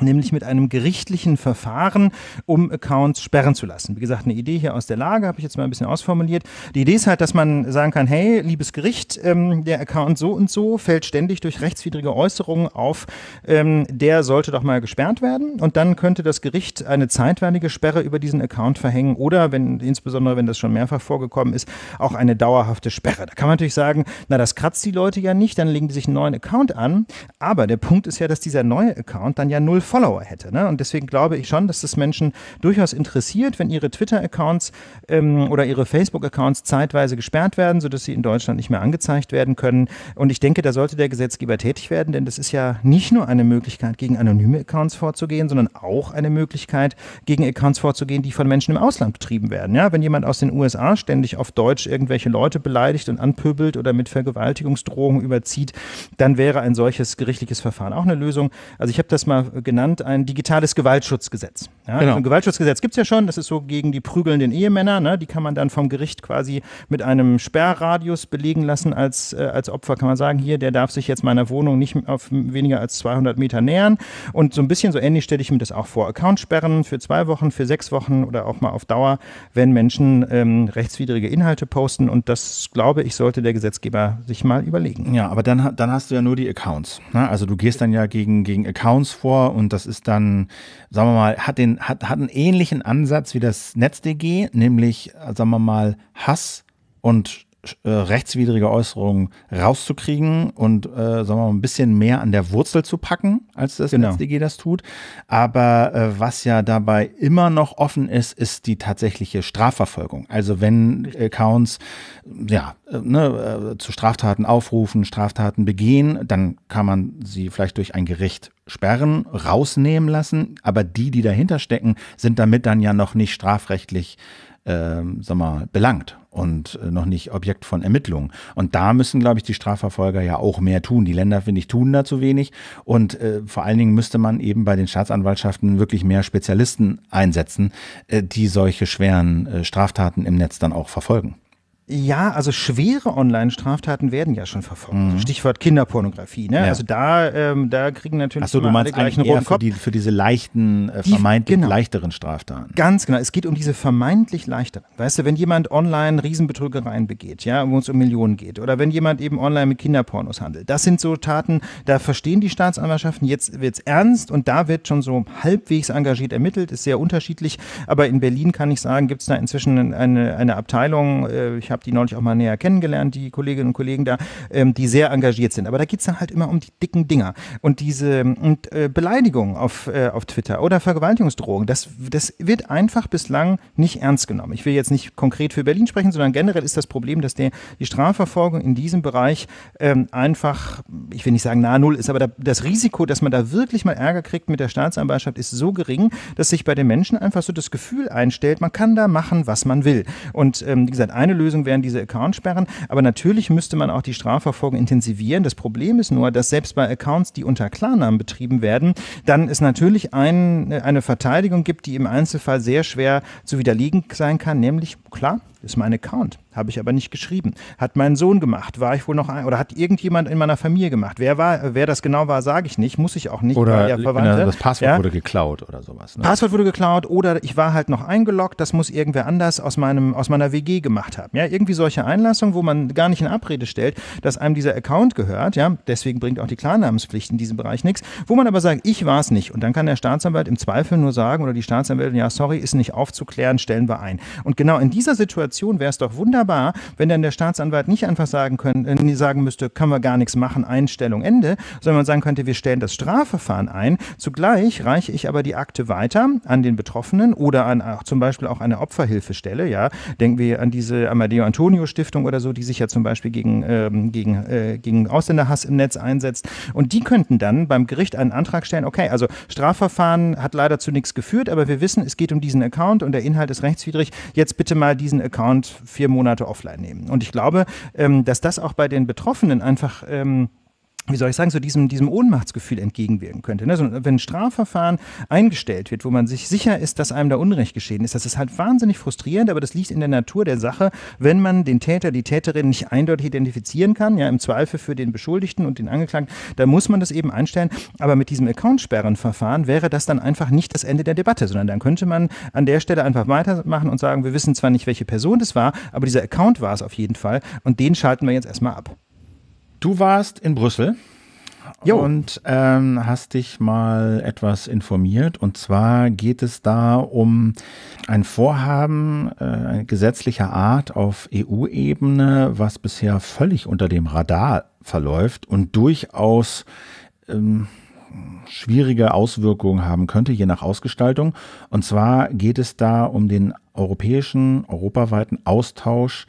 nämlich mit einem gerichtlichen Verfahren, um Accounts sperren zu lassen. Wie gesagt, eine Idee hier aus der Lage, habe ich jetzt mal ein bisschen ausformuliert. Die Idee ist halt, dass man sagen kann, hey, liebes Gericht, ähm, der Account so und so fällt ständig durch rechtswidrige Äußerungen auf, ähm, der sollte doch mal gesperrt werden und dann könnte das Gericht eine zeitweilige Sperre über diesen Account verhängen oder, wenn insbesondere wenn das schon mehrfach vorgekommen ist, auch eine dauerhafte Sperre. Da kann man natürlich sagen, na, das kratzt die Leute ja nicht, dann legen die sich einen neuen Account an, aber der Punkt ist ja, dass dieser neue Account dann ja null Follower hätte. Ne? Und deswegen glaube ich schon, dass das Menschen durchaus interessiert, wenn ihre Twitter-Accounts ähm, oder ihre Facebook-Accounts zeitweise gesperrt werden, sodass sie in Deutschland nicht mehr angezeigt werden können. Und ich denke, da sollte der Gesetzgeber tätig werden, denn das ist ja nicht nur eine Möglichkeit, gegen anonyme Accounts vorzugehen, sondern auch eine Möglichkeit, gegen Accounts vorzugehen, die von Menschen im Ausland betrieben werden. Ja, wenn jemand aus den USA ständig auf Deutsch irgendwelche Leute beleidigt und anpöbelt oder mit Vergewaltigungsdrohungen überzieht, dann wäre ein solches gerichtliches Verfahren auch eine Lösung. Also ich habe das mal genau genannt, ein digitales Gewaltschutzgesetz. Ja, genau. Ein Gewaltschutzgesetz gibt es ja schon, das ist so gegen die prügelnden Ehemänner, ne? die kann man dann vom Gericht quasi mit einem Sperrradius belegen lassen als, äh, als Opfer, kann man sagen, hier, der darf sich jetzt meiner Wohnung nicht auf weniger als 200 Meter nähern und so ein bisschen so ähnlich stelle ich mir das auch vor. Accountsperren für zwei Wochen, für sechs Wochen oder auch mal auf Dauer, wenn Menschen ähm, rechtswidrige Inhalte posten und das, glaube ich, sollte der Gesetzgeber sich mal überlegen. Ja, aber dann, dann hast du ja nur die Accounts. Ne? Also du gehst dann ja gegen, gegen Accounts vor und und das ist dann, sagen wir mal, hat, den, hat, hat einen ähnlichen Ansatz wie das NetzDG, nämlich, sagen wir mal, Hass und äh, rechtswidrige Äußerungen rauszukriegen und, äh, sagen wir mal, ein bisschen mehr an der Wurzel zu packen, als das genau. NetzDG das tut. Aber äh, was ja dabei immer noch offen ist, ist die tatsächliche Strafverfolgung. Also wenn äh, Accounts, ja, äh, ne, zu Straftaten aufrufen, Straftaten begehen, dann kann man sie vielleicht durch ein Gericht sperren, rausnehmen lassen, aber die, die dahinter stecken, sind damit dann ja noch nicht strafrechtlich äh, sag mal, belangt und äh, noch nicht Objekt von Ermittlungen. Und da müssen, glaube ich, die Strafverfolger ja auch mehr tun. Die Länder, finde ich, tun da zu wenig. Und äh, vor allen Dingen müsste man eben bei den Staatsanwaltschaften wirklich mehr Spezialisten einsetzen, äh, die solche schweren äh, Straftaten im Netz dann auch verfolgen. Ja, also schwere Online-Straftaten werden ja schon verfolgt. Mhm. Stichwort Kinderpornografie. Ne? Ja. Also da, ähm, da kriegen natürlich Ach so, du meinst alle gleichen eher für, die, für diese leichten, äh, vermeintlich die, genau. leichteren Straftaten. Ganz genau. Es geht um diese vermeintlich leichteren. Weißt du, wenn jemand online Riesenbetrügereien begeht, ja, wo es um Millionen geht, oder wenn jemand eben online mit Kinderpornos handelt, das sind so Taten, da verstehen die Staatsanwaltschaften, jetzt wird's ernst und da wird schon so halbwegs engagiert ermittelt, ist sehr unterschiedlich. Aber in Berlin kann ich sagen, gibt's da inzwischen eine, eine Abteilung, äh, ich habe die neulich auch mal näher kennengelernt, die Kolleginnen und Kollegen da, ähm, die sehr engagiert sind. Aber da geht es dann halt immer um die dicken Dinger. Und diese und, äh, Beleidigungen auf, äh, auf Twitter oder Vergewaltigungsdrohungen, das, das wird einfach bislang nicht ernst genommen. Ich will jetzt nicht konkret für Berlin sprechen, sondern generell ist das Problem, dass der, die Strafverfolgung in diesem Bereich ähm, einfach, ich will nicht sagen nahe Null ist, aber da, das Risiko, dass man da wirklich mal Ärger kriegt mit der Staatsanwaltschaft, ist so gering, dass sich bei den Menschen einfach so das Gefühl einstellt, man kann da machen, was man will. Und ähm, wie gesagt, eine Lösung wären diese Accountsperren. Aber natürlich müsste man auch die Strafverfolgung intensivieren. Das Problem ist nur, dass selbst bei Accounts, die unter Klarnamen betrieben werden, dann es natürlich ein, eine Verteidigung gibt, die im Einzelfall sehr schwer zu widerlegen sein kann, nämlich klar, ist mein Account, habe ich aber nicht geschrieben. Hat mein Sohn gemacht, war ich wohl noch ein, oder hat irgendjemand in meiner Familie gemacht. Wer war, wer das genau war, sage ich nicht, muss ich auch nicht. Oder ja Verwandte, das Passwort ja? wurde geklaut oder sowas. Ne? Passwort wurde geklaut oder ich war halt noch eingeloggt, das muss irgendwer anders aus meinem, aus meiner WG gemacht haben. Ja, irgendwie solche Einlassungen, wo man gar nicht in Abrede stellt, dass einem dieser Account gehört, ja, deswegen bringt auch die Klarnamenspflicht in diesem Bereich nichts, wo man aber sagt, ich war es nicht. Und dann kann der Staatsanwalt im Zweifel nur sagen oder die Staatsanwältin, ja, sorry, ist nicht aufzuklären, stellen wir ein. Und genau in diesem dieser Situation wäre es doch wunderbar, wenn dann der Staatsanwalt nicht einfach sagen, können, äh, sagen müsste, können wir gar nichts machen, Einstellung, Ende, sondern man sagen könnte, wir stellen das Strafverfahren ein. Zugleich reiche ich aber die Akte weiter an den Betroffenen oder an auch zum Beispiel auch eine Opferhilfestelle. Ja, denken wir an diese Amadeo Antonio Stiftung oder so, die sich ja zum Beispiel gegen, ähm, gegen, äh, gegen Ausländerhass im Netz einsetzt. Und die könnten dann beim Gericht einen Antrag stellen, okay, also Strafverfahren hat leider zu nichts geführt, aber wir wissen, es geht um diesen Account und der Inhalt ist rechtswidrig. Jetzt bitte mal mal diesen Account vier Monate offline nehmen. Und ich glaube, ähm, dass das auch bei den Betroffenen einfach ähm, wie soll ich sagen, so diesem, diesem Ohnmachtsgefühl entgegenwirken könnte. Also wenn ein Strafverfahren eingestellt wird, wo man sich sicher ist, dass einem da Unrecht geschehen ist, das ist halt wahnsinnig frustrierend, aber das liegt in der Natur der Sache, wenn man den Täter, die Täterin nicht eindeutig identifizieren kann, ja, im Zweifel für den Beschuldigten und den Angeklagten, da muss man das eben einstellen. Aber mit diesem Accountsperrenverfahren wäre das dann einfach nicht das Ende der Debatte, sondern dann könnte man an der Stelle einfach weitermachen und sagen, wir wissen zwar nicht, welche Person das war, aber dieser Account war es auf jeden Fall und den schalten wir jetzt erstmal ab. Du warst in Brüssel jo. und ähm, hast dich mal etwas informiert. Und zwar geht es da um ein Vorhaben äh, gesetzlicher Art auf EU-Ebene, was bisher völlig unter dem Radar verläuft und durchaus ähm, schwierige Auswirkungen haben könnte, je nach Ausgestaltung. Und zwar geht es da um den europäischen, europaweiten Austausch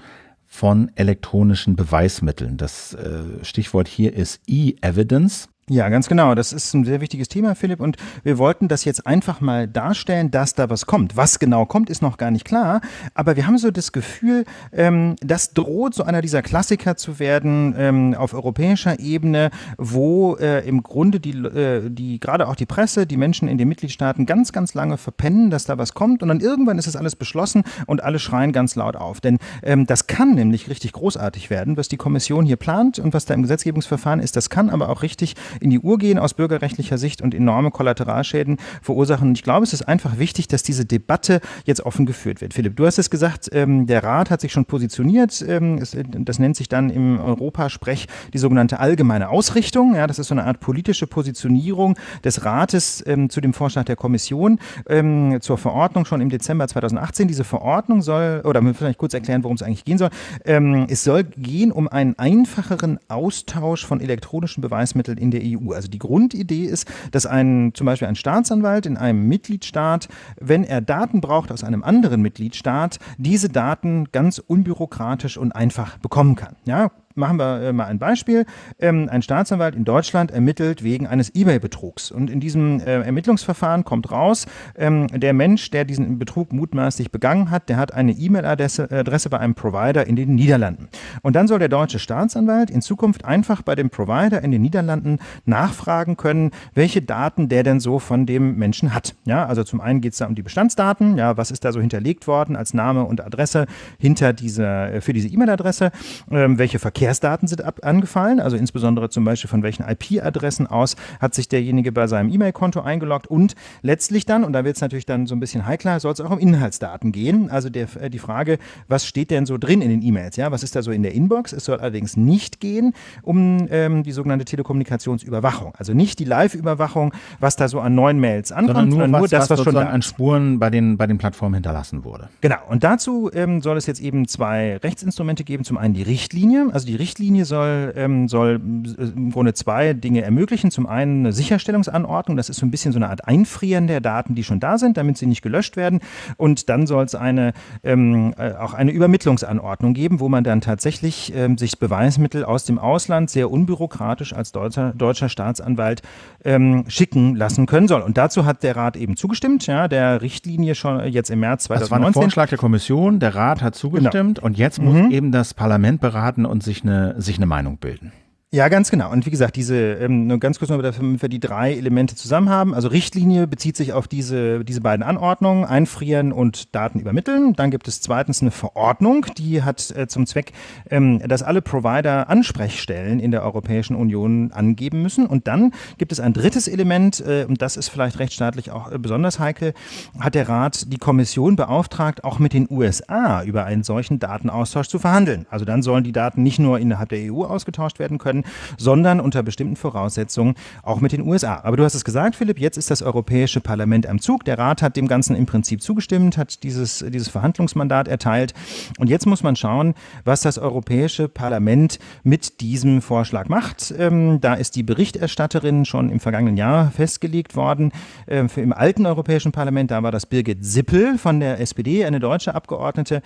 von elektronischen Beweismitteln. Das äh, Stichwort hier ist E-Evidence. Ja, ganz genau. Das ist ein sehr wichtiges Thema, Philipp. Und wir wollten das jetzt einfach mal darstellen, dass da was kommt. Was genau kommt, ist noch gar nicht klar. Aber wir haben so das Gefühl, ähm, das droht so einer dieser Klassiker zu werden ähm, auf europäischer Ebene, wo äh, im Grunde die, äh, die gerade auch die Presse, die Menschen in den Mitgliedstaaten ganz, ganz lange verpennen, dass da was kommt. Und dann irgendwann ist es alles beschlossen und alle schreien ganz laut auf. Denn ähm, das kann nämlich richtig großartig werden, was die Kommission hier plant und was da im Gesetzgebungsverfahren ist. Das kann aber auch richtig in die Uhr gehen aus bürgerrechtlicher Sicht und enorme Kollateralschäden verursachen. Und ich glaube, es ist einfach wichtig, dass diese Debatte jetzt offen geführt wird. Philipp, du hast es gesagt, ähm, der Rat hat sich schon positioniert. Ähm, es, das nennt sich dann im Europasprech die sogenannte allgemeine Ausrichtung. Ja, das ist so eine Art politische Positionierung des Rates ähm, zu dem Vorschlag der Kommission ähm, zur Verordnung schon im Dezember 2018. Diese Verordnung soll, oder wir vielleicht kurz erklären, worum es eigentlich gehen soll. Ähm, es soll gehen um einen einfacheren Austausch von elektronischen Beweismitteln in der EU. Also die Grundidee ist, dass ein, zum Beispiel ein Staatsanwalt in einem Mitgliedstaat, wenn er Daten braucht aus einem anderen Mitgliedstaat, diese Daten ganz unbürokratisch und einfach bekommen kann. Ja, Machen wir äh, mal ein Beispiel. Ähm, ein Staatsanwalt in Deutschland ermittelt wegen eines Ebay-Betrugs. Und in diesem äh, Ermittlungsverfahren kommt raus, ähm, der Mensch, der diesen Betrug mutmaßlich begangen hat, der hat eine E-Mail-Adresse äh, bei einem Provider in den Niederlanden. Und dann soll der deutsche Staatsanwalt in Zukunft einfach bei dem Provider in den Niederlanden nachfragen können, welche Daten der denn so von dem Menschen hat. Ja, also zum einen geht es da um die Bestandsdaten. Ja, was ist da so hinterlegt worden als Name und Adresse hinter dieser, für diese E-Mail-Adresse? Ähm, welche Verkehrs Verkehrsdaten sind ab angefallen, also insbesondere zum Beispiel von welchen IP-Adressen aus hat sich derjenige bei seinem E-Mail-Konto eingeloggt und letztlich dann, und da wird es natürlich dann so ein bisschen heikler, soll es auch um Inhaltsdaten gehen. Also der, äh, die Frage, was steht denn so drin in den E-Mails? Ja, was ist da so in der Inbox? Es soll allerdings nicht gehen um ähm, die sogenannte Telekommunikationsüberwachung. Also nicht die Live-Überwachung, was da so an neuen Mails ankommt, sondern nur, sondern nur was, das, was, was schon an Spuren bei den, bei den Plattformen hinterlassen wurde. Genau. Und dazu ähm, soll es jetzt eben zwei Rechtsinstrumente geben. Zum einen die Richtlinie. Also die die Richtlinie soll, ähm, soll äh, im Grunde zwei Dinge ermöglichen. Zum einen eine Sicherstellungsanordnung, das ist so ein bisschen so eine Art Einfrieren der Daten, die schon da sind, damit sie nicht gelöscht werden. Und dann soll es eine, ähm, äh, auch eine Übermittlungsanordnung geben, wo man dann tatsächlich ähm, sich Beweismittel aus dem Ausland sehr unbürokratisch als deutscher, deutscher Staatsanwalt ähm, schicken lassen können soll. Und dazu hat der Rat eben zugestimmt, ja, der Richtlinie schon jetzt im März 2019. Das war ein Vorschlag der Kommission, der Rat hat zugestimmt genau. und jetzt muss mhm. eben das Parlament beraten und sich eine, sich eine Meinung bilden. Ja, ganz genau. Und wie gesagt, diese, ähm, nur ganz kurz noch, damit wir die drei Elemente zusammen haben. Also Richtlinie bezieht sich auf diese, diese beiden Anordnungen, einfrieren und Daten übermitteln. Dann gibt es zweitens eine Verordnung, die hat äh, zum Zweck, ähm, dass alle Provider Ansprechstellen in der Europäischen Union angeben müssen. Und dann gibt es ein drittes Element, äh, und das ist vielleicht rechtsstaatlich auch äh, besonders heikel, hat der Rat die Kommission beauftragt, auch mit den USA über einen solchen Datenaustausch zu verhandeln. Also dann sollen die Daten nicht nur innerhalb der EU ausgetauscht werden können, werden, sondern unter bestimmten Voraussetzungen auch mit den USA. Aber du hast es gesagt, Philipp, jetzt ist das Europäische Parlament am Zug. Der Rat hat dem Ganzen im Prinzip zugestimmt, hat dieses, dieses Verhandlungsmandat erteilt. Und jetzt muss man schauen, was das Europäische Parlament mit diesem Vorschlag macht. Ähm, da ist die Berichterstatterin schon im vergangenen Jahr festgelegt worden. Ähm, für im alten Europäischen Parlament, da war das Birgit Sippel von der SPD, eine deutsche Abgeordnete.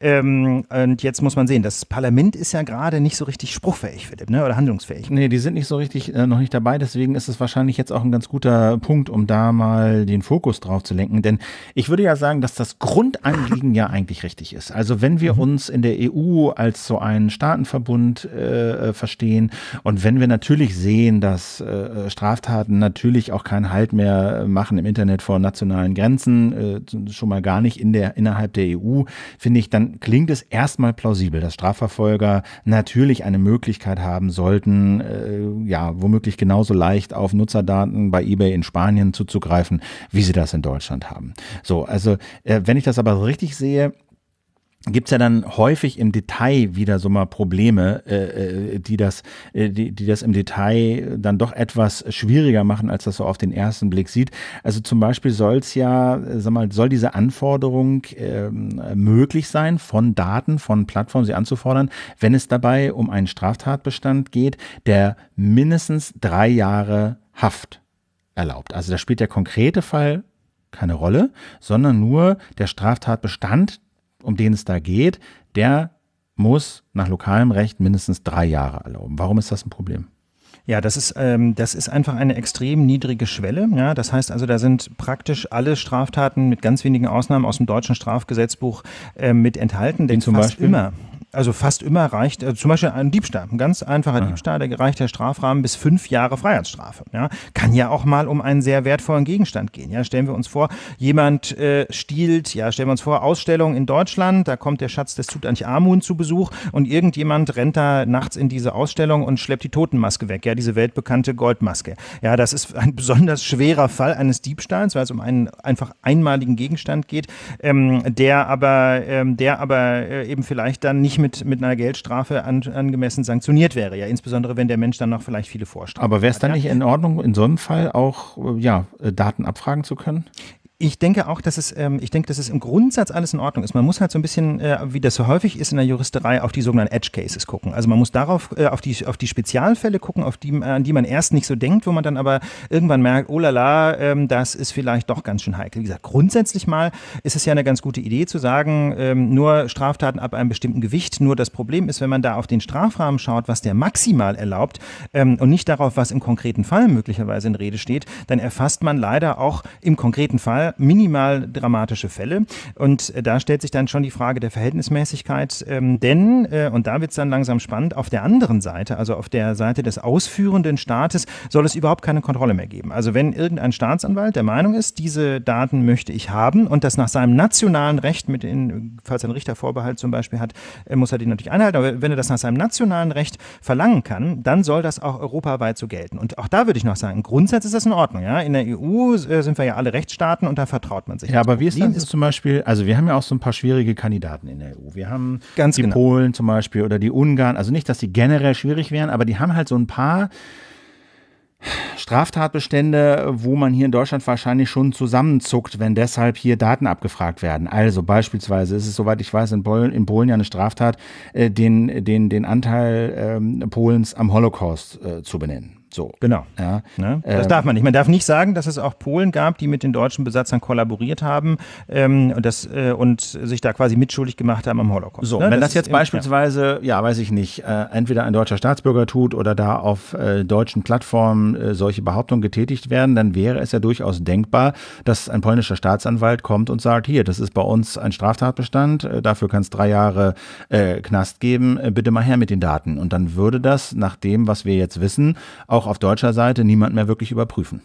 Ähm, und jetzt muss man sehen, das Parlament ist ja gerade nicht so richtig spruchfähig, Philipp, ne? oder handlungsfähig. Nee, die sind nicht so richtig äh, noch nicht dabei. Deswegen ist es wahrscheinlich jetzt auch ein ganz guter Punkt, um da mal den Fokus drauf zu lenken. Denn ich würde ja sagen, dass das Grundanliegen ja eigentlich richtig ist. Also wenn wir mhm. uns in der EU als so einen Staatenverbund äh, äh, verstehen und wenn wir natürlich sehen, dass äh, äh, Straftaten natürlich auch keinen Halt mehr machen im Internet vor nationalen Grenzen, äh, schon mal gar nicht in der, innerhalb der EU, finde ich, dann klingt es erstmal plausibel, dass Strafverfolger natürlich eine Möglichkeit haben sollen, sollten äh, ja womöglich genauso leicht auf Nutzerdaten bei eBay in Spanien zuzugreifen, wie sie das in Deutschland haben. So, also äh, wenn ich das aber richtig sehe, gibt es ja dann häufig im Detail wieder so mal Probleme, äh, äh, die, das, äh, die, die das im Detail dann doch etwas schwieriger machen, als das so auf den ersten Blick sieht. Also zum Beispiel soll es ja, äh, sag mal, soll diese Anforderung ähm, möglich sein, von Daten, von Plattformen sie anzufordern, wenn es dabei um einen Straftatbestand geht, der mindestens drei Jahre Haft erlaubt. Also da spielt der konkrete Fall keine Rolle, sondern nur der Straftatbestand, um den es da geht, der muss nach lokalem Recht mindestens drei Jahre erlauben. Warum ist das ein Problem? Ja, das ist, ähm, das ist einfach eine extrem niedrige Schwelle. Ja? Das heißt also, da sind praktisch alle Straftaten mit ganz wenigen Ausnahmen aus dem deutschen Strafgesetzbuch äh, mit enthalten. Denn Wie zum Beispiel? immer. Also fast immer reicht, also zum Beispiel ein Diebstahl, ein ganz einfacher Aha. Diebstahl, da reicht der Strafrahmen bis fünf Jahre Freiheitsstrafe. Ja? Kann ja auch mal um einen sehr wertvollen Gegenstand gehen. Ja? Stellen wir uns vor, jemand äh, stiehlt, ja, stellen wir uns vor, Ausstellung in Deutschland, da kommt der Schatz des Tutanchamun zu Besuch und irgendjemand rennt da nachts in diese Ausstellung und schleppt die Totenmaske weg, ja, diese weltbekannte Goldmaske. Ja, das ist ein <laughs> besonders schwerer Fall eines Diebstahls, weil es um einen einfach einmaligen Gegenstand geht, ähm, der aber, ähm, der aber äh, eben vielleicht dann nicht mehr mit, mit einer Geldstrafe an, angemessen sanktioniert wäre. Ja, insbesondere wenn der Mensch dann noch vielleicht viele Vorstrafen Aber wäre es dann hat, nicht ja? in Ordnung, in so einem Fall auch äh, ja, Daten abfragen zu können? Ich denke auch, dass es, ähm, ich denke, dass es im Grundsatz alles in Ordnung ist. Man muss halt so ein bisschen, äh, wie das so häufig ist in der Juristerei, auf die sogenannten Edge Cases gucken. Also man muss darauf, äh, auf die, auf die Spezialfälle gucken, auf die, an die man erst nicht so denkt, wo man dann aber irgendwann merkt, oh la la, ähm, das ist vielleicht doch ganz schön heikel. Wie gesagt, grundsätzlich mal ist es ja eine ganz gute Idee zu sagen, ähm, nur Straftaten ab einem bestimmten Gewicht. Nur das Problem ist, wenn man da auf den Strafrahmen schaut, was der maximal erlaubt ähm, und nicht darauf, was im konkreten Fall möglicherweise in Rede steht, dann erfasst man leider auch im konkreten Fall minimal dramatische Fälle. Und äh, da stellt sich dann schon die Frage der Verhältnismäßigkeit, ähm, denn, äh, und da wird es dann langsam spannend, auf der anderen Seite, also auf der Seite des ausführenden Staates, soll es überhaupt keine Kontrolle mehr geben. Also wenn irgendein Staatsanwalt der Meinung ist, diese Daten möchte ich haben und das nach seinem nationalen Recht, mit in, falls ein Richtervorbehalt zum Beispiel hat, äh, muss er den natürlich einhalten, aber wenn er das nach seinem nationalen Recht verlangen kann, dann soll das auch europaweit so gelten. Und auch da würde ich noch sagen, grundsätzlich ist das in Ordnung. Ja? In der EU sind wir ja alle Rechtsstaaten und da nachher vertraut man sich. Ja, aber wie ist das zum Beispiel, also wir haben ja auch so ein paar schwierige Kandidaten in der EU. Wir haben Ganz die genau. Polen zum Beispiel oder die Ungarn, also nicht, dass die generell schwierig wären, aber die haben halt so ein paar Straftatbestände, wo man hier in Deutschland wahrscheinlich schon zusammenzuckt, wenn deshalb hier Daten abgefragt werden. Also beispielsweise ist es, soweit ich weiß, in Polen, in Polen ja eine Straftat, äh, den, den, den Anteil ähm, Polens am Holocaust äh, zu benennen. So. Genau. Ja. Ne? ne? Das ähm. darf man nicht. Man darf nicht sagen, dass es auch Polen gab, die mit den deutschen Besatzern kollaboriert haben ähm, das, äh, und sich da quasi mitschuldig gemacht haben am Holocaust. So, ne? wenn das, das jetzt beispielsweise, ja. ja. weiß ich nicht, äh, entweder ein deutscher Staatsbürger tut oder da auf äh, deutschen Plattformen äh, solche Behauptungen getätigt werden, dann wäre es ja durchaus denkbar, dass ein polnischer Staatsanwalt kommt und sagt, hier, das ist bei uns ein Straftatbestand, äh, dafür kann es drei Jahre äh, Knast geben, bitte mal her mit den Daten. Und dann würde das, nach dem, was wir jetzt wissen, auch auch auf deutscher Seite niemand mehr wirklich überprüfen.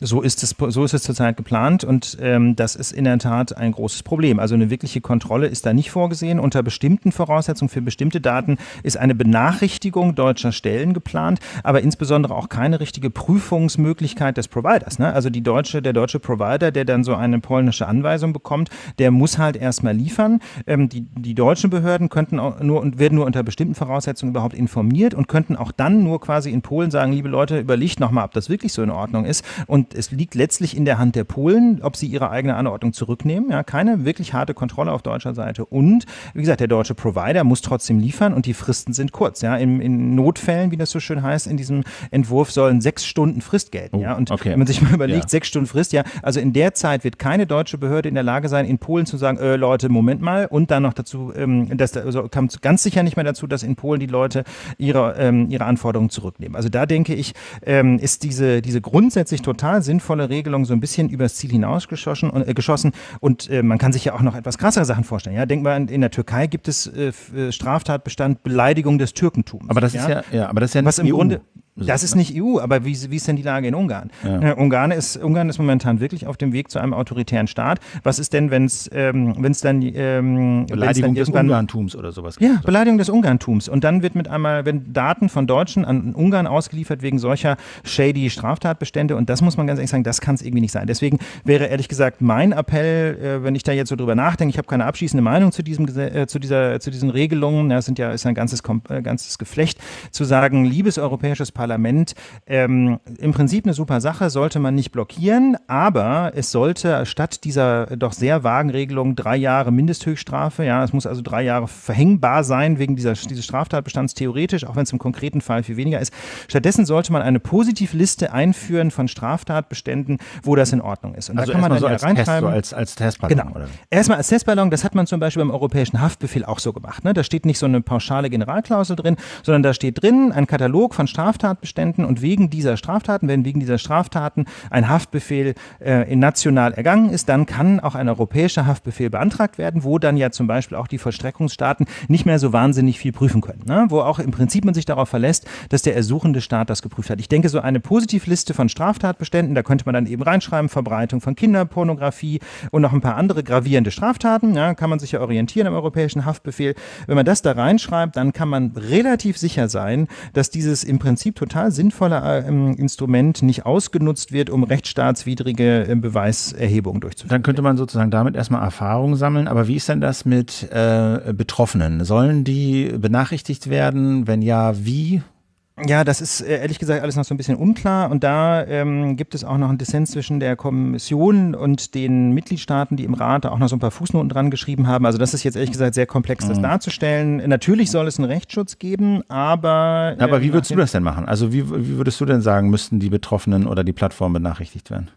So ist es, so ist es zurzeit geplant und ähm, das ist in der Tat ein großes Problem. Also eine wirkliche Kontrolle ist da nicht vorgesehen. Unter bestimmten Voraussetzungen für bestimmte Daten ist eine Benachrichtigung deutscher Stellen geplant, aber insbesondere auch keine richtige Prüfungsmöglichkeit des Providers. Ne? Also die deutsche, der deutsche Provider, der dann so eine polnische Anweisung bekommt, der muss halt erstmal liefern. Ähm, die, die deutschen Behörden könnten auch nur und werden nur unter bestimmten Voraussetzungen überhaupt informiert und könnten auch dann nur quasi in Polen sagen, liebe Leute, überlegt nochmal, ob das wirklich so in Ordnung ist. Und hängt, es liegt letztlich in der Hand der Polen, ob sie ihre eigene Anordnung zurücknehmen. Ja, keine wirklich harte Kontrolle auf deutscher Seite. Und wie gesagt, der deutsche Provider muss trotzdem liefern und die Fristen sind kurz. Ja, in, in Notfällen, wie das so schön heißt, in diesem Entwurf sollen sechs Stunden Frist gelten. Oh, ja, und okay. wenn man sich mal überlegt, ja. sechs Stunden Frist, ja, also in der Zeit wird keine deutsche Behörde in der Lage sein, in Polen zu sagen, äh, Leute, Moment mal, und dann noch dazu, ähm, das also kam ganz sicher nicht mehr dazu, dass in Polen die Leute ihre, ähm, ihre Anforderungen zurücknehmen. Also da denke ich, ähm, ist diese, diese grundsätzlich total sinnvolle Regelung so ein bisschen übers Ziel hinausgeschossen und, äh, geschossen. Und äh, man kann sich ja auch noch etwas krassere Sachen vorstellen. Ja, denk mal, in der Türkei gibt es äh, äh, Straftatbestand Beleidigung des Türkentums. Aber das ja? ist ja, ja, aber das ist ja nicht was im EU. Grunde das ist ne? nicht EU, aber wie, wie ist denn die Lage in Ungarn? Ja. Äh, Ungarn, ist, Ungarn ist momentan wirklich auf dem Weg zu einem autoritären Staat. Was ist denn, wenn es ähm, wenn's dann. Ähm, Beleidigung wenn's dann des Ungarntums oder sowas. gibt? Ja, so. Beleidigung des Ungarntums. Und dann wird mit einmal, wenn Daten von Deutschen an Ungarn ausgeliefert wegen solcher shady Straftatbestände. Und das muss man ganz ehrlich sagen, das kann es irgendwie nicht sein. Deswegen wäre ehrlich gesagt mein Appell, äh, wenn ich da jetzt so drüber nachdenke, ich habe keine abschließende Meinung zu, diesem, äh, zu, dieser, zu diesen Regelungen, Das sind ja, ist ein ganzes, äh, ganzes Geflecht, zu sagen, liebes europäisches Parlament, Parlament. Ähm, Im Prinzip eine super Sache, sollte man nicht blockieren, aber es sollte statt dieser doch sehr vagen Regelung drei Jahre Mindesthöchststrafe, ja, es muss also drei Jahre verhängbar sein wegen dieser, dieses Straftatbestands theoretisch, auch wenn es im konkreten Fall viel weniger ist. Stattdessen sollte man eine Positivliste einführen von Straftatbeständen, wo das in Ordnung ist. Und also da kann man dann so als reinschreiben. Test, so als, als Testballon, genau. oder? Erstmal als Testballon, das hat man zum Beispiel beim europäischen Haftbefehl auch so gemacht. Ne? Da steht nicht so eine pauschale Generalklausel drin, sondern da steht drin ein Katalog von Straftaten. Straftatbeständen und wegen dieser Straftaten, wenn wegen dieser Straftaten ein Haftbefehl äh, in national ergangen ist, dann kann auch ein europäischer Haftbefehl beantragt werden, wo dann ja zum Beispiel auch die Vollstreckungsstaaten nicht mehr so wahnsinnig viel prüfen können, ne? wo auch im Prinzip man sich darauf verlässt, dass der ersuchende Staat das geprüft hat. Ich denke, so eine Positivliste von Straftatbeständen, da könnte man dann eben reinschreiben, Verbreitung von Kinderpornografie und noch ein paar andere gravierende Straftaten, ja, kann man sich ja orientieren im europäischen Haftbefehl. Wenn man das da reinschreibt, dann kann man relativ sicher sein, dass dieses im Prinzip total total sinnvolle äh, ähm, Instrument nicht ausgenutzt wird, um rechtsstaatswidrige äh, Beweiserhebung durchzuführen. Dann könnte man sozusagen damit erstmal Erfahrung sammeln. Aber wie ist denn das mit äh, Betroffenen? Sollen die benachrichtigt werden? Wenn ja, wie? Ja, das ist äh, ehrlich gesagt alles noch so ein bisschen unklar. Und da ähm, gibt es auch noch einen Dissens zwischen der Kommission und den Mitgliedstaaten, die im Rat auch noch so ein paar Fußnoten dran geschrieben haben. Also das ist jetzt ehrlich gesagt sehr komplex, das mhm. darzustellen. Natürlich soll es einen Rechtsschutz geben, aber. Äh, aber wie äh, würdest du das denn machen? Also wie, wie würdest du denn sagen, müssten die Betroffenen oder die Plattformen benachrichtigt werden?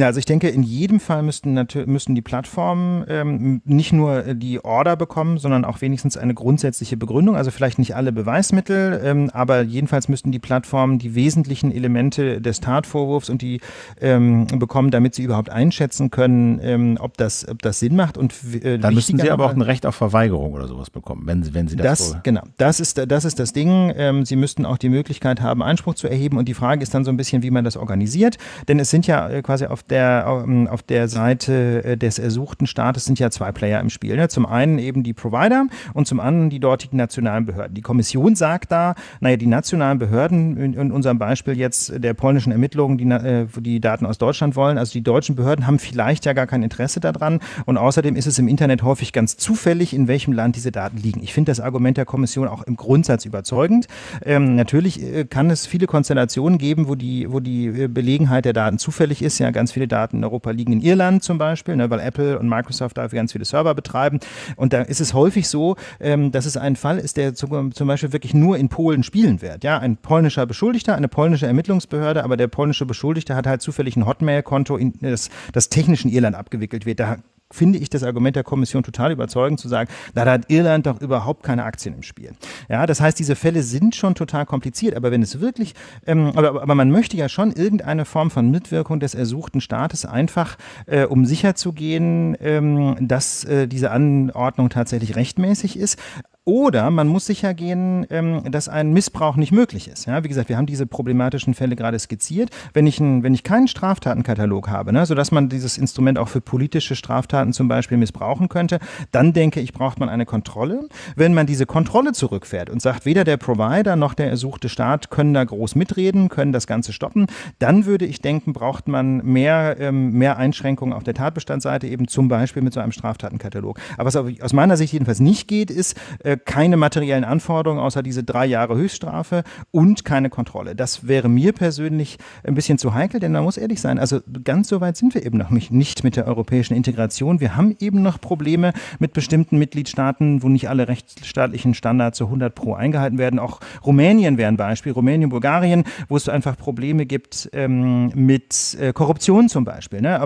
also ich denke, in jedem Fall müssten, müssten die Plattformen ähm, nicht nur äh, die Order bekommen, sondern auch wenigstens eine grundsätzliche Begründung. Also vielleicht nicht alle Beweismittel, ähm, aber jedenfalls müssten die Plattformen die wesentlichen Elemente des Tatvorwurfs und die ähm, bekommen, damit sie überhaupt einschätzen können, ähm, ob, das, ob das Sinn macht. Und äh, dann müssten sie aber auch ein Recht auf Verweigerung oder sowas bekommen, wenn sie, wenn sie das. das wollen. genau, das ist das ist das Ding. Ähm, sie müssten auch die Möglichkeit haben, Einspruch zu erheben. Und die Frage ist dann so ein bisschen, wie man das organisiert, denn es sind ja äh, quasi auf der, ähm, auf der Seite äh, des ersuchten Staates sind ja zwei Player im Spiel. Ne? Zum einen eben die Provider und zum anderen die dortigen nationalen Behörden. Die Kommission sagt da, naja, die nationalen Behörden, in, in unserem Beispiel jetzt der polnischen Ermittlungen, die äh, die Daten aus Deutschland wollen, also die deutschen Behörden haben vielleicht ja gar kein Interesse daran und außerdem ist es im Internet häufig ganz zufällig, in welchem Land diese Daten liegen. Ich finde das Argument der Kommission auch im Grundsatz überzeugend. Ähm, natürlich äh, kann es viele Konstellationen geben, wo die, wo die äh, Belegenheit der Daten zufällig ist, ja ganz viele Daten in Europa liegen in Irland zum Beispiel, ne, weil Apple und Microsoft dafür ganz viele Server betreiben. Und da ist es häufig so, ähm, dass es ein Fall ist, der zum, zum Beispiel wirklich nur in Polen spielen wird. Ja, ein polnischer Beschuldigter, eine polnische Ermittlungsbehörde, aber der polnische Beschuldigte hat halt zufällig ein Hotmail-Konto, das, das technisch in Irland abgewickelt wird. Da finde ich das Argument der Kommission total überzeugend zu sagen, da hat Irland doch überhaupt keine Aktien im Spiel. Ja, das heißt, diese Fälle sind schon total kompliziert, aber wenn es wirklich, ähm, aber, aber man möchte ja schon irgendeine Form von Mitwirkung des ersuchten Staates einfach, äh, um sicherzugehen, ähm, dass äh, diese Anordnung tatsächlich rechtmäßig ist, oder man muss sicher gehen, ähm, dass ein Missbrauch nicht möglich ist. Ja, wie gesagt, wir haben diese problematischen Fälle gerade skizziert. Wenn ich, ein, wenn ich keinen Straftatenkatalog habe, ne, sodass man dieses Instrument auch für politische Straftaten zum Beispiel missbrauchen könnte, dann denke ich, braucht man eine Kontrolle. Wenn man diese Kontrolle zurückfährt und sagt, weder der Provider noch der ersuchte Staat können da groß mitreden, können das Ganze stoppen, dann würde ich denken, braucht man mehr, ähm, mehr Einschränkungen auf der Tatbestandsseite, eben zum Beispiel mit so einem Straftatenkatalog. Aber was aus meiner Sicht jedenfalls nicht geht, ist, äh, keine materiellen Anforderungen außer diese drei Jahre Höchststrafe und keine Kontrolle. Das wäre mir persönlich ein bisschen zu heikel, denn man muss ehrlich sein, also ganz so weit sind wir eben noch nicht mit der europäischen Integration. Wir haben eben noch Probleme mit bestimmten Mitgliedstaaten, wo nicht alle rechtsstaatlichen Standards zu 100 pro eingehalten werden. Auch Rumänien wäre ein Beispiel, Rumänien, Bulgarien, wo es einfach Probleme gibt ähm, mit äh, Korruption zum Beispiel. Ne?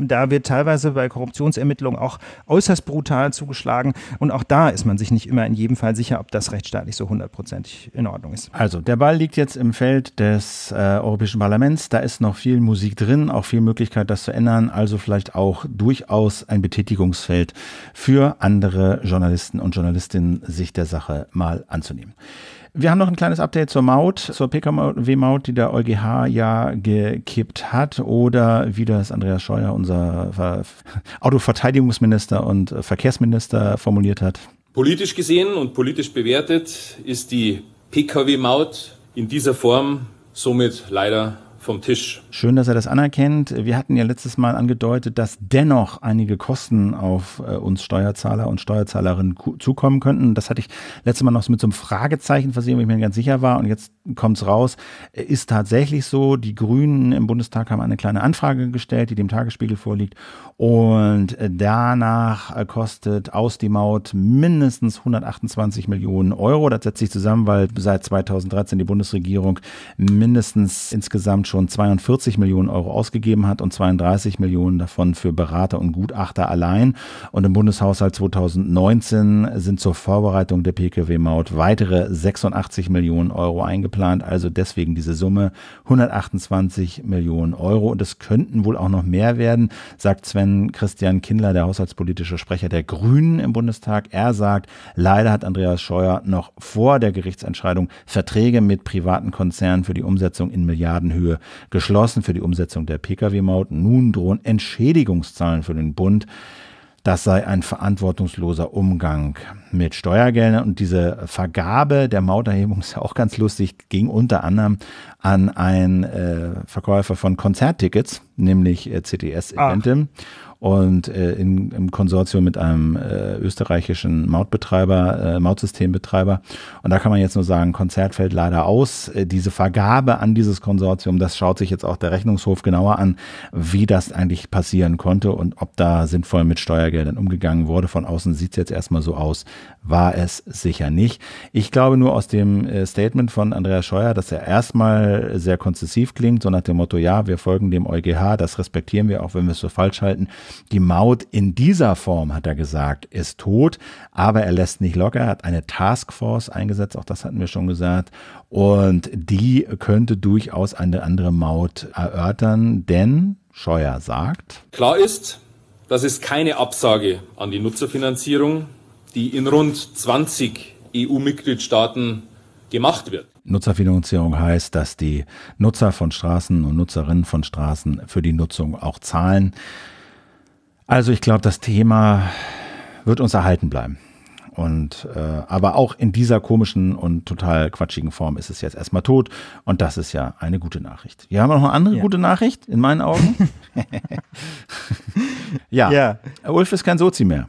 Da wird teilweise bei Korruptionsermittlungen auch äußerst brutal zugeschlagen und auch da ist man sich nicht immer in jedem Fall sicher, ob das rechtsstaatlich so hundertprozentig in Ordnung ist. Also, der Ball liegt jetzt im Feld des äh, Europäischen Parlaments. Da ist noch viel Musik drin, auch viel Möglichkeit, das zu ändern. Also vielleicht auch durchaus ein Betätigungsfeld für andere Journalisten und Journalistinnen, sich der Sache mal anzunehmen. Wir haben noch ein kleines Update zur Maut, zur PKW-Maut, die der EuGH ja gekippt hat. Oder wie das Andreas Scheuer, unser <laughs> Autoverteidigungsminister und Verkehrsminister, formuliert hat, Politisch gesehen und politisch bewertet ist die Pkw-Maut in dieser Form somit leider vom Tisch. Schön, dass er das anerkennt. Wir hatten ja letztes Mal angedeutet, dass dennoch einige Kosten auf äh, uns Steuerzahler und Steuerzahlerinnen zukommen könnten. Das hatte ich letztes Mal noch mit so einem Fragezeichen versehen, wo ich mir ganz sicher war. Und jetzt kommt es raus. Äh, ist tatsächlich so. Die Grünen im Bundestag haben eine kleine Anfrage gestellt, die dem Tagesspiegel vorliegt. Und äh, danach kostet aus die Maut mindestens 128 Millionen Euro. Das setzt sich zusammen, weil seit 2013 die Bundesregierung mindestens insgesamt schon 42 Millionen Euro ausgegeben hat und 32 Millionen davon für Berater und Gutachter allein. Und im Bundeshaushalt 2019 sind zur Vorbereitung der PKW-Maut weitere 86 Millionen Euro eingeplant. Also deswegen diese Summe 128 Millionen Euro. Und es könnten wohl auch noch mehr werden, sagt Sven Christian Kindler, der haushaltspolitische Sprecher der Grünen im Bundestag. Er sagt, leider hat Andreas Scheuer noch vor der Gerichtsentscheidung Verträge mit privaten Konzernen für die Umsetzung in Milliardenhöhe geschlossen für die Umsetzung der Pkw-Maut. Nun drohen Entschädigungszahlen für den Bund. Das sei ein verantwortungsloser Umgang mit Steuergeldern. Und diese Vergabe der Mauterhebung <laughs> ist ja auch ganz lustig, ging unter anderem an einen äh, Verkäufer von Konzerttickets, nämlich äh, CTS Eventim. Ach und äh, in, im Konsortium mit einem äh, österreichischen Mautbetreiber, äh, Mautsystembetreiber. Und da kann man jetzt nur sagen, Konzert fällt leider aus. Äh, diese Vergabe an dieses Konsortium, das schaut sich jetzt auch der Rechnungshof genauer an, wie das eigentlich passieren konnte und ob da sinnvoll mit Steuergeldern umgegangen wurde. Von außen sieht es jetzt erstmal so aus, war es sicher nicht. Ich glaube nur aus dem äh, Statement von Andreas Scheuer, dass er erstmal sehr konzessiv klingt, so nach dem Motto, ja, wir folgen dem EuGH, das respektieren wir, auch wenn wir es für falsch halten. Die Maut in dieser Form, hat er gesagt, ist tot, aber er lässt nicht locker, er hat eine Taskforce eingesetzt, auch das hatten wir schon gesagt, und die könnte durchaus eine andere Maut erörtern, denn Scheuer sagt. Klar ist, das ist keine Absage an die Nutzerfinanzierung, die in rund 20 EU-Mitgliedstaaten gemacht wird. Nutzerfinanzierung heißt, dass die Nutzer von Straßen und Nutzerinnen von Straßen für die Nutzung auch zahlen. Also ich glaube, das Thema wird uns erhalten bleiben. Und äh, aber auch in dieser komischen und total quatschigen Form ist es jetzt erstmal tot. Und das ist ja eine gute Nachricht. Wir haben noch eine andere ja. gute Nachricht, in meinen Augen. <laughs> <laughs> ja. ja. Ulf ist kein Sozi mehr.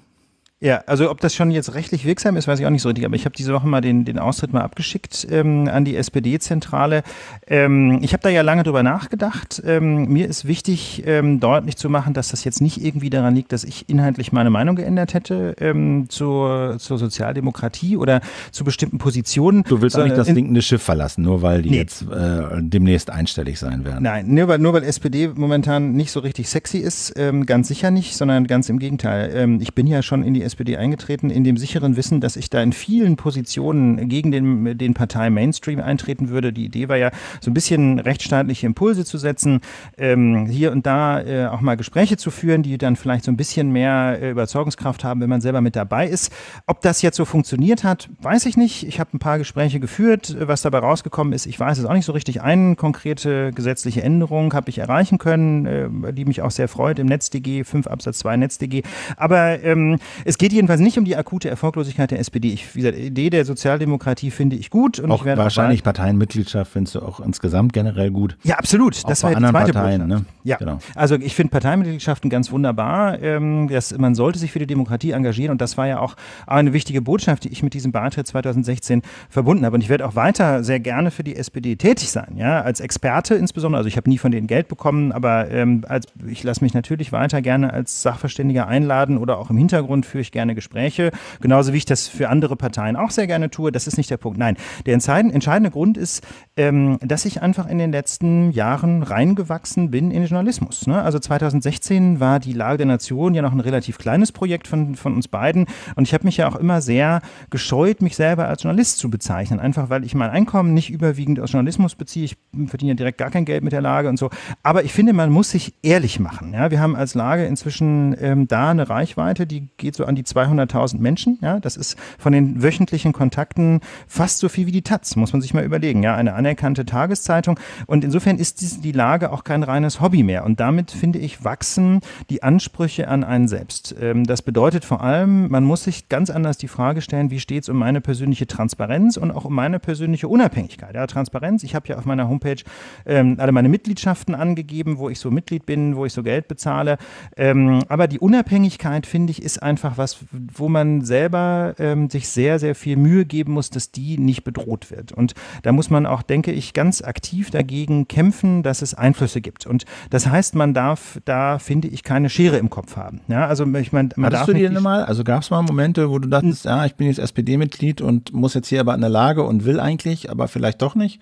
Ja, also ob das schon jetzt rechtlich wirksam ist, weiß ich auch nicht so richtig, aber ich habe diese Woche mal den, den Austritt mal abgeschickt ähm, an die SPD-Zentrale. Ähm, ich habe da ja lange drüber nachgedacht. Ähm, mir ist wichtig, ähm, deutlich zu machen, dass das jetzt nicht irgendwie daran liegt, dass ich inhaltlich meine Meinung geändert hätte ähm, zur, zur Sozialdemokratie oder zu bestimmten Positionen. Du willst doch nicht das linkende Schiff verlassen, nur weil die nee. jetzt äh, demnächst einstellig sein werden. Nein, nur weil, nur weil SPD momentan nicht so richtig sexy ist, ähm, ganz sicher nicht, sondern ganz im Gegenteil. Ähm, ich bin ja schon in die SPD eingetreten, in dem sicheren Wissen, dass ich da in vielen Positionen gegen den, den Partei-Mainstream eintreten würde. Die Idee war ja, so ein bisschen rechtsstaatliche Impulse zu setzen, ähm, hier und da äh, auch mal Gespräche zu führen, die dann vielleicht so ein bisschen mehr äh, Überzeugungskraft haben, wenn man selber mit dabei ist. Ob das jetzt so funktioniert hat, weiß ich nicht. Ich habe ein paar Gespräche geführt. Was dabei rausgekommen ist, ich weiß es auch nicht so richtig. Eine konkrete gesetzliche Änderung habe ich erreichen können, äh, die mich auch sehr freut im NetzDG, 5 Absatz 2 NetzDG. Aber ähm, es geht jedenfalls nicht um die akute Erfolglosigkeit der SPD. Ich, wie gesagt, Idee der Sozialdemokratie finde ich gut. Und auch wahrscheinlich auch Parteienmitgliedschaft findest du auch insgesamt generell gut. Ja, absolut. Das auch war bei anderen Parteien. Ne? Ja, genau. Also ich finde Parteimitgliedschaften ganz wunderbar. Ähm, das, man sollte sich für die Demokratie engagieren und das war ja auch eine wichtige Botschaft, die ich mit diesem Beitritt 2016 verbunden habe. Und ich werde auch weiter sehr gerne für die SPD tätig sein, ja, als Experte insbesondere. Also ich habe nie von denen Geld bekommen, aber ähm, als, ich lasse mich natürlich weiter gerne als Sachverständiger einladen oder auch im Hintergrund für ich gerne Gespräche, genauso wie ich das für andere Parteien auch sehr gerne tue. Das ist nicht der Punkt. Nein, der entscheidende, entscheidende Grund ist, ähm, dass ich einfach in den letzten Jahren reingewachsen bin in den Journalismus. Ne? Also 2016 war die Lage der Nation ja noch ein relativ kleines Projekt von, von uns beiden und ich habe mich ja auch immer sehr gescheut, mich selber als Journalist zu bezeichnen, einfach weil ich mein Einkommen nicht überwiegend aus Journalismus beziehe. Ich verdiene ja direkt gar kein Geld mit der Lage und so. Aber ich finde, man muss sich ehrlich machen. Ja? Wir haben als Lage inzwischen ähm, da eine Reichweite, die geht so an die die 200.000 Menschen. Ja, das ist von den wöchentlichen Kontakten fast so viel wie die Taz, muss man sich mal überlegen. Ja, eine anerkannte Tageszeitung. Und insofern ist die Lage auch kein reines Hobby mehr. Und damit, finde ich, wachsen die Ansprüche an einen selbst. Ähm, das bedeutet vor allem, man muss sich ganz anders die Frage stellen, wie steht es um meine persönliche Transparenz und auch um meine persönliche Unabhängigkeit. Ja, Transparenz, ich habe ja auf meiner Homepage ähm, alle meine Mitgliedschaften angegeben, wo ich so Mitglied bin, wo ich so Geld bezahle. Ähm, aber die Unabhängigkeit, finde ich, ist einfach was, was, wo man selber ähm, sich sehr, sehr viel Mühe geben muss, dass die nicht bedroht wird. Und da muss man auch, denke ich, ganz aktiv dagegen kämpfen, dass es Einflüsse gibt. Und das heißt, man darf da, finde ich, keine Schere im Kopf haben. Ja, also ich meine, man Hattest darf du dir denn mal, also gab es mal Momente, wo du dachtest, ja, ich bin jetzt SPD-Mitglied und muss jetzt hier aber in der Lage und will eigentlich, aber vielleicht doch nicht?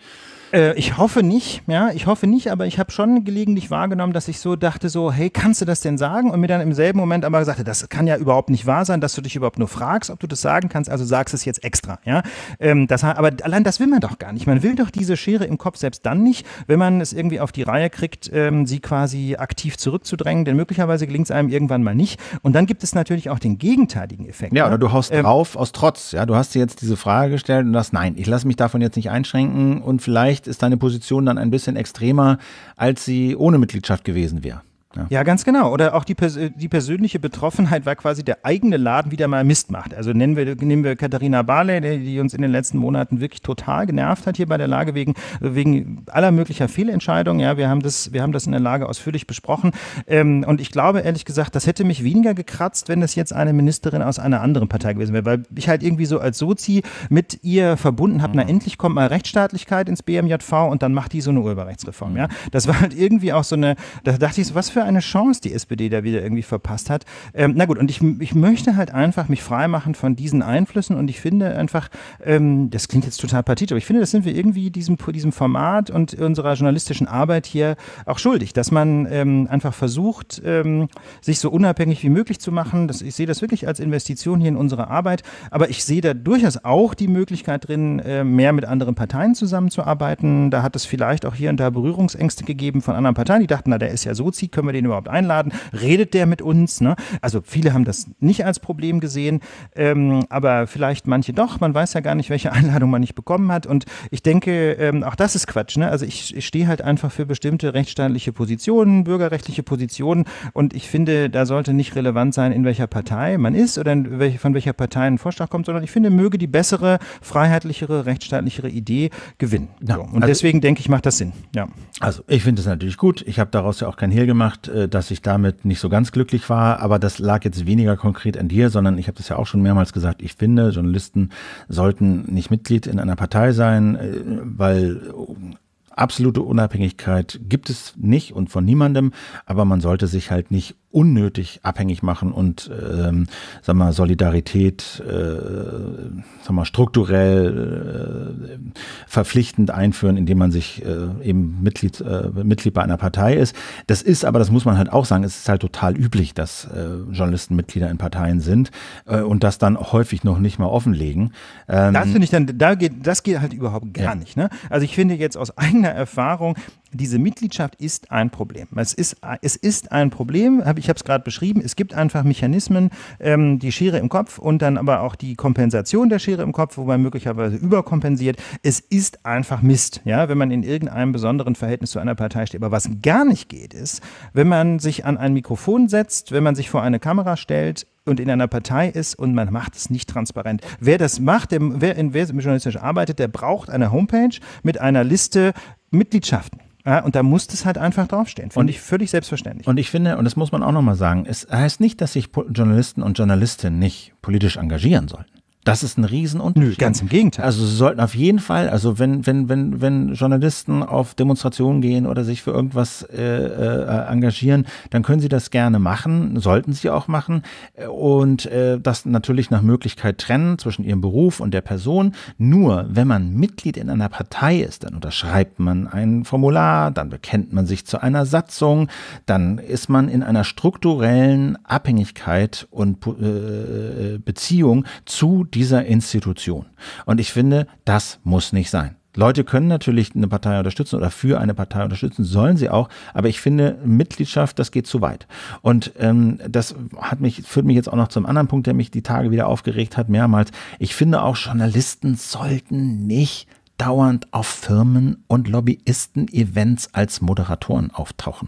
Äh, ich hoffe nicht, ja, ich hoffe nicht, aber ich habe schon gelegentlich wahrgenommen, dass ich so dachte, so, hey, kannst du das denn sagen? Und mir dann im selben Moment aber gesagt, das kann ja überhaupt nicht wahr sein, dass du dich überhaupt nur fragst, ob du das sagen kannst, also sagst es jetzt extra, ja. Ähm, das, aber allein das will man doch gar nicht. Man will doch diese Schere im Kopf selbst dann nicht, wenn man es irgendwie auf die Reihe kriegt, ähm, sie quasi aktiv zurückzudrängen, denn möglicherweise gelingt es einem irgendwann mal nicht. Und dann gibt es natürlich auch den gegenteiligen Effekt. Ja, ne? oder du haust ähm, drauf aus Trotz, ja, du hast dir jetzt diese Frage gestellt und sagst, nein, ich lasse mich davon jetzt nicht einschränken und vielleicht Vielleicht ist deine Position dann ein bisschen extremer, als sie ohne Mitgliedschaft gewesen wäre. Ja. Ne? ja. ganz genau. Oder auch die, äh, die persönliche Betroffenheit, war quasi der eigene Laden wieder mal Mist macht. Also nennen wir, nehmen wir Katharina Barley, die, die uns in den letzten Monaten wirklich total genervt hat hier bei der Lage wegen, wegen aller möglicher Fehlentscheidungen. Ja, wir haben das, wir haben das in der Lage ausführlich besprochen. Ähm, und ich glaube, ehrlich gesagt, das hätte mich weniger gekratzt, wenn das jetzt eine Ministerin aus einer anderen Partei gewesen wäre, weil ich halt irgendwie so als Sozi mit ihr verbunden habe, mhm. na endlich kommt mal Rechtsstaatlichkeit ins BMJV und dann macht die so eine Urheberrechtsreform. Ja, das war halt irgendwie auch so eine, da dachte ich so, was für für eine Chance die SPD da wieder irgendwie verpasst hat. Ähm, na gut, und ich, ich möchte halt einfach mich freimachen von diesen Einflüssen und ich finde einfach, ähm, das klingt jetzt total partitisch, aber ich finde, das sind wir irgendwie diesem, diesem Format und unserer journalistischen Arbeit hier auch schuldig, dass man ähm, einfach versucht, ähm, sich so unabhängig wie möglich zu machen. Das, ich sehe das wirklich als Investition hier in unsere Arbeit, aber ich sehe da durchaus auch die Möglichkeit drin, äh, mehr mit anderen Parteien zusammenzuarbeiten. Da hat es vielleicht auch hier und da Berührungsängste gegeben von anderen Parteien, die dachten, na, der ist ja so, zieht, können wir wir den überhaupt einladen? Redet der mit uns? Ne? Also viele haben das nicht als Problem gesehen, ähm, aber vielleicht manche doch. Man weiß ja gar nicht, welche <laughs> Einladung man nicht bekommen hat. Und ich denke, ähm, auch das ist Quatsch. Ne? Also ich, ich stehe halt einfach für bestimmte rechtsstaatliche Positionen, bürgerrechtliche Positionen. Und ich finde, da sollte nicht relevant sein, in welcher Partei man ist oder welch, von welcher Partei ein Vorschlag kommt, sondern ich finde, möge die bessere, freiheitlichere, rechtsstaatlichere Idee gewinnen. Ja, so. Und also deswegen denke ich, macht das Sinn. Ja. Also ich finde es natürlich gut. Ich habe daraus ja auch kein Hehl gemacht gemacht, äh, dass ich damit nicht so ganz glücklich war, aber das lag jetzt weniger konkret an dir, sondern ich habe das ja auch schon mehrmals gesagt, ich finde, Journalisten sollten nicht Mitglied in einer Partei sein, äh, weil absolute Unabhängigkeit gibt es nicht und von niemandem, aber man sollte sich halt nicht unnötig abhängig machen und ähm, sag mal, Solidarität äh, sag mal, strukturell äh, verpflichtend einführen, indem man sich äh, eben Mitglied, äh, Mitglied bei einer Partei ist. Das ist aber, das muss man halt auch sagen, es ist halt total üblich, dass äh, Journalisten Mitglieder in Parteien sind äh, und das dann häufig noch nicht mal offenlegen. Ähm, das finde ich dann, da geht, das geht halt überhaupt gar ja. nicht. Ne? Also ich finde jetzt aus eigener Erfahrung, diese Mitgliedschaft ist ein Problem. Es ist, es ist ein Problem, ich habe es gerade beschrieben, es gibt einfach Mechanismen, ähm, die Schere im Kopf und dann aber auch die Kompensation der Schere im Kopf, wo man möglicherweise überkompensiert. Es ist einfach Mist, ja, wenn man in irgendeinem besonderen Verhältnis zu einer Partei steht. Aber was gar nicht geht, ist, wenn man sich an ein Mikrofon setzt, wenn man sich vor eine Kamera stellt, und in einer Partei ist und man macht es nicht transparent. Wer das macht, der, wer, in, wer journalistisch arbeitet, der braucht eine Homepage mit einer Liste Mitgliedschaften. Ja, und da muss das halt einfach draufstehen. Finde ich völlig selbstverständlich. Und ich finde, und das muss man auch nochmal sagen, es heißt nicht, dass sich Journalisten und Journalistinnen nicht politisch engagieren sollten. Das ist ein Riesenunterschied. Nö, ganz im Gegenteil. Also sie sollten auf jeden Fall, also wenn, wenn, wenn, wenn Journalisten auf Demonstrationen gehen oder sich für irgendwas äh, äh, engagieren, dann können sie das gerne machen, sollten sie auch machen. Und äh, das natürlich nach Möglichkeit trennen zwischen ihrem Beruf und der Person. Nur wenn man Mitglied in einer Partei ist, dann unterschreibt man ein Formular, dann bekennt man sich zu einer Satzung, dann ist man in einer strukturellen Abhängigkeit und äh, Beziehung zu die dieser Institution. Und ich finde, das muss nicht sein. Leute können natürlich eine Partei unterstützen oder für eine Partei unterstützen, sollen sie auch, aber ich finde, Mitgliedschaft, das geht zu weit. Und ähm, das hat mich, führt mich jetzt auch noch zum anderen Punkt, der mich die Tage wieder aufgeregt hat, mehrmals. Ich finde auch, Journalisten sollten nicht dauernd auf Firmen und Lobbyisten-Events als Moderatoren auftauchen.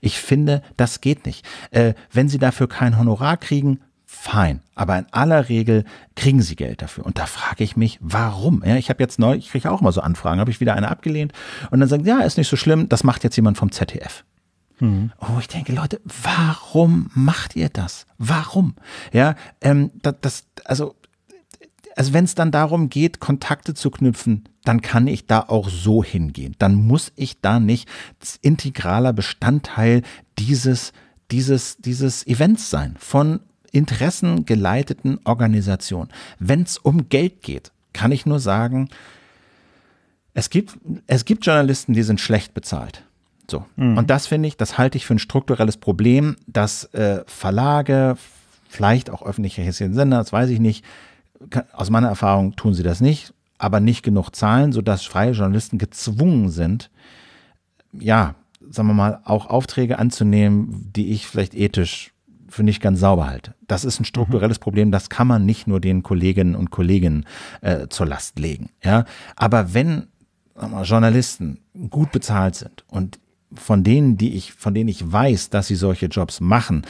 Ich finde, das geht nicht. Äh, wenn sie dafür kein Honorar kriegen, fein. Aber in aller Regel kriegen sie Geld dafür. Und da frage ich mich, warum? Ja, ich habe jetzt neu, ich kriege auch immer so Anfragen, habe ich wieder eine abgelehnt und dann sagen, ja, ist nicht so schlimm, das macht jetzt jemand vom ZDF. Mhm. Oh, ich denke, Leute, warum macht ihr das? Warum? Ja, ähm, das, das also, also wenn es dann darum geht, Kontakte zu knüpfen, dann kann ich da auch so hingehen. Dann muss ich da nicht integraler Bestandteil dieses dieses, dieses Events sein von interessengeleiteten Organisation. Wenn es um Geld geht, kann ich nur sagen, es gibt, es gibt Journalisten, die sind schlecht bezahlt. So. Mhm. Und das finde ich, das halte ich für ein strukturelles Problem, dass äh, Verlage, vielleicht auch öffentlich-rechtliche Sender, das weiß ich nicht, kann, aus meiner Erfahrung tun sie das nicht, aber nicht genug zahlen, sodass freie Journalisten gezwungen sind, ja, sagen wir mal, auch Aufträge anzunehmen, die ich vielleicht ethisch für nicht ganz sauber halte. Das ist ein strukturelles mhm. Problem, das kann man nicht nur den Kolleginnen und Kollegen äh, zur Last legen. Ja? Aber wenn mal, Journalisten gut bezahlt sind und von denen, die ich, von denen ich weiß, dass sie solche Jobs machen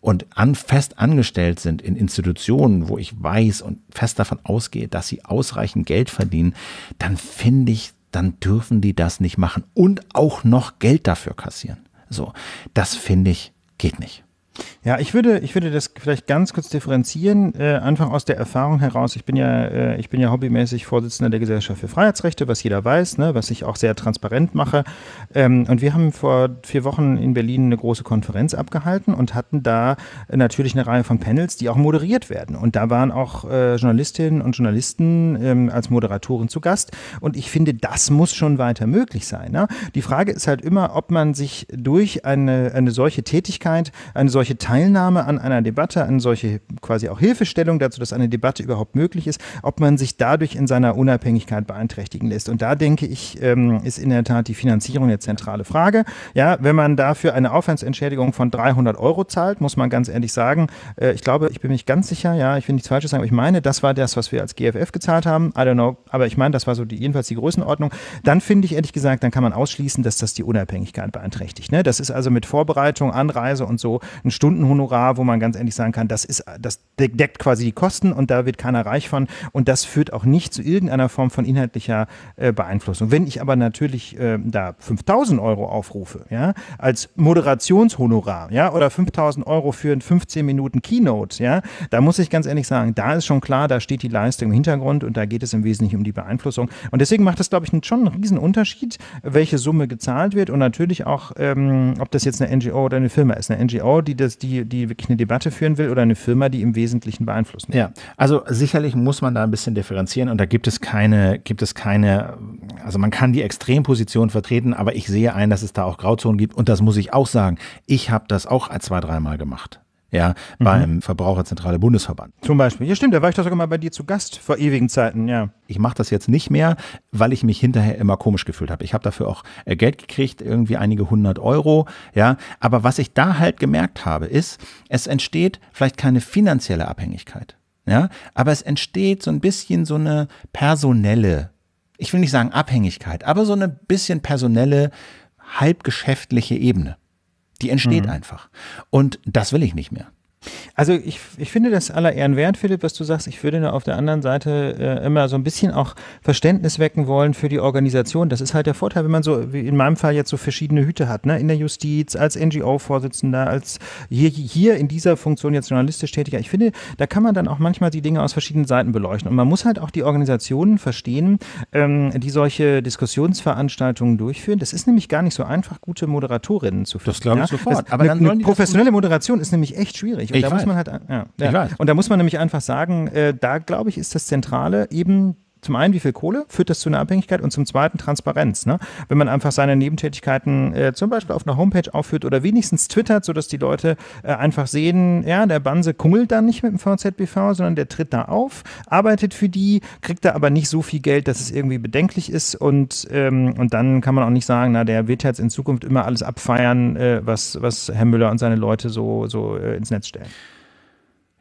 und an, fest angestellt sind in Institutionen, wo ich weiß und fest davon ausgehe, dass sie ausreichend Geld verdienen, dann finde ich, dann dürfen die das nicht machen und auch noch Geld dafür kassieren. So, das finde ich geht nicht. Ja, ich würde, ich würde das vielleicht ganz kurz differenzieren, äh, einfach aus der Erfahrung heraus. Ich bin ja, äh, ich bin ja hobbymäßig Vorsitzender der Gesellschaft für Freiheitsrechte, was jeder weiß, ne, was ich auch sehr transparent mache. Ähm, und wir haben vor vier Wochen in Berlin eine große Konferenz abgehalten und hatten da äh, natürlich eine Reihe von Panels, die auch moderiert werden. Und da waren auch äh, Journalistinnen und Journalisten ähm, als Moderatoren zu Gast. Und ich finde, das muss schon weiter möglich sein. Ne? Die Frage ist halt immer, ob man sich durch eine, eine solche Tätigkeit, eine solche solche Teilnahme an einer Debatte, an solche quasi auch Hilfestellung dazu, dass eine Debatte überhaupt möglich ist, ob man sich dadurch in seiner Unabhängigkeit beeinträchtigen lässt. Und da denke ich, ähm, ist in der Tat die Finanzierung eine zentrale Frage. Ja, wenn man dafür eine Aufwandsentschädigung von 300 Euro zahlt, muss man ganz ehrlich sagen, äh, ich glaube, ich bin mich ganz sicher, ja, ich will nichts Falsches sagen, aber ich meine, das war das, was wir als GFF gezahlt haben. I don't know, aber ich meine, das war so die, jedenfalls die Größenordnung. Dann finde ich ehrlich gesagt, dann kann man ausschließen, dass das die Unabhängigkeit beeinträchtigt. Ne? Das ist also mit Vorbereitung, Anreise und so ein Stundenhonorar, wo man ganz ehrlich sagen kann, das ist, das deckt quasi die Kosten und da wird keiner reich von und das führt auch nicht zu irgendeiner Form von inhaltlicher äh, Beeinflussung. Wenn ich aber natürlich äh, da 5000 Euro aufrufe, ja, als Moderationshonorar, ja, oder 5000 Euro für ein 15 Minuten Keynote, ja, da muss ich ganz ehrlich sagen, da ist schon klar, da steht die Leistung im Hintergrund und da geht es im Wesentlichen um die Beeinflussung. Und deswegen macht das, glaube ich, schon einen riesen Unterschied, welche Summe gezahlt wird und natürlich auch, ähm, ob das jetzt eine NGO oder eine Firma ist. Eine NGO, die das, die, die wirklich eine Debatte führen will oder eine Firma, die im Wesentlichen beeinflussen will. Ja, also sicherlich muss man da ein bisschen differenzieren und da gibt es keine, gibt es keine, also man kann die Extremposition vertreten, aber ich sehe ein, dass es da auch Grauzonen gibt und das muss ich auch sagen. Ich habe das auch zwei, dreimal gemacht ja, mhm. beim Verbraucherzentrale Bundesverband. Zum Beispiel. Ja, stimmt, da war ich doch sogar mal bei dir zu Gast vor ewigen Zeiten, ja. Ich mache das jetzt nicht mehr, weil ich mich hinterher immer komisch gefühlt habe. Ich habe dafür auch äh, Geld gekriegt, irgendwie einige hundert Euro, ja. Aber was ich da halt gemerkt habe, ist, es entsteht vielleicht keine finanzielle Abhängigkeit, ja, aber es entsteht so ein bisschen so eine personelle, ich will nicht sagen Abhängigkeit, aber so eine bisschen personelle, halbgeschäftliche Ebene. Die entsteht mhm. einfach. Und das will ich nicht mehr. Also ich, ich finde das aller Ehren wert, Philipp, was du sagst. Ich würde nur auf der anderen Seite äh, immer so ein bisschen auch Verständnis wecken wollen für die Organisation. Das ist halt der Vorteil, wenn man so, wie in meinem Fall jetzt so verschiedene Hüte hat, ne? in der Justiz, als NGO-Vorsitzender, als hier, hier in dieser Funktion jetzt journalistisch tätiger. Ich finde, da kann man dann auch manchmal die Dinge aus verschiedenen Seiten beleuchten. Und man muss halt auch die Organisationen verstehen, ähm, die solche Diskussionsveranstaltungen durchführen. Das ist nämlich gar nicht so einfach, gute Moderatorinnen zu finden. Das glaube ich ja? sofort. Das, Aber eine, dann eine professionelle Moderation ist nämlich echt schwierig. Und ich da weiß. muss man halt, ja, ja. Ich weiß. Und da muss man nämlich einfach sagen, äh, da glaube ich, ist das Zentrale eben zum einen, wie viel Kohle führt das zu einer Abhängigkeit und zum zweiten Transparenz. Ne? Wenn man einfach seine Nebentätigkeiten äh, zum Beispiel auf einer Homepage aufführt oder wenigstens twittert, sodass die Leute äh, einfach sehen, ja, der Banse kungelt da nicht mit dem VZBV, sondern der tritt da auf, arbeitet für die, kriegt da aber nicht so viel Geld, dass es irgendwie bedenklich ist und, ähm, und dann kann man auch nicht sagen, na, der wird jetzt in Zukunft immer alles abfeiern, äh, was, was Herr Müller und seine Leute so, so äh, ins Netz stellen.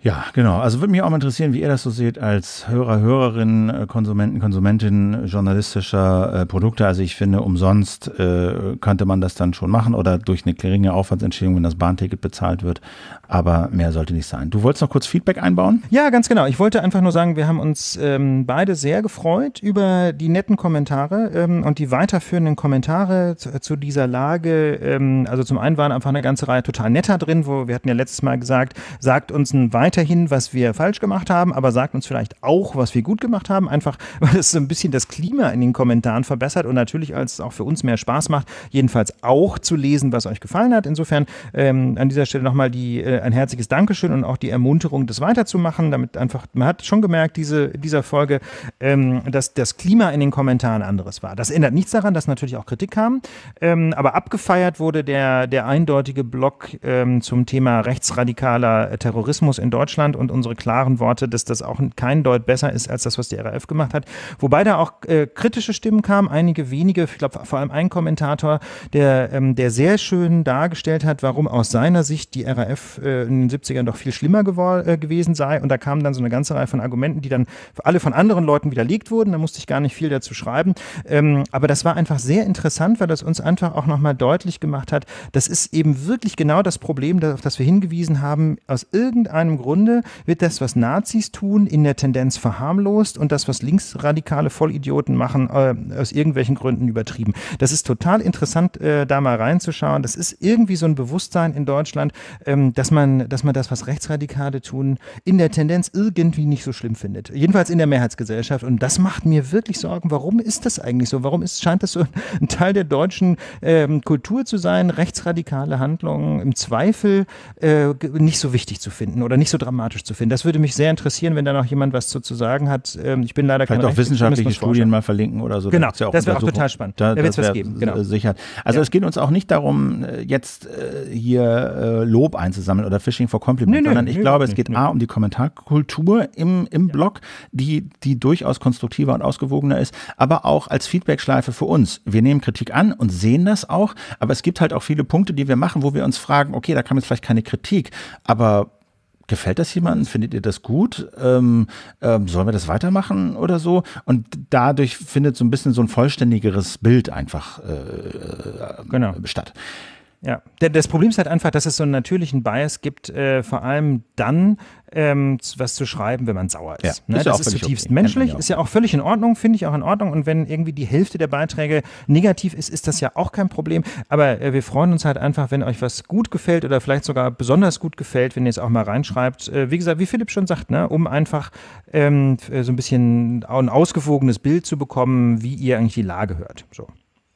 Ja, genau. Also würde mich auch mal interessieren, wie ihr das so seht als Hörer, Hörerin, äh, Konsumenten, Konsumentin journalistischer äh, Produkte. Also ich finde, umsonst äh, könnte man das dann schon machen oder durch eine geringe Aufwandsentschädigung, wenn das Bahnticket bezahlt wird. Aber mehr sollte nicht sein. Du wolltest noch kurz Feedback einbauen? Ja, ganz genau. Ich wollte einfach nur sagen, wir haben uns ähm, beide sehr gefreut über die netten Kommentare ähm, und die weiterführenden Kommentare zu, zu dieser Lage. Ähm, also zum einen waren einfach eine ganze Reihe total netter drin, wo wir hatten ja letztes Mal gesagt, sagt uns ein weiterer weiterhin, was wir falsch gemacht haben, aber sagt uns vielleicht auch, was wir gut gemacht haben. Einfach, <laughs> weil es so ein bisschen das Klima in den Kommentaren verbessert und natürlich als auch für uns mehr Spaß macht, jedenfalls auch zu lesen, was euch gefallen hat. Insofern ähm, an dieser Stelle nochmal die, äh, ein herzliches Dankeschön und auch die Ermunterung, das weiterzumachen, damit einfach, man hat schon gemerkt, diese, dieser Folge, ähm, dass das Klima in den Kommentaren anderes war. Das ändert nichts daran, dass natürlich auch Kritik kam, ähm, aber abgefeiert wurde der, der eindeutige Block ähm, zum Thema rechtsradikaler Terrorismus in Deutschland Deutschland und unsere klaren Worte, dass das auch kein Deut besser ist als das, was die RAF gemacht hat. Wobei da auch äh, kritische Stimmen kamen, einige wenige, ich glaube vor allem ein Kommentator, der, ähm, der sehr schön dargestellt hat, warum aus seiner Sicht die RAF äh, in den 70ern doch viel schlimmer äh, gewesen sei. Und da kamen dann so eine ganze Reihe von Argumenten, die dann alle von anderen Leuten widerlegt wurden. Da musste ich gar nicht viel dazu schreiben. Ähm, aber das war einfach sehr interessant, weil das uns einfach auch nochmal deutlich gemacht hat, das ist eben wirklich genau das Problem, auf das wir hingewiesen haben. Aus irgendeinem Grund Grunde wird das, was Nazis tun, in der Tendenz verharmlost und das, was linksradikale Vollidioten machen, äh, aus irgendwelchen Gründen übertrieben. Das ist total interessant, äh, da mal reinzuschauen. Das ist irgendwie so ein Bewusstsein in Deutschland, ähm, dass, man, dass man das, was Rechtsradikale tun, in der Tendenz irgendwie nicht so schlimm findet. Jedenfalls in der Mehrheitsgesellschaft. Und das macht mir wirklich Sorgen. Warum ist das eigentlich so? Warum ist, scheint das so ein Teil der deutschen ähm, Kultur zu sein, rechtsradikale Handlungen im Zweifel äh, nicht so wichtig zu finden oder nicht so dramatisch zu finden. Das würde mich sehr interessieren, wenn da noch jemand was zu, zu sagen hat. Ähm, ich bin leider Vielleicht auch wissenschaftliche Studien mal verlinken oder so. Genau, da ja das wäre auch total spannend. Da, da wird es was geben. Genau. Sicher. Also ja. es geht uns auch nicht darum, äh, jetzt äh, hier äh, Lob einzusammeln oder Phishing for Compliment, nö, nö, sondern ich nö, glaube, es geht A um die Kommentarkultur im, im ja. Blog, die, die durchaus konstruktiver und ausgewogener ist, aber auch als Feedbackschleife für uns. Wir nehmen Kritik an und sehen das auch, aber es gibt halt auch viele Punkte, die wir machen, wo wir uns fragen, okay, da kam jetzt vielleicht keine Kritik, aber gefällt das jemandem? Findet ihr das gut? Ähm, ähm, sollen wir das weitermachen oder so? Und dadurch findet so ein bisschen so ein vollständigeres Bild einfach äh, äh genau. statt. Genau. Ja, das Problem ist halt einfach, dass es so einen natürlichen Bias gibt, äh, vor allem dann ähm, was zu schreiben, wenn man sauer ist. Ja, ne? das ja ist zutiefst okay. menschlich, ist ja auch völlig in Ordnung, finde ich auch in Ordnung. Und wenn irgendwie die Hälfte der Beiträge negativ ist, ist das ja auch kein Problem. Aber äh, wir freuen uns halt einfach, wenn euch was gut gefällt oder vielleicht sogar besonders gut gefällt, wenn ihr es auch mal reinschreibt. Äh, wie gesagt, wie Philipp schon sagt, ne? um einfach ähm, so ein bisschen ein ausgewogenes Bild zu bekommen, wie ihr eigentlich die Lage hört. So.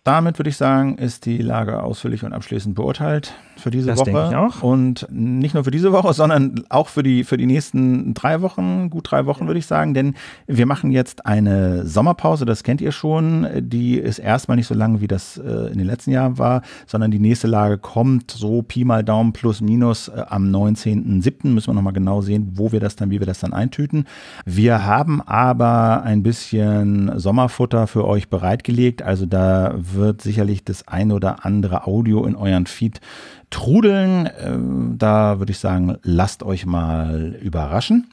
Damit würde ich sagen, ist die Lage ausführlich und abschließend beurteilt für diese das Woche. Denke ich auch. Und nicht nur für diese Woche, <laughs> sondern auch für die, für die nächsten drei Wochen, gut drei Wochen würde ich sagen, denn wir machen jetzt eine Sommerpause, das kennt ihr schon. Die ist erstmal nicht so lang, wie das äh, in den letzten Jahren war, sondern die nächste Lage kommt so Pi mal Daumen plus minus äh, am 19.07. Müssen wir nochmal genau sehen, wo wir das dann, wie wir das dann eintüten. Wir haben aber ein bisschen Sommerfutter für euch bereitgelegt, also da wird sicherlich das ein oder andere Audio in euren Feed trudeln. Ähm, da würde ich sagen, lasst euch mal überraschen.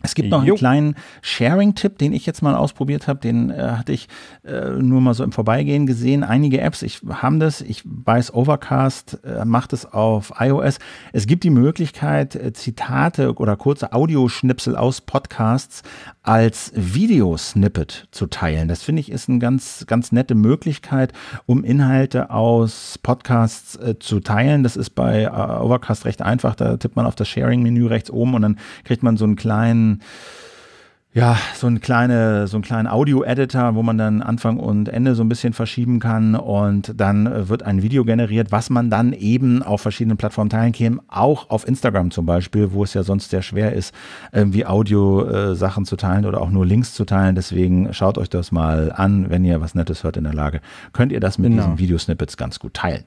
Es gibt noch einen kleinen Sharing-Tipp, den ich jetzt mal ausprobiert habe. Den äh, hatte ich äh, nur mal so im Vorbeigehen gesehen. Einige Apps ich, haben das. Ich weiß, Overcast äh, macht es auf iOS. Es gibt die Möglichkeit, äh, Zitate oder kurze Audioschnipsel aus Podcasts als Videosnippet zu teilen. Das finde ich ist eine ganz, ganz nette Möglichkeit, um Inhalte aus Podcasts äh, zu teilen. Das ist bei äh, Overcast recht einfach. Da tippt man auf das Sharing-Menü rechts oben und dann kriegt man so einen kleinen ja, so ein kleine, so einen kleinen Audio-Editor, wo man dann Anfang und Ende so ein bisschen verschieben kann und dann äh, wird ein Video generiert, was man dann eben auf verschiedenen Plattformen teilen kann, auch auf Instagram zum Beispiel, wo es ja sonst sehr schwer ist, irgendwie Audio-Sachen äh, zu teilen oder auch nur Links zu teilen. Deswegen schaut euch das mal an, wenn ihr was Nettes hört in der Lage, könnt ihr das mit genau. diesen Videosnippets ganz gut teilen.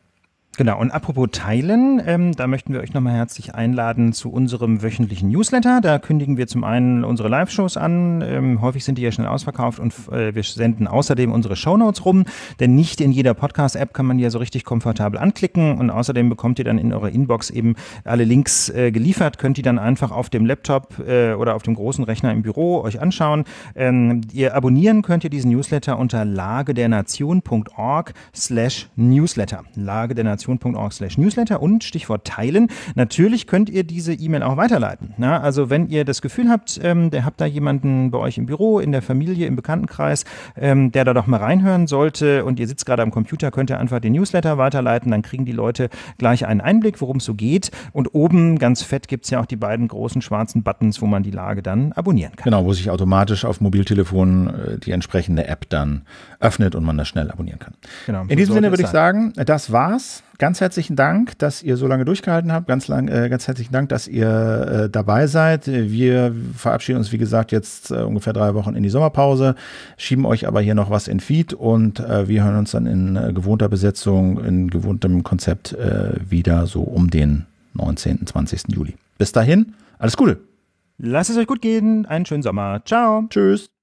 Genau, und apropos Teilen, ähm, da möchten wir euch nochmal herzlich einladen zu unserem wöchentlichen Newsletter. Da kündigen wir zum einen unsere Live-Shows an, ähm, häufig sind die ja schnell ausverkauft und äh, wir senden außerdem unsere Shownotes rum, denn nicht in jeder Podcast-App kann man die ja so richtig komfortabel anklicken und außerdem bekommt ihr dann in eurer Inbox eben alle Links äh, geliefert, könnt ihr dann einfach auf dem Laptop äh, oder auf dem großen Rechner im Büro euch anschauen. Ähm, ihr abonnieren könnt ihr diesen Newsletter unter lagedernation.org slash Newsletter. Lage der Nation reformation.org slash newsletter und Stichwort teilen. Natürlich könnt ihr diese E-Mail auch weiterleiten. Na, ne? also wenn ihr das Gefühl habt, ähm, der habt da jemanden bei euch im Büro, in der Familie, im Bekanntenkreis, ähm, der da doch mal reinhören sollte und ihr sitzt gerade am Computer, könnt ihr einfach den Newsletter weiterleiten, dann kriegen die Leute gleich einen Einblick, worum es so geht. Und oben ganz fett gibt es ja auch die beiden großen schwarzen Buttons, wo man die Lage dann abonnieren kann. Genau, wo sich automatisch auf Mobiltelefon äh, die entsprechende App dann öffnet und man das schnell abonnieren kann. Genau, In diesem Sinne würde ich sagen, das war's ganz herzlichen Dank, dass ihr so lange durchgehalten habt. Ganz, lang, äh, ganz herzlichen Dank, dass ihr äh, dabei seid. Wir verabschieden uns, wie gesagt, jetzt äh, ungefähr drei Wochen in die Sommerpause, schieben euch aber hier noch was in Feed und äh, wir hören uns dann in äh, gewohnter Besetzung, in gewohntem Konzept äh, wieder so um den 19., 20. Juli. Bis dahin, alles Gute. Lasst es euch gut gehen, einen schönen Sommer. Ciao. Tschüss.